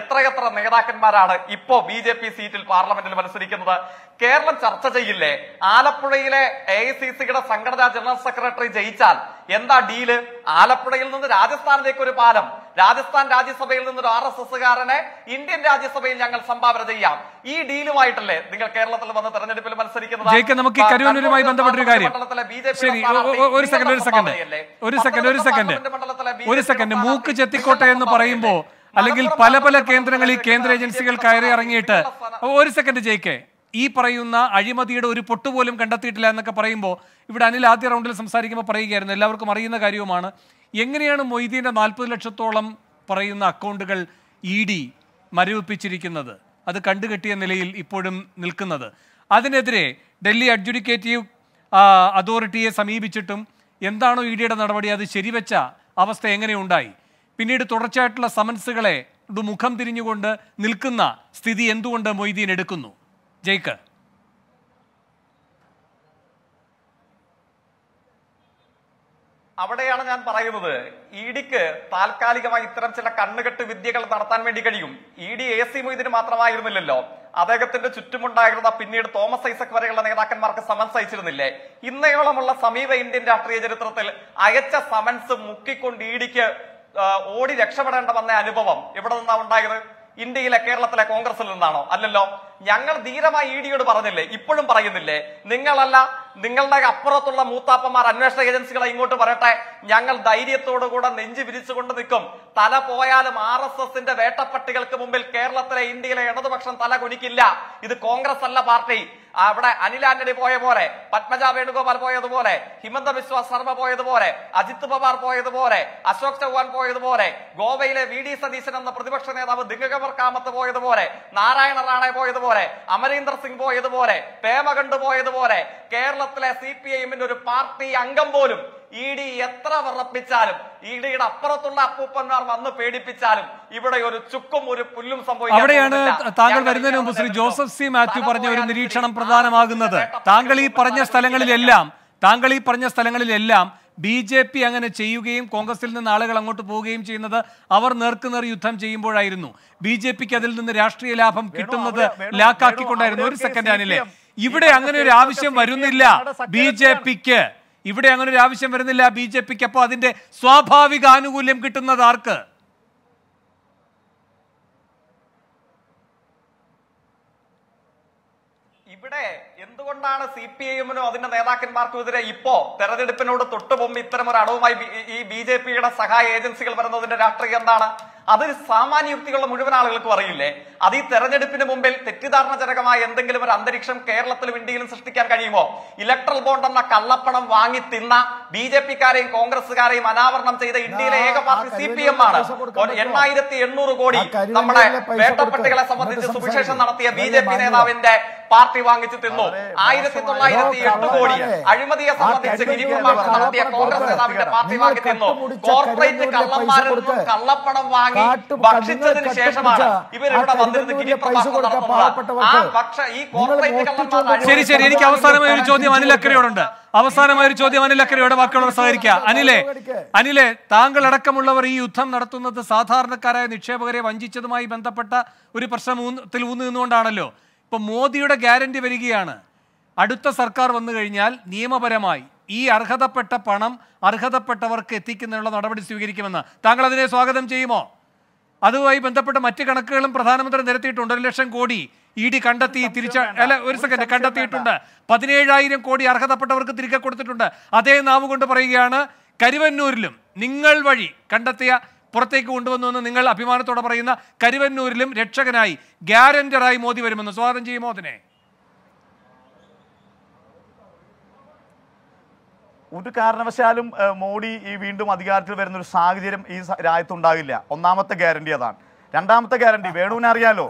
എത്രയെത്ര നേതാക്കന്മാരാണ് ഇപ്പോ ബി ജെ പി സീറ്റിൽ പാർലമെന്റിൽ മത്സരിക്കുന്നത് കേരളം ചർച്ച ചെയ്യില്ലേ ആലപ്പുഴയിലെ എ ഐ സി സിയുടെ സംഘടനാ ജനറൽ സെക്രട്ടറി ജയിച്ചാൽ എന്താ ഡീല് ആലപ്പുഴയിൽ നിന്ന് രാജസ്ഥാനിലേക്ക് ഒരു പാലം രാജസ്ഥാൻ രാജ്യസഭയിൽ നിന്നൊരു ആർ എസ് എസ്സുകാരനെ ഇന്ത്യൻ രാജ്യസഭയിൽ ഞങ്ങൾ സംഭാവന ചെയ്യാം ഈ ഡീലുമായിട്ടല്ലേ നിങ്ങൾ കേരളത്തിൽ വന്ന് തെരഞ്ഞെടുപ്പിൽ മത്സരിക്കുന്നത് നമുക്ക് കാര്യം ഒരു സെക്കൻഡ് ഒരു സെക്കൻഡ് ഒരു സെക്കൻഡ് ഒരു സെക്കൻഡ് മൂക്ക് ചെത്തിക്കോട്ടെ എന്ന് പറയുമ്പോ അല്ലെങ്കിൽ പല പല ഈ കേന്ദ്ര ഏജൻസികൾ കയറി ഇറങ്ങിയിട്ട് ഒരു സെക്കൻഡ് ജയിക്കെ ഈ പറയുന്ന അഴിമതിയുടെ ഒരു പൊട്ടുപോലും കണ്ടെത്തിയിട്ടില്ല എന്നൊക്കെ പറയുമ്പോൾ ഇവിടെ അനിൽ ആദ്യ റൗണ്ടിൽ സംസാരിക്കുമ്പോൾ പറയുകയായിരുന്നു എല്ലാവർക്കും അറിയുന്ന കാര്യവുമാണ് എങ്ങനെയാണ് മൊയ്തീൻ്റെ നാൽപ്പത് ലക്ഷത്തോളം പറയുന്ന അക്കൗണ്ടുകൾ ഇ ഡി മരവിപ്പിച്ചിരിക്കുന്നത് അത് കണ്ടുകെട്ടിയ നിലയിൽ ഇപ്പോഴും നിൽക്കുന്നത് അതിനെതിരെ ഡൽഹി അഡ്ജുഡിക്കേറ്റീവ് അതോറിറ്റിയെ സമീപിച്ചിട്ടും എന്താണോ ഇ ഡിയുടെ നടപടി അത് ശരിവെച്ച അവസ്ഥ എങ്ങനെയുണ്ടായി പിന്നീട് തുടർച്ചയായിട്ടുള്ള സമൻസുകളെ മുഖം തിരിഞ്ഞുകൊണ്ട് നിൽക്കുന്ന സ്ഥിതി എന്തുകൊണ്ട് മൊയ്തീൻ എടുക്കുന്നു ജയ്ക്ക് അവിടെയാണ് ഞാൻ പറയുന്നത് ഇ ഡിക്ക് താൽക്കാലികമായി ഇത്തരം ചില കണ്ണുകെട്ട് വിദ്യകൾ നടത്താൻ വേണ്ടി കഴിയും ഇ ഡി എ സി മൊയ്തിന് മാത്രമായിരുന്നില്ലല്ലോ അദ്ദേഹത്തിന്റെ ചുറ്റുമുണ്ടായിരുന്ന പിന്നീട് തോമസ് ഐസക് വരെയുള്ള നേതാക്കന്മാർക്ക് സമൻസ് അയച്ചിരുന്നില്ലേ ഇന്നയോളമുള്ള സമീപ ഇന്ത്യൻ രാഷ്ട്രീയ ചരിത്രത്തിൽ അയച്ച സമൻസ് മുക്കിക്കൊണ്ട് ഇ ഡിക്ക് ഓടി രക്ഷപ്പെടേണ്ട വന്ന അനുഭവം എവിടെ നിന്നാണ് ഉണ്ടായത് ഇന്ത്യയിലെ കേരളത്തിലെ കോൺഗ്രസിൽ നിന്നാണോ അല്ലല്ലോ ഞങ്ങൾ ധീരമായി ഇ ഡിയോട് പറഞ്ഞില്ലേ ഇപ്പോഴും പറയുന്നില്ലേ നിങ്ങളല്ല നിങ്ങളുടെ അപ്പുറത്തുള്ള മൂത്താപ്പന്മാർ അന്വേഷണ ഏജൻസികളെ ഇങ്ങോട്ട് പറയട്ടെ ഞങ്ങൾ ധൈര്യത്തോടുകൂടെ നെഞ്ചു വിരിച്ചുകൊണ്ട് നിൽക്കും തല പോയാലും ആർ എസ് എസിന്റെ വേട്ടപ്പട്ടികൾക്ക് മുമ്പിൽ കേരളത്തിലെ ഇന്ത്യയിലെ ഇടതുപക്ഷം തല കുനിക്കില്ല ഇത് കോൺഗ്രസ് അല്ല പാർട്ടി അവിടെ അനിൽ ആന്റണി പോയ പോലെ പത്മജ വേണുഗോപാൽ പോയതുപോലെ ഹിമന്ത ബിശ്വ ശർമ്മ പോയതുപോലെ അജിത് പവാർ പോയതുപോലെ അശോക് ചൗഹാൻ പോയതുപോലെ ഗോവയിലെ വി ഡി സതീശൻ എന്ന പ്രതിപക്ഷ നേതാവ് ദിഗംബർ കാമത്ത് പോയതുപോലെ നാരായണ റാണെ പോയതുപോലെ അമരീന്ദർ സിംഗ് പോയതുപോലെ പേമകണ്ട് പോയതുപോലെ കേരളത്തിലെ സി പി ഒരു പാർട്ടി അംഗം പോലും ഇ ഡി എത്ര വിറപ്പിച്ചാലും ഇ ഡിയുടെ അപ്പുറത്തുള്ള അപ്പൂപ്പന്മാർ വന്ന് പേടിപ്പിച്ചാലും ഇവിടെ ഒരു ചുക്കും ഒരു പുല്ലും സംഭവിക്കും അവിടെയാണ് താങ്കൾ വരുന്നതിന് മുമ്പ് ശ്രീ ജോസഫ് സി മാത്യു പറഞ്ഞ ഒരു നിരീക്ഷണം പ്രധാനമാകുന്നത് താങ്കൾ ഈ പറഞ്ഞ സ്ഥലങ്ങളിലെല്ലാം താങ്കൾ ഈ പറഞ്ഞ സ്ഥലങ്ങളിലെല്ലാം ബി ജെ പി അങ്ങനെ ചെയ്യുകയും കോൺഗ്രസിൽ നിന്ന് ആളുകൾ അങ്ങോട്ട് പോവുകയും ചെയ്യുന്നത് അവർ നേർക്കുനേർ യുദ്ധം ചെയ്യുമ്പോഴായിരുന്നു ബി ജെ പിക്ക് അതിൽ നിന്ന് രാഷ്ട്രീയ ലാഭം കിട്ടുന്നത് ലാക്കാക്കിക്കൊണ്ടായിരുന്നു ഒരു സെക്കൻഡ് ഞാനില്ലേ ഇവിടെ അങ്ങനെ ഒരു ആവശ്യം വരുന്നില്ല ബി ജെ പിക്ക് ഇവിടെ അങ്ങനെ ഒരു ആവശ്യം വരുന്നില്ല ബി ജെ പിക്ക് അപ്പോൾ അതിൻ്റെ സ്വാഭാവിക ആനുകൂല്യം കിട്ടുന്നത് ആർക്ക് ഇവിടെ എന്തുകൊണ്ടാണ് സി പി ഐഎമ്മിനും അതിന്റെ നേതാക്കന്മാർക്കും എതിരെ ഇപ്പോ തെരഞ്ഞെടുപ്പിനോട് തൊട്ടുപോകുമ്പോൾ ഇത്തരം ഒരു അളവുമായി ഈ ബി ജെ പിയുടെ സഹായ ഏജൻസികൾ വരുന്നതിന്റെ രാഷ്ട്രീയം എന്താണ് അത് സാമാന്യ യുക്തികളുടെ മുഴുവൻ ആളുകൾക്കും അറിയില്ലേ അത് ഈ തെരഞ്ഞെടുപ്പിന് മുമ്പിൽ തെറ്റിദ്ധാരണജനകമായ എന്തെങ്കിലും ഒരു അന്തരീക്ഷം കേരളത്തിലും ഇന്ത്യയിലും സൃഷ്ടിക്കാൻ കഴിയുമോ ഇലക്ട്രൽ ബോണ്ട് എന്ന കള്ളപ്പണം വാങ്ങി തിന്ന ബി ജെ പിക്കാരെയും കോൺഗ്രസുകാരെയും അനാവരണം ചെയ്ത ഇന്ത്യയിലെ ഏക പാർട്ടി സി പി എം ആണ് എണ്ണായിരത്തി എണ്ണൂറ് കോടി നമ്മുടെ വേട്ടപ്പെട്ടികളെ സംബന്ധിച്ച് സുവിശേഷം നടത്തിയ ബി ജെ പി നേതാവിന്റെ പാർട്ടി വാങ്ങിച്ചു തിന്നു ആയിരത്തി തൊള്ളായിരത്തി എട്ട് കോടി അഴിമതിയെ സംബന്ധിച്ച് ഗിരികുമാർ നടത്തിയ കോൺഗ്രസ് നേതാവിന്റെ പാർട്ടി വാങ്ങി തിന്നു കോർപ്പറേറ്റ് കള്ളന്മാരിൽ നിന്നും കള്ളപ്പണം വാങ്ങി ഭക്ഷിച്ചതിന് ശേഷമാണ് ഇവരിവിടെ വന്നിരുന്ന് ഗിരിപ്രഭാഷണം നടത്തുന്നത് ആ പക്ഷ ഈ കോർപ്പറേറ്റ് കള്ളന്മാർ ശരി ശരി എനിക്ക് അവസാനമായ ഒരു ചോദ്യം അനിൽ അക്കരയോടുണ്ട് അവസാനമായ ഒരു ചോദ്യം അനിൽ അക്കരയോടെ വാക്കുകളോട് സഹകരിക്കുക അനിലെ അനിലെ താങ്കൾ അടക്കമുള്ളവർ ഈ യുദ്ധം നടത്തുന്നത് സാധാരണക്കാരായ നിക്ഷേപകരെ വഞ്ചിച്ചതുമായി ബന്ധപ്പെട്ട ഒരു പ്രശ്നം ഊന്നത്തിൽ ഊന്നു നിന്നുകൊണ്ടാണല്ലോ ഇപ്പം മോദിയുടെ ഗ്യാരണ്ടി വരികയാണ് അടുത്ത സർക്കാർ വന്നു കഴിഞ്ഞാൽ നിയമപരമായി ഈ അർഹതപ്പെട്ട പണം അർഹതപ്പെട്ടവർക്ക് എത്തിക്കുന്നതിനുള്ള നടപടി സ്വീകരിക്കുമെന്ന് താങ്കൾ അതിനെ സ്വാഗതം ചെയ്യുമോ അതുമായി ബന്ധപ്പെട്ട മറ്റു കണക്കുകളും പ്രധാനമന്ത്രി നിരത്തിയിട്ടുണ്ട് ഒരു ലക്ഷം കോടി ഇ ഡി കണ്ടെത്തി തിരിച്ച അല്ല ഒരു സെക്കൻഡ് കണ്ടെത്തിയിട്ടുണ്ട് പതിനേഴായിരം കോടി അർഹതപ്പെട്ടവർക്ക് തിരികെ കൊടുത്തിട്ടുണ്ട് അതേ നാവ് കൊണ്ട് പറയുകയാണ് കരുവന്നൂരിലും നിങ്ങൾ വഴി കണ്ടെത്തിയ പുറത്തേക്ക് കൊണ്ടുവന്നുവെന്ന് നിങ്ങൾ അഭിമാനത്തോടെ പറയുന്ന കരുവന്നൂരിലും രക്ഷകനായി ഗ്യാരൻ്ററായി മോദി വരുമെന്ന് സ്വാഗതം ചെയ്യുമോ അതിനെ ഒരു കാരണവശാലും മോഡി ഈ വീണ്ടും അധികാരത്തിൽ വരുന്ന ഒരു സാഹചര്യം ഈ രാജ്യത്തുണ്ടാകില്ല ഒന്നാമത്തെ ഗ്യാരണ്ടി അതാണ് രണ്ടാമത്തെ ഗ്യാരണ്ടി അറിയാലോ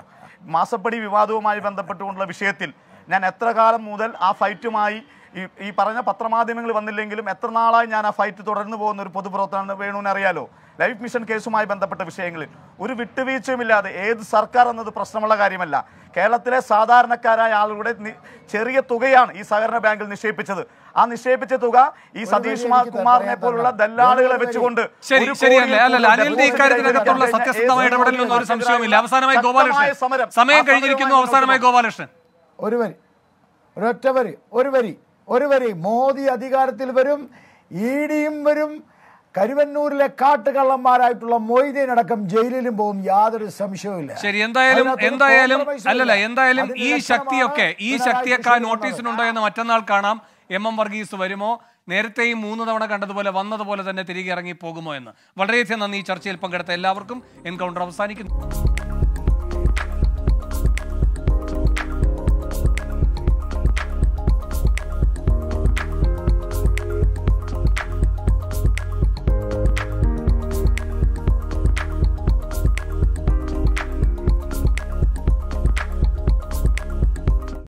മാസപ്പടി വിവാദവുമായി ബന്ധപ്പെട്ടുകൊണ്ടുള്ള വിഷയത്തിൽ ഞാൻ എത്ര കാലം മുതൽ ആ ഫൈറ്റുമായി ഈ ഈ പറഞ്ഞ പത്രമാധ്യമങ്ങൾ വന്നില്ലെങ്കിലും എത്ര നാളായി ഞാൻ ആ ഫൈറ്റ് തുടർന്നു പോകുന്ന ഒരു പൊതുപ്രവർത്തനമാണ് അറിയാലോ ലൈഫ് മിഷൻ കേസുമായി ബന്ധപ്പെട്ട വിഷയങ്ങളിൽ ഒരു വിട്ടുവീഴ്ചയുമില്ലാതെ ഏത് സർക്കാർ എന്നത് പ്രശ്നമുള്ള കാര്യമല്ല കേരളത്തിലെ സാധാരണക്കാരായ ആളുകളുടെ ചെറിയ തുകയാണ് ഈ സഹകരണ ബാങ്കിൽ നിക്ഷേപിച്ചത് ആ നിക്ഷേപിച്ച തുക ഈ സതീഷ് കുമാറിനെ പോലുള്ള ദല്ലാളുകളെ വെച്ചുകൊണ്ട് ഇക്കാര്യത്തിനകത്തുള്ള ഒരു സംശയവുമില്ല സമയം കഴിഞ്ഞിരിക്കുന്നു ഒരു വരി വരി ഒരു വരി ഒരു വരി മോദി അധികാരത്തിൽ വരും ഇ ഡിയും വരും കരുവന്നൂരിലെ കാട്ടുകള്ളന്മാരായിട്ടുള്ള മൊയ്തീൻ അടക്കം ജയിലിലും പോകും യാതൊരു സംശയവുമില്ല ശരി എന്തായാലും എന്തായാലും അല്ലല്ല എന്തായാലും ഈ ശക്തിയൊക്കെ ഈ ശക്തിയൊക്കെ നോട്ടീസിനുണ്ടോ എന്ന് മറ്റന്നാൾ കാണാം എം എം വർഗീസ് വരുമോ നേരത്തെ ഈ മൂന്ന് തവണ കണ്ടതുപോലെ വന്നതുപോലെ തന്നെ തിരികെ ഇറങ്ങി പോകുമോ എന്ന് വളരെയധികം നന്ദി ഈ ചർച്ചയിൽ പങ്കെടുത്ത എല്ലാവർക്കും എൻകൗണ്ടർ അവസാനിക്കുന്നു